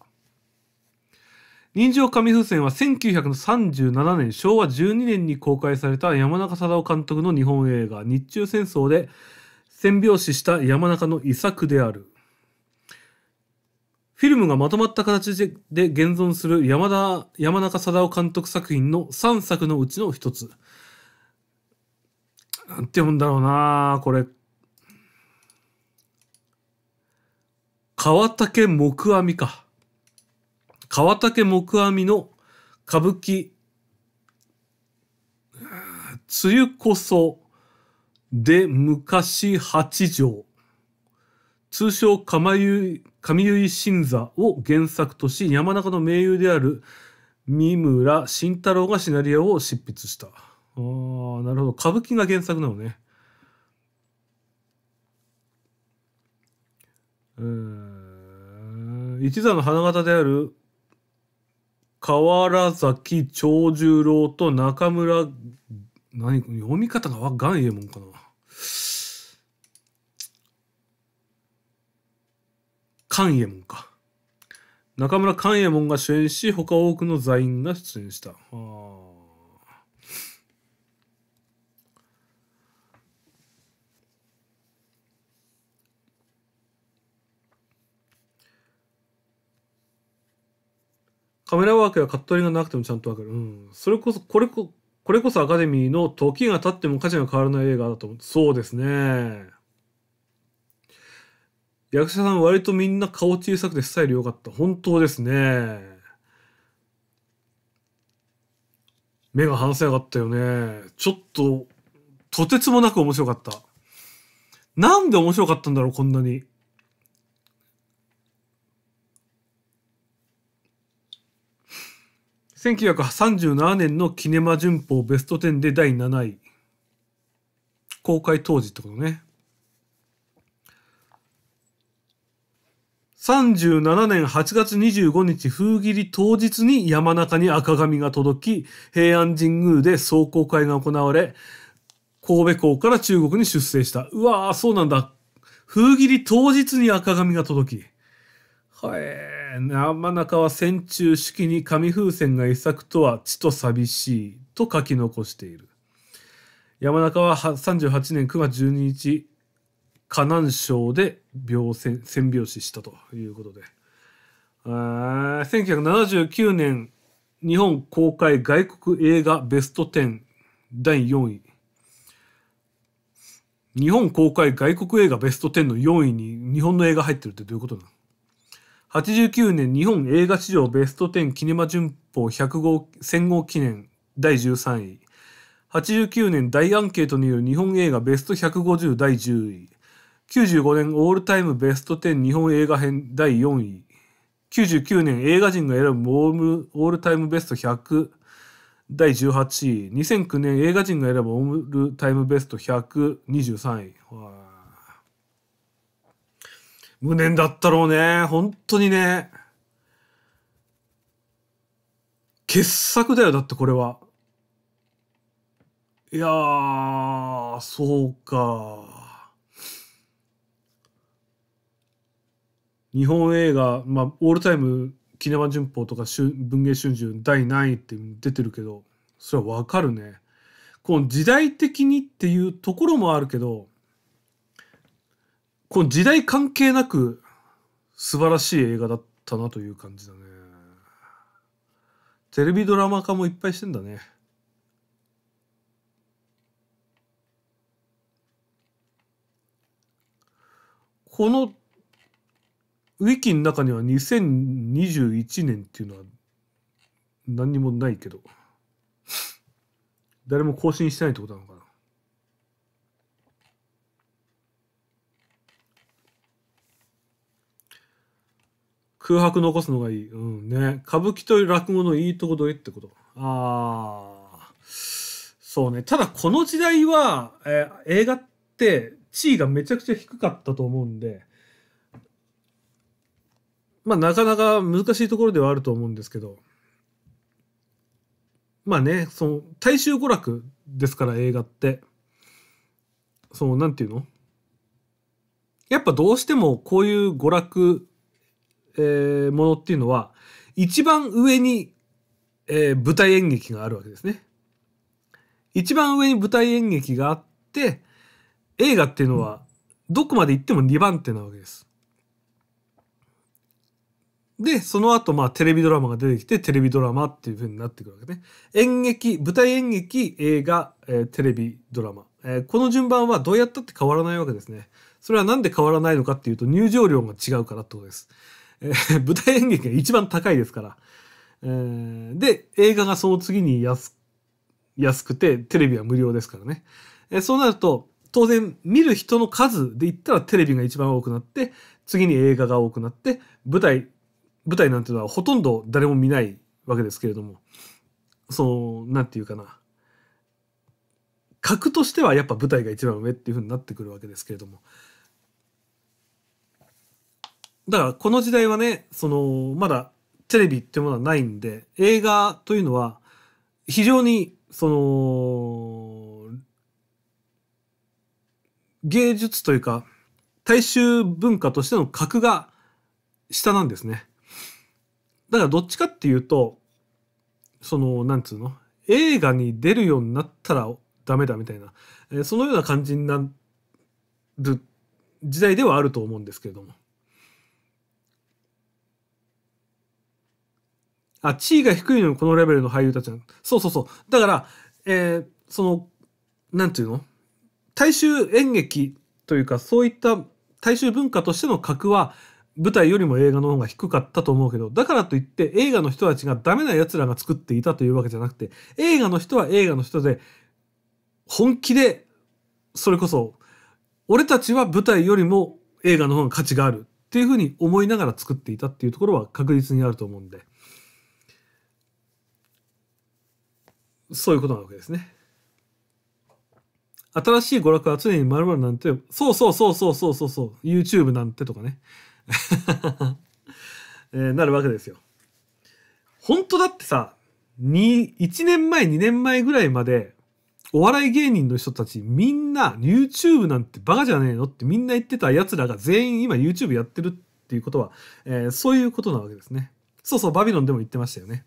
人情紙風船は1937年、昭和12年に公開された山中貞夫監督の日本映画、日中戦争で、戦拍子した山中の遺作である。フィルムがまとまった形で現存する山田、山中貞夫監督作品の3作のうちの一つ。なんて読むんだろうなこれ。川竹木阿弥か。川竹木阿弥の歌舞伎、梅雨こそで昔八条。通称、釜湯。神結新座を原作とし、山中の名優である三村慎太郎がシナリオを執筆した。ああ、なるほど。歌舞伎が原作なのね。うー、一座の花形である河原崎長十郎と中村何読み方がわかんええもんかな。ンエモンか。中村勘右衛門が主演し、他多くの座員が出演した。はカメラワークやカットリングがなくてもちゃんとわかる。うん。それこそ、これこ、これこそアカデミーの時が経っても価値が変わらない映画だと思う。そうですね。役者さん割とみんな顔小さくてスタイル良かった。本当ですね。目が離せなかったよね。ちょっと、とてつもなく面白かった。なんで面白かったんだろう、こんなに。1937年のキネマ旬報ベスト10で第7位。公開当時ってことね。37年8月25日封切り当日に山中に赤紙が届き、平安神宮で壮行会が行われ、神戸港から中国に出征した。うわぁ、そうなんだ。封切り当日に赤紙が届き。はえー、山中は戦中式に紙風船が一作とは地と寂しいと書き残している。山中は38年9月12日、河南省で病線戦病死したということで、え1979年日本公開外国映画ベスト10第4位日本公開外国映画ベスト10の4位に日本の映画入ってるってどういうことなの89年日本映画史上ベスト10キネマ旬報100号戦後記念第13位89年大アンケートによる日本映画ベスト150第10位95年オールタイムベスト10日本映画編第4位。99年映画人が選ぶオールタイムベスト100第18位。2009年映画人が選ぶオールタイムベスト123位。無念だったろうね。本当にね。傑作だよ。だってこれは。いやー、そうか。日本映画、まあ、オールタイムキネマ旬報とか文藝春秋第何位って出てるけどそれはわかるねこの時代的にっていうところもあるけどこの時代関係なく素晴らしい映画だったなという感じだねテレビドラマ化もいっぱいしてんだねこのウィキの中には2021年っていうのは何にもないけど、誰も更新してないってことなのかな。空白残すのがいい。うんね。歌舞伎と落語のいいとこ取りってこと。ああ。そうね。ただこの時代は、えー、映画って地位がめちゃくちゃ低かったと思うんで、まあ、なかなか難しいところではあると思うんですけど、まあね、その、大衆娯楽ですから映画って、その、なんていうのやっぱどうしてもこういう娯楽、えー、ものっていうのは、一番上に、えー、舞台演劇があるわけですね。一番上に舞台演劇があって、映画っていうのは、どこまで行っても2番手なわけです。で、その後、まあ、テレビドラマが出てきて、テレビドラマっていう風になってくるわけね。演劇、舞台演劇、映画、えー、テレビドラマ、えー、この順番はどうやったって変わらないわけですね。それはなんで変わらないのかっていうと、入場料が違うからってことです。えー、舞台演劇が一番高いですから。えー、で、映画がその次に安、安くて、テレビは無料ですからね。えー、そうなると、当然見る人の数で言ったらテレビが一番多くなって次に映画が多くなって舞台舞台なんていうのはほとんど誰も見ないわけですけれどもその何て言うかな格としてはやっぱ舞台が一番上っていうふうになってくるわけですけれどもだからこの時代はねそのまだテレビっていうものはないんで映画というのは非常にその芸術というか大衆文化としての格が下なんですね。だからどっちかっていうと、その、なんつうの映画に出るようになったらダメだみたいな、えー、そのような感じになる時代ではあると思うんですけれども。あ、地位が低いのにこのレベルの俳優たちなそうそうそう。だから、えー、その、なんていうの大衆演劇というか、そういった大衆文化としての格は、舞台よりも映画の方が低かったと思うけど、だからといって映画の人たちがダメな奴らが作っていたというわけじゃなくて、映画の人は映画の人で、本気で、それこそ、俺たちは舞台よりも映画の方が価値があるっていうふうに思いながら作っていたっていうところは確実にあると思うんで、そういうことなわけですね。新しい娯楽は常に〇〇なんて、そうそうそうそうそうそうそう、YouTube なんてとかね。えー、なるわけですよ。本当だってさ、1年前、2年前ぐらいまで、お笑い芸人の人たちみんな YouTube なんてバカじゃねえのってみんな言ってた奴らが全員今 YouTube やってるっていうことは、えー、そういうことなわけですね。そうそう、バビロンでも言ってましたよね。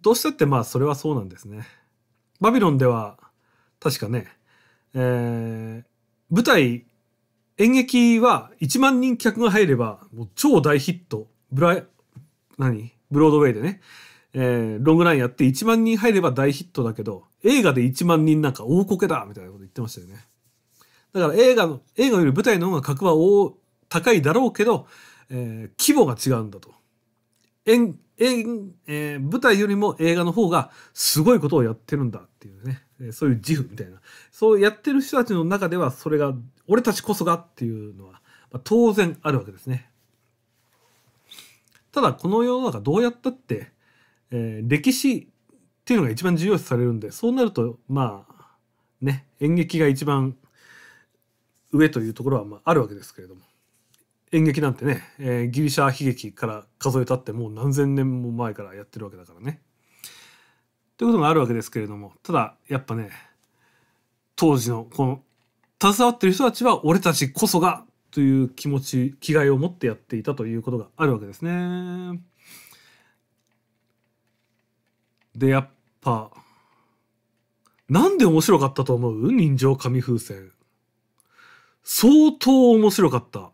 どうしたってまあそれはそうなんですね。バビロンでは確かね、えー、舞台演劇は1万人客が入れば、もう超大ヒット。ブラ何ブロードウェイでね。えー、ロングラインやって1万人入れば大ヒットだけど、映画で1万人なんか大コケだみたいなこと言ってましたよね。だから映画の、映画より舞台の方が格は大、高いだろうけど、えー、規模が違うんだと。演、演、えー、舞台よりも映画の方がすごいことをやってるんだっていうね、えそういう自負みたいな。そうやってる人たちの中ではそれが俺たちこそがっていうのは、まあ、当然あるわけですね。ただこの世の中どうやったって、えー、歴史っていうのが一番重要視されるんでそうなるとまあね演劇が一番上というところはまああるわけですけれども演劇なんてね、えー、ギリシャ悲劇から数えたってもう何千年も前からやってるわけだからね。ということがあるわけですけれどもただやっぱね当時のこの携わってる人たちは俺たちこそがという気持ち気概を持ってやっていたということがあるわけですね。でやっぱなんで面白かったと思う人情紙風船。相当面白かった。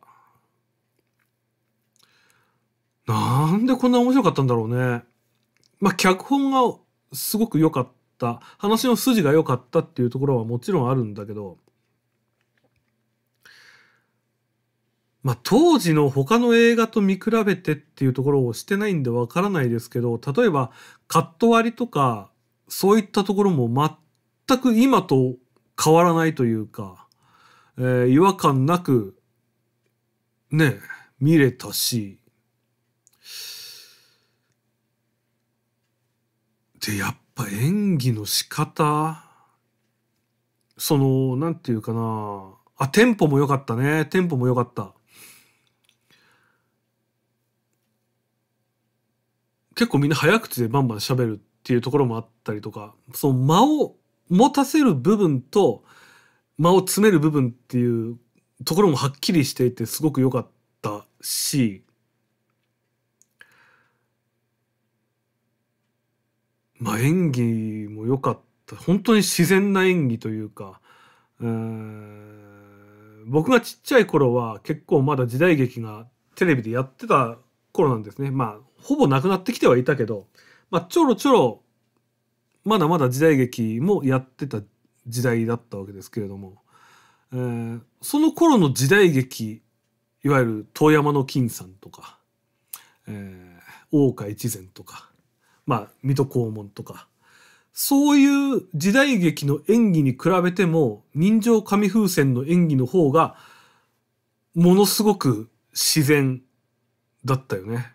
なんでこんな面白かったんだろうね。まあ、脚本がすごく良かった。話の筋が良かったっていうところはもちろんあるんだけど、まあ、当時の他の映画と見比べてっていうところをしてないんでわからないですけど例えばカット割りとかそういったところも全く今と変わらないというか、えー、違和感なくね見れたしでやっぱ演技の仕方そのなんていうかなあテンポも良かったねテンポも良かった結構みんな早口でバンバン喋るっていうところもあったりとか、その間を持たせる部分と間を詰める部分っていうところもはっきりしていてすごく良かったし、まあ演技も良かった。本当に自然な演技というか、うん僕がちっちゃい頃は結構まだ時代劇がテレビでやってた頃なんですね。まあ、ほぼなくなってきてはいたけど、まあ、ちょろちょろ、まだまだ時代劇もやってた時代だったわけですけれども、えー、その頃の時代劇、いわゆる遠山の金さんとか、えー、大岡越前とか、まあ、水戸黄門とか、そういう時代劇の演技に比べても、人情紙風船の演技の方が、ものすごく自然だったよね。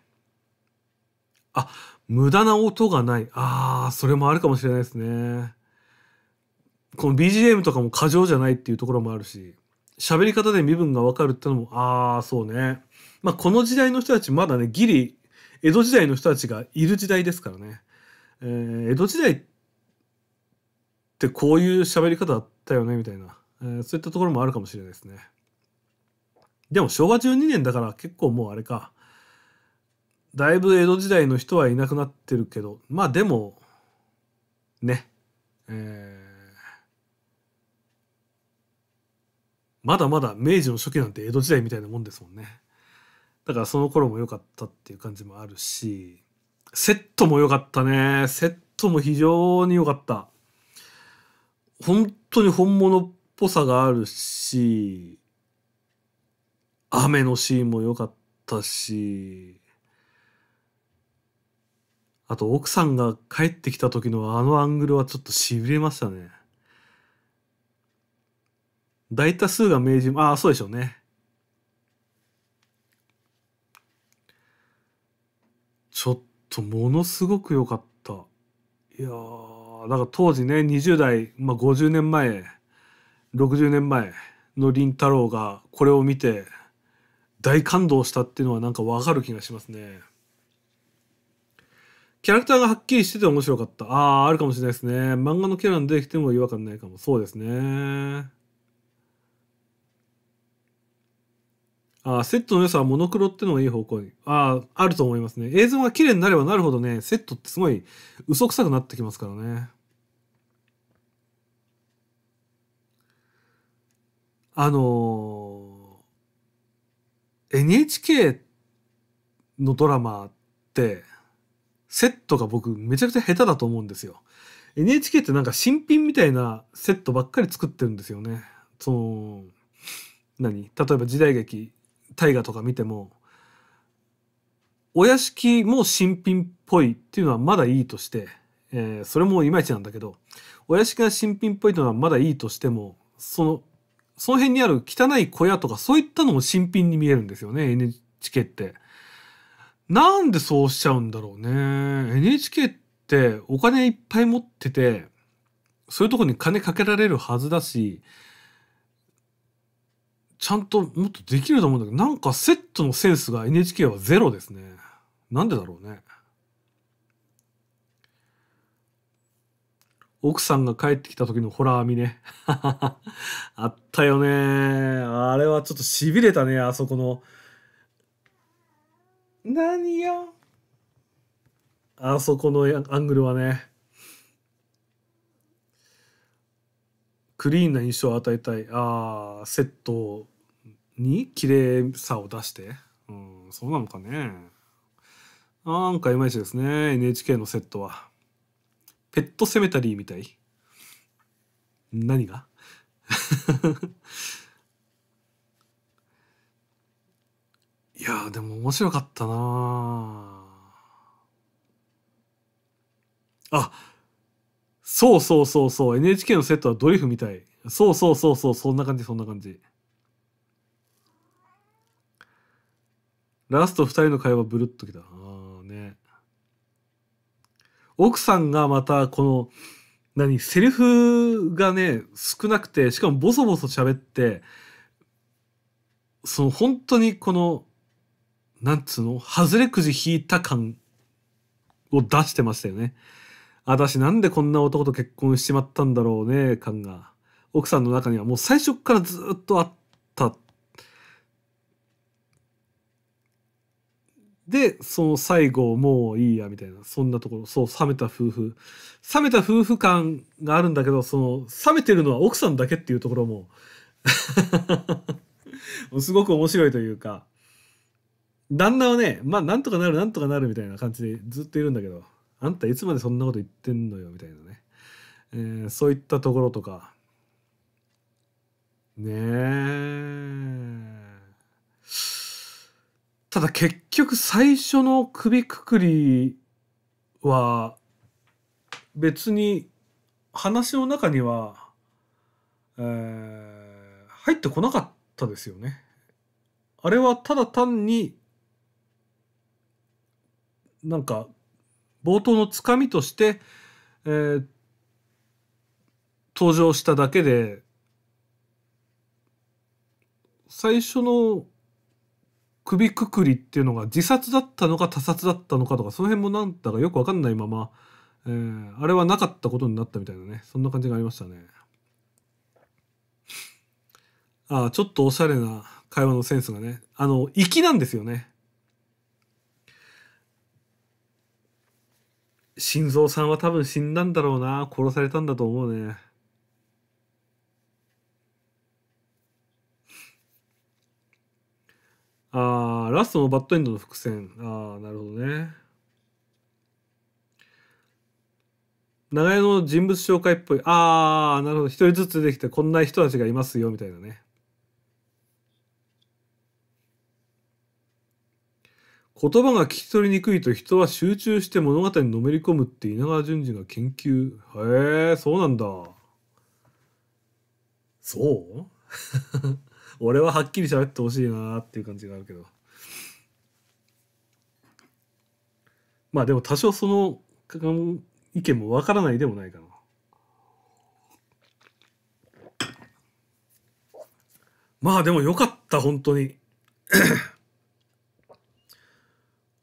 あ、無駄な音がない。ああ、それもあるかもしれないですね。この BGM とかも過剰じゃないっていうところもあるし、喋り方で身分がわかるってのも、ああ、そうね。まあ、この時代の人たち、まだね、ギリ、江戸時代の人たちがいる時代ですからね。えー、江戸時代ってこういう喋り方だったよね、みたいな、えー、そういったところもあるかもしれないですね。でも、昭和12年だから結構もうあれか。だいぶ江戸時代の人はいなくなってるけどまあでもねえー、まだまだ明治の初期なんて江戸時代みたいなもんですもんねだからその頃も良かったっていう感じもあるしセットも良かったねセットも非常に良かった本当に本物っぽさがあるし雨のシーンも良かったしあと奥さんが帰ってきた時のあのアングルはちょっとしびれましたね。大多数が明治、ああ、そうでしょうね。ちょっとものすごく良かった。いやー、んか当時ね、20代、まあ50年前、60年前の倫太郎がこれを見て大感動したっていうのはなんかわかる気がしますね。キャラクターがはっきりしてて面白かった。ああ、あるかもしれないですね。漫画のキャラに出てきても違和感ないかも。そうですね。ああ、セットの良さはモノクロってのがいい方向に。ああ、あると思いますね。映像が綺麗になればなるほどね、セットってすごい嘘くさくなってきますからね。あのー、NHK のドラマって、セットが僕めちゃくちゃ下手だと思うんですよ。NHK ってなんか新品みたいなセットばっかり作ってるんですよね。その何例えば時代劇大河とか見てもお屋敷も新品っぽいっていうのはまだいいとして、えー、それもいまいちなんだけどお屋敷が新品っぽいというのはまだいいとしてもそのその辺にある汚い小屋とかそういったのも新品に見えるんですよね NHK って。なんでそうしちゃうんだろうね。NHK ってお金いっぱい持ってて、そういうとこに金かけられるはずだし、ちゃんともっとできると思うんだけど、なんかセットのセンスが NHK はゼロですね。なんでだろうね。奥さんが帰ってきた時のホラー見ね。あったよね。あれはちょっと痺れたね、あそこの。何よあそこのアングルはねクリーンな印象を与えたいあセットに綺麗さを出してうんそうなのかねなんかいまいちですね NHK のセットはペットセメタリーみたい何が やでも面白かったなあそうそうそうそう NHK のセットはドリフみたいそうそうそうそうそんな感じそんな感じラスト2人の会話ブルッときたああね奥さんがまたこの何セリフがね少なくてしかもボソボソ喋ってその本当にこのなんつうの外れくじ引いた感を出してましたよね。私なんでこんな男と結婚しちまったんだろうね感が奥さんの中にはもう最初からずっとあったでその最後もういいやみたいなそんなところそう冷めた夫婦冷めた夫婦感があるんだけどその冷めてるのは奥さんだけっていうところも すごく面白いというか旦那はね、まあ、なんとかなる、なんとかなるみたいな感じでずっといるんだけど、あんたいつまでそんなこと言ってんのよ、みたいなね。えー、そういったところとか。ねえ。ただ結局最初の首くくりは別に話の中には、えー、入ってこなかったですよね。あれはただ単になんか冒頭のつかみとして、えー、登場しただけで最初の首くくりっていうのが自殺だったのか他殺だったのかとかその辺もなんだかよく分かんないまま、えー、あれはなかったことになったみたいなねそんな感じがありましたね。ああちょっとおしゃれな会話のセンスがねあの粋なんですよね。心臓さんは多分死んだんだろうな殺されたんだと思うねああラストのバッドエンドの伏線ああなるほどね長屋の人物紹介っぽいああなるほど一人ずつ出てきてこんな人たちがいますよみたいなね言葉が聞き取りにくいと人は集中して物語にのめり込むって稲川淳二が研究へえそうなんだそう 俺ははっきり喋ってほしいなっていう感じがあるけどまあでも多少その意見もわからないでもないかなまあでもよかった本当に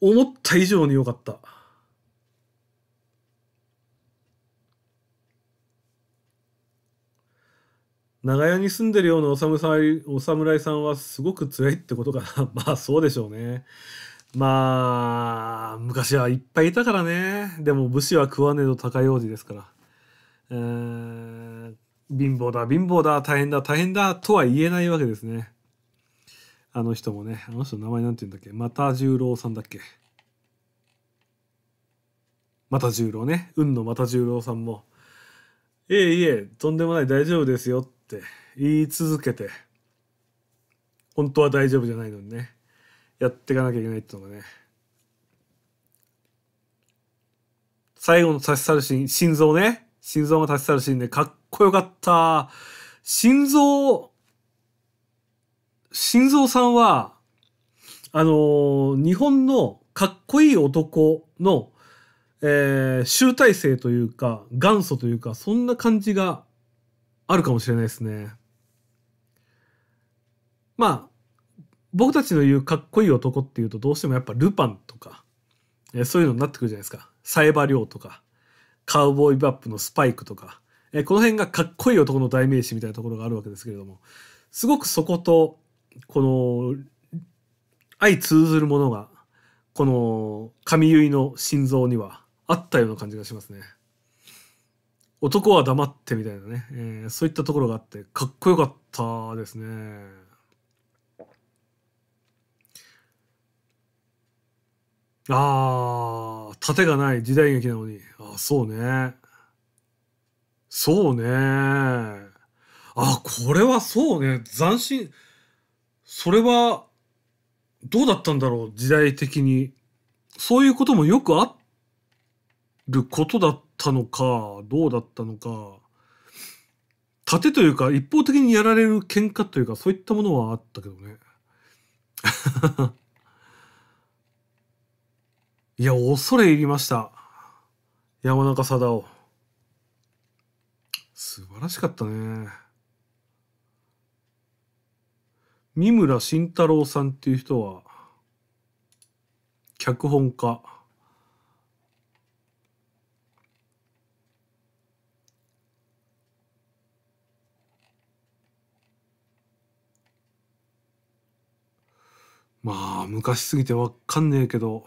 思った以上に良かった。長屋に住んでるようなお侍さんお侍さんはすごく辛いってことかな。まあそうでしょうね。まあ、昔はいっぱいいたからね。でも武士は食わねえと高い王子ですから。えー、貧乏だ、貧乏だ、大変だ、大変だとは言えないわけですね。あの人もね、あの人の名前なんて言うんだっけ、また十郎さんだっけ。また十郎ね、運のまた十郎さんも、いえいえ、とんでもない大丈夫ですよって言い続けて、本当は大丈夫じゃないのにね、やっていかなきゃいけないってのがね、最後の立ち去るシーン、心臓ね、心臓が立ち去るシーンで、ね、かっこよかった。心臓、心臓さんは、あのー、日本のかっこいい男の、えー、集大成というか、元祖というか、そんな感じがあるかもしれないですね。まあ、僕たちの言うかっこいい男っていうと、どうしてもやっぱルパンとか、えー、そういうのになってくるじゃないですか。サイバリョウとか、カウボーイバップのスパイクとか、えー、この辺がかっこいい男の代名詞みたいなところがあるわけですけれども、すごくそこと、この相通ずるものがこの神結の心臓にはあったような感じがしますね。男は黙ってみたいなね、えー、そういったところがあってかっこよかったですね。ああ、盾がない時代劇なのに。あそうね。そうね。あこれはそうね。斬新。それは、どうだったんだろう、時代的に。そういうこともよくあることだったのか、どうだったのか。盾というか、一方的にやられる喧嘩というか、そういったものはあったけどね。いや、恐れ入りました。山中貞夫。素晴らしかったね。三村慎太郎さんっていう人は脚本家まあ昔すぎてわかんねえけど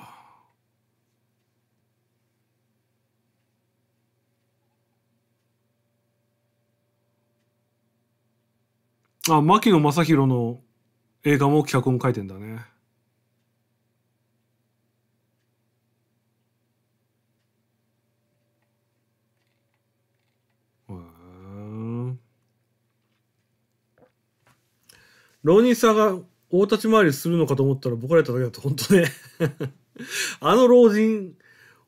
あ牧野正弘の映画も脚本書いてんだね浪人さんが大立ち回りするのかと思ったらボカれただけだと本当ね あの老人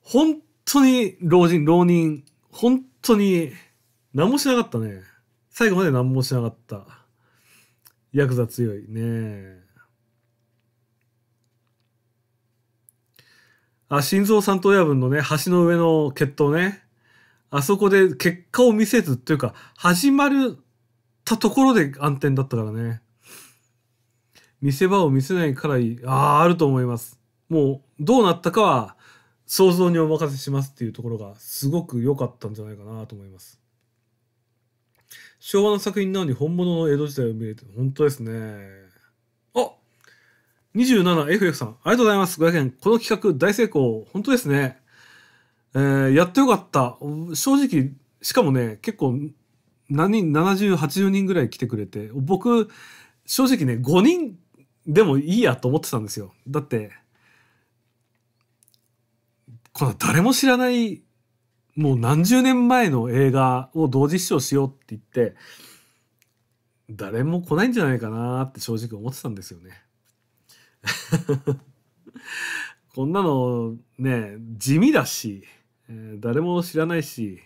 本当に老人浪人本当に何もしなかったね最後まで何もしなかったヤクザ強いねあ、心臓んと親分のね、橋の上の決闘ね。あそこで結果を見せずというか、始まるたところで暗転だったからね。見せ場を見せないからいい。ああ、あると思います。もう、どうなったかは想像にお任せしますっていうところがすごく良かったんじゃないかなと思います。昭和の作品なのに本物の江戸時代を見れて、本当ですね。あ !27FF さん、ありがとうございます。500円。この企画大成功。本当ですね。えー、やってよかった。正直、しかもね、結構、何人、70、80人ぐらい来てくれて、僕、正直ね、5人でもいいやと思ってたんですよ。だって、この誰も知らないもう何十年前の映画を同時視聴しようって言って誰も来ないんじゃないかなって正直思ってたんですよね。こんなのね地味だし、え誰も知らないし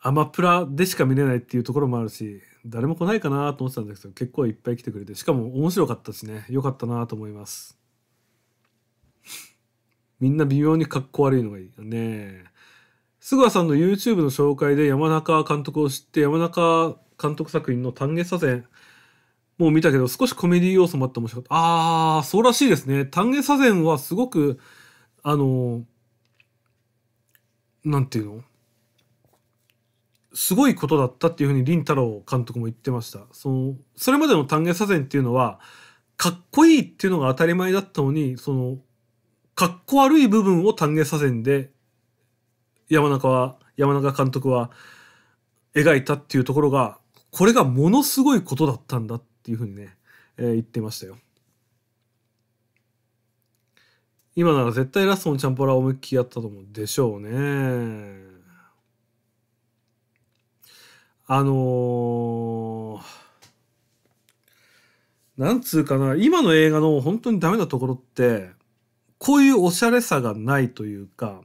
アマプラでしか見れないっていうところもあるし誰も来ないかなと思ってたんですけど結構いっぱい来てくれてしかも面白かったしね良かったなと思います。みんな微妙にかっこ悪いのがいいよね。菅谷さんの YouTube の紹介で山中監督を知って山中監督作品の「丹下左膳」もう見たけど少しコメディ要素もあって面白かったああそうらしいですね丹下左膳はすごくあのなんていうのすごいことだったっていうふうに林太郎監督も言ってましたそのそれまでの丹下左膳っていうのはかっこいいっていうのが当たり前だったのにそのかっこ悪い部分を単元させんで山中は山中監督は描いたっていうところがこれがものすごいことだったんだっていうふうにね、えー、言ってましたよ。今なら絶対ラストのチャンポラ思いっきりやったと思うでしょうね。あのー、なんつうかな今の映画の本当にダメなところってこういうおしゃれさがないというか、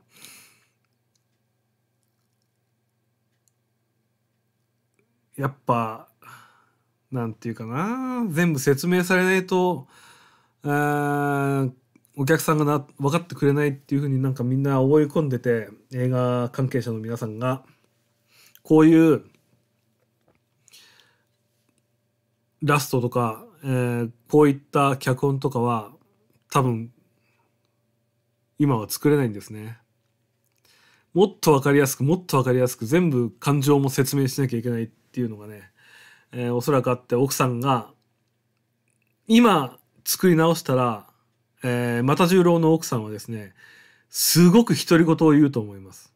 やっぱ、なんていうかな、全部説明されないと、お客さんがな分かってくれないっていうふうになんかみんな思い込んでて、映画関係者の皆さんが、こういうラストとか、えー、こういった脚本とかは多分今は作れないんですね。もっと分かりやすくもっと分かりやすく全部感情も説明しなきゃいけないっていうのがね、えー、おそらくあって奥さんが今作り直したら、えー、又十郎の奥さんはですねすごく独り言を言うと思います。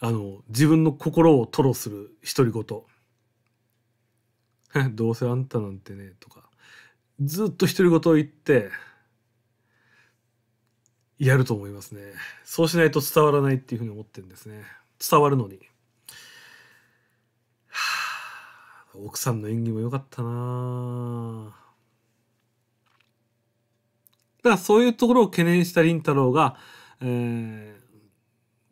あの自分の心を吐露する独り言 どうせあんたなんてねとかずっと独り言を言ってやると思いますね。そうしないと伝わらないっていうふうに思ってるんですね。伝わるのに。はあ、奥さんの演技も良かったなだからそういうところを懸念した凛太郎が、えー、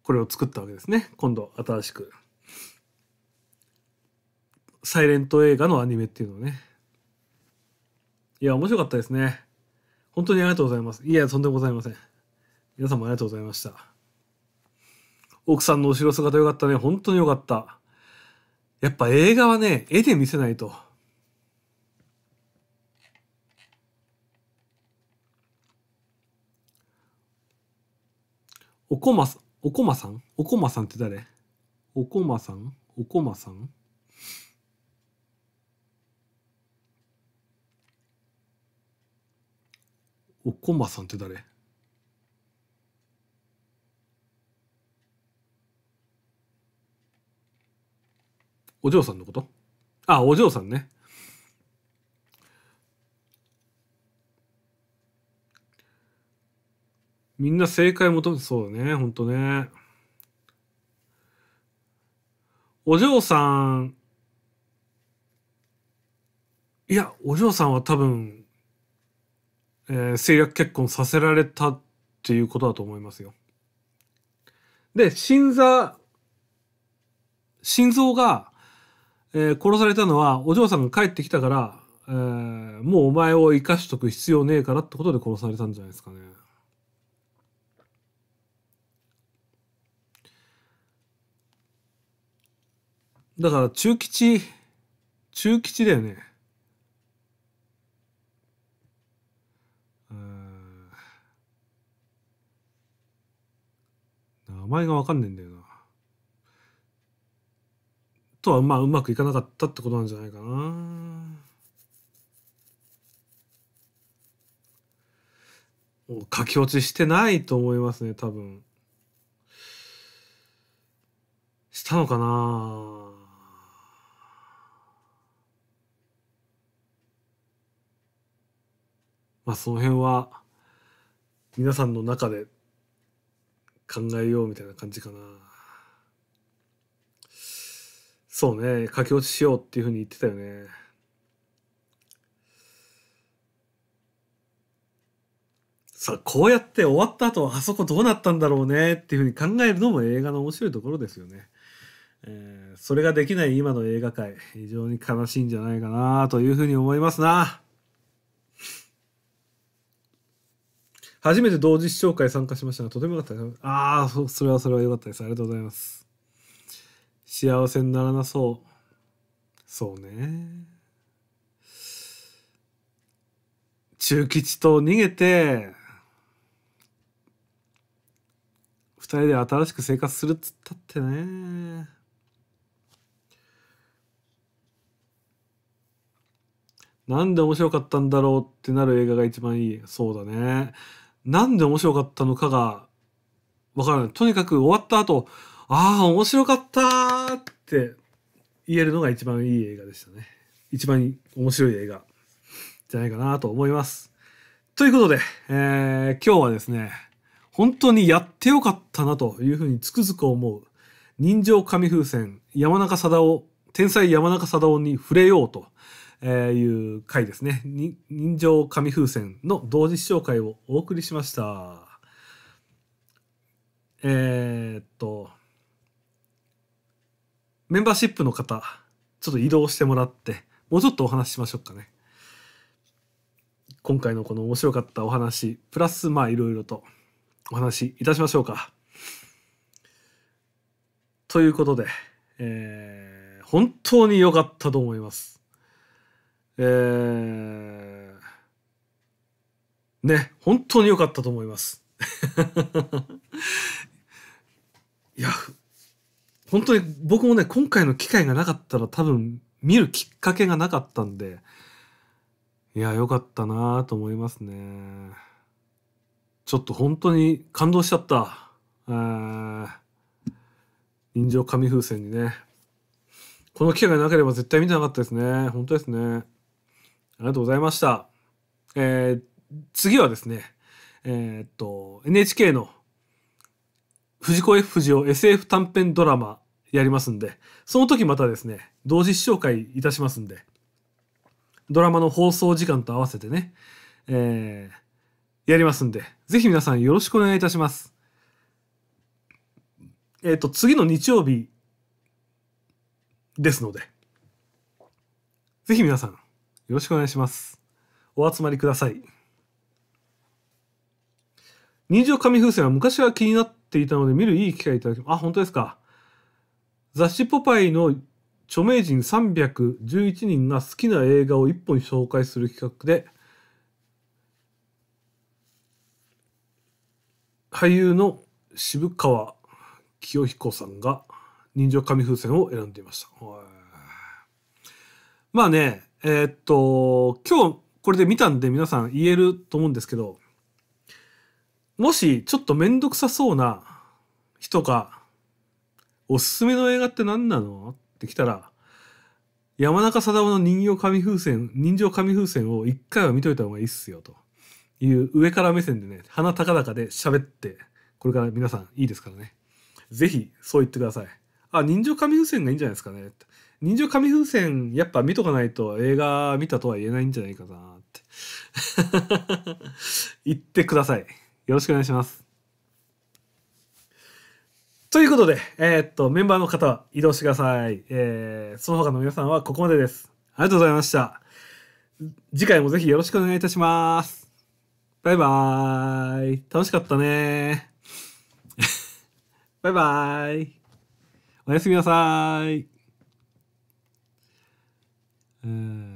これを作ったわけですね。今度新しく。サイレント映画のアニメっていうのをね。いや、面白かったですね。本当にありがとうございます。いや、とんでもございません。皆さんもありがとうございました。奥さんの後ろ姿良かったね。本当に良かった。やっぱ映画はね、絵で見せないと。おこまさん、おこまさんおこまさんって誰おこまさんおこまさんおこまさんって誰お嬢さんのことあ、お嬢さんね。みんな正解求めてそうだね、ほんとね。お嬢さん、いや、お嬢さんは多分、えー、政略結婚させられたっていうことだと思いますよ。で、心臓、心臓がえー、殺されたのはお嬢さんが帰ってきたから、えー、もうお前を生かしとく必要ねえからってことで殺されたんじゃないですかね。だから中吉中吉だよね。名前がわかんねえんだよな。とはまあうまくいかなかったってことなんじゃないかな。書き落ちしてないと思いますね、多分。したのかなまあその辺は皆さんの中で考えようみたいな感じかな。そうね、駆け落ちしようっていうふうに言ってたよね。さあ、こうやって終わった後、あそこどうなったんだろうねっていうふうに考えるのも映画の面白いところですよね。えー、それができない今の映画界、非常に悲しいんじゃないかなというふうに思いますな。初めて同時視聴会参加しましたが、とても良かったああ、それはそれは良かったです。ありがとうございます。幸せにならなそうそうね中吉と逃げて2人で新しく生活するっつったってねなんで面白かったんだろうってなる映画が一番いいそうだねなんで面白かったのかがわからないとにかく終わった後ああ、面白かったって言えるのが一番いい映画でしたね。一番面白い映画じゃないかなと思います。ということで、えー、今日はですね、本当にやってよかったなというふうにつくづく思う、人情紙風船、山中貞夫、天才山中貞夫に触れようと。えいう回ですね。人情紙風船の同時視聴会をお送りしました。えー、っと、メンバーシップの方、ちょっと移動してもらって、もうちょっとお話ししましょうかね。今回のこの面白かったお話、プラスまあいろいろとお話しいたしましょうか。ということで、えー、本当に良かったと思います。えー、ね、本当に良かったと思います。いや、本当に僕もね、今回の機会がなかったら多分見るきっかけがなかったんで、いや、良かったなと思いますね。ちょっと本当に感動しちゃった。え人情紙風船にね。この機会がなければ絶対見てなかったですね。本当ですね。ありがとうございました。えー、次はですね、えー、っと、NHK の藤子 F 不二雄 SF 短編ドラマやりますんで、その時またですね、同時視聴会いたしますんで、ドラマの放送時間と合わせてね、えー、やりますんで、ぜひ皆さんよろしくお願いいたします。えっ、ー、と、次の日曜日ですので、ぜひ皆さんよろしくお願いします。お集まりください。人情紙風船は昔は気になってっていたので見るいい機会いただきあ本当ですか雑誌「ポパイ」の著名人311人が好きな映画を1本紹介する企画で俳優の渋川清彦さんが人情紙風船を選んでいました。まあね、えー、っと、今日これで見たんで皆さん言えると思うんですけど、もしちょっと面倒くさそうな人が、おすすめの映画って何なのって来たら、山中貞夫の人形紙風船、人情紙風船を一回は見といた方がいいっすよ、という上から目線でね、鼻高々で喋って、これから皆さんいいですからね。ぜひ、そう言ってください。あ、人情紙風船がいいんじゃないですかね。人情紙風船、やっぱ見とかないと映画見たとは言えないんじゃないかなって 言ってください。よろしくお願いします。ということで、えー、っと、メンバーの方は移動してください。えー、その他の皆さんはここまでです。ありがとうございました。次回もぜひよろしくお願いいたします。バイバーイ。楽しかったね。バイバーイ。おやすみなさい。うん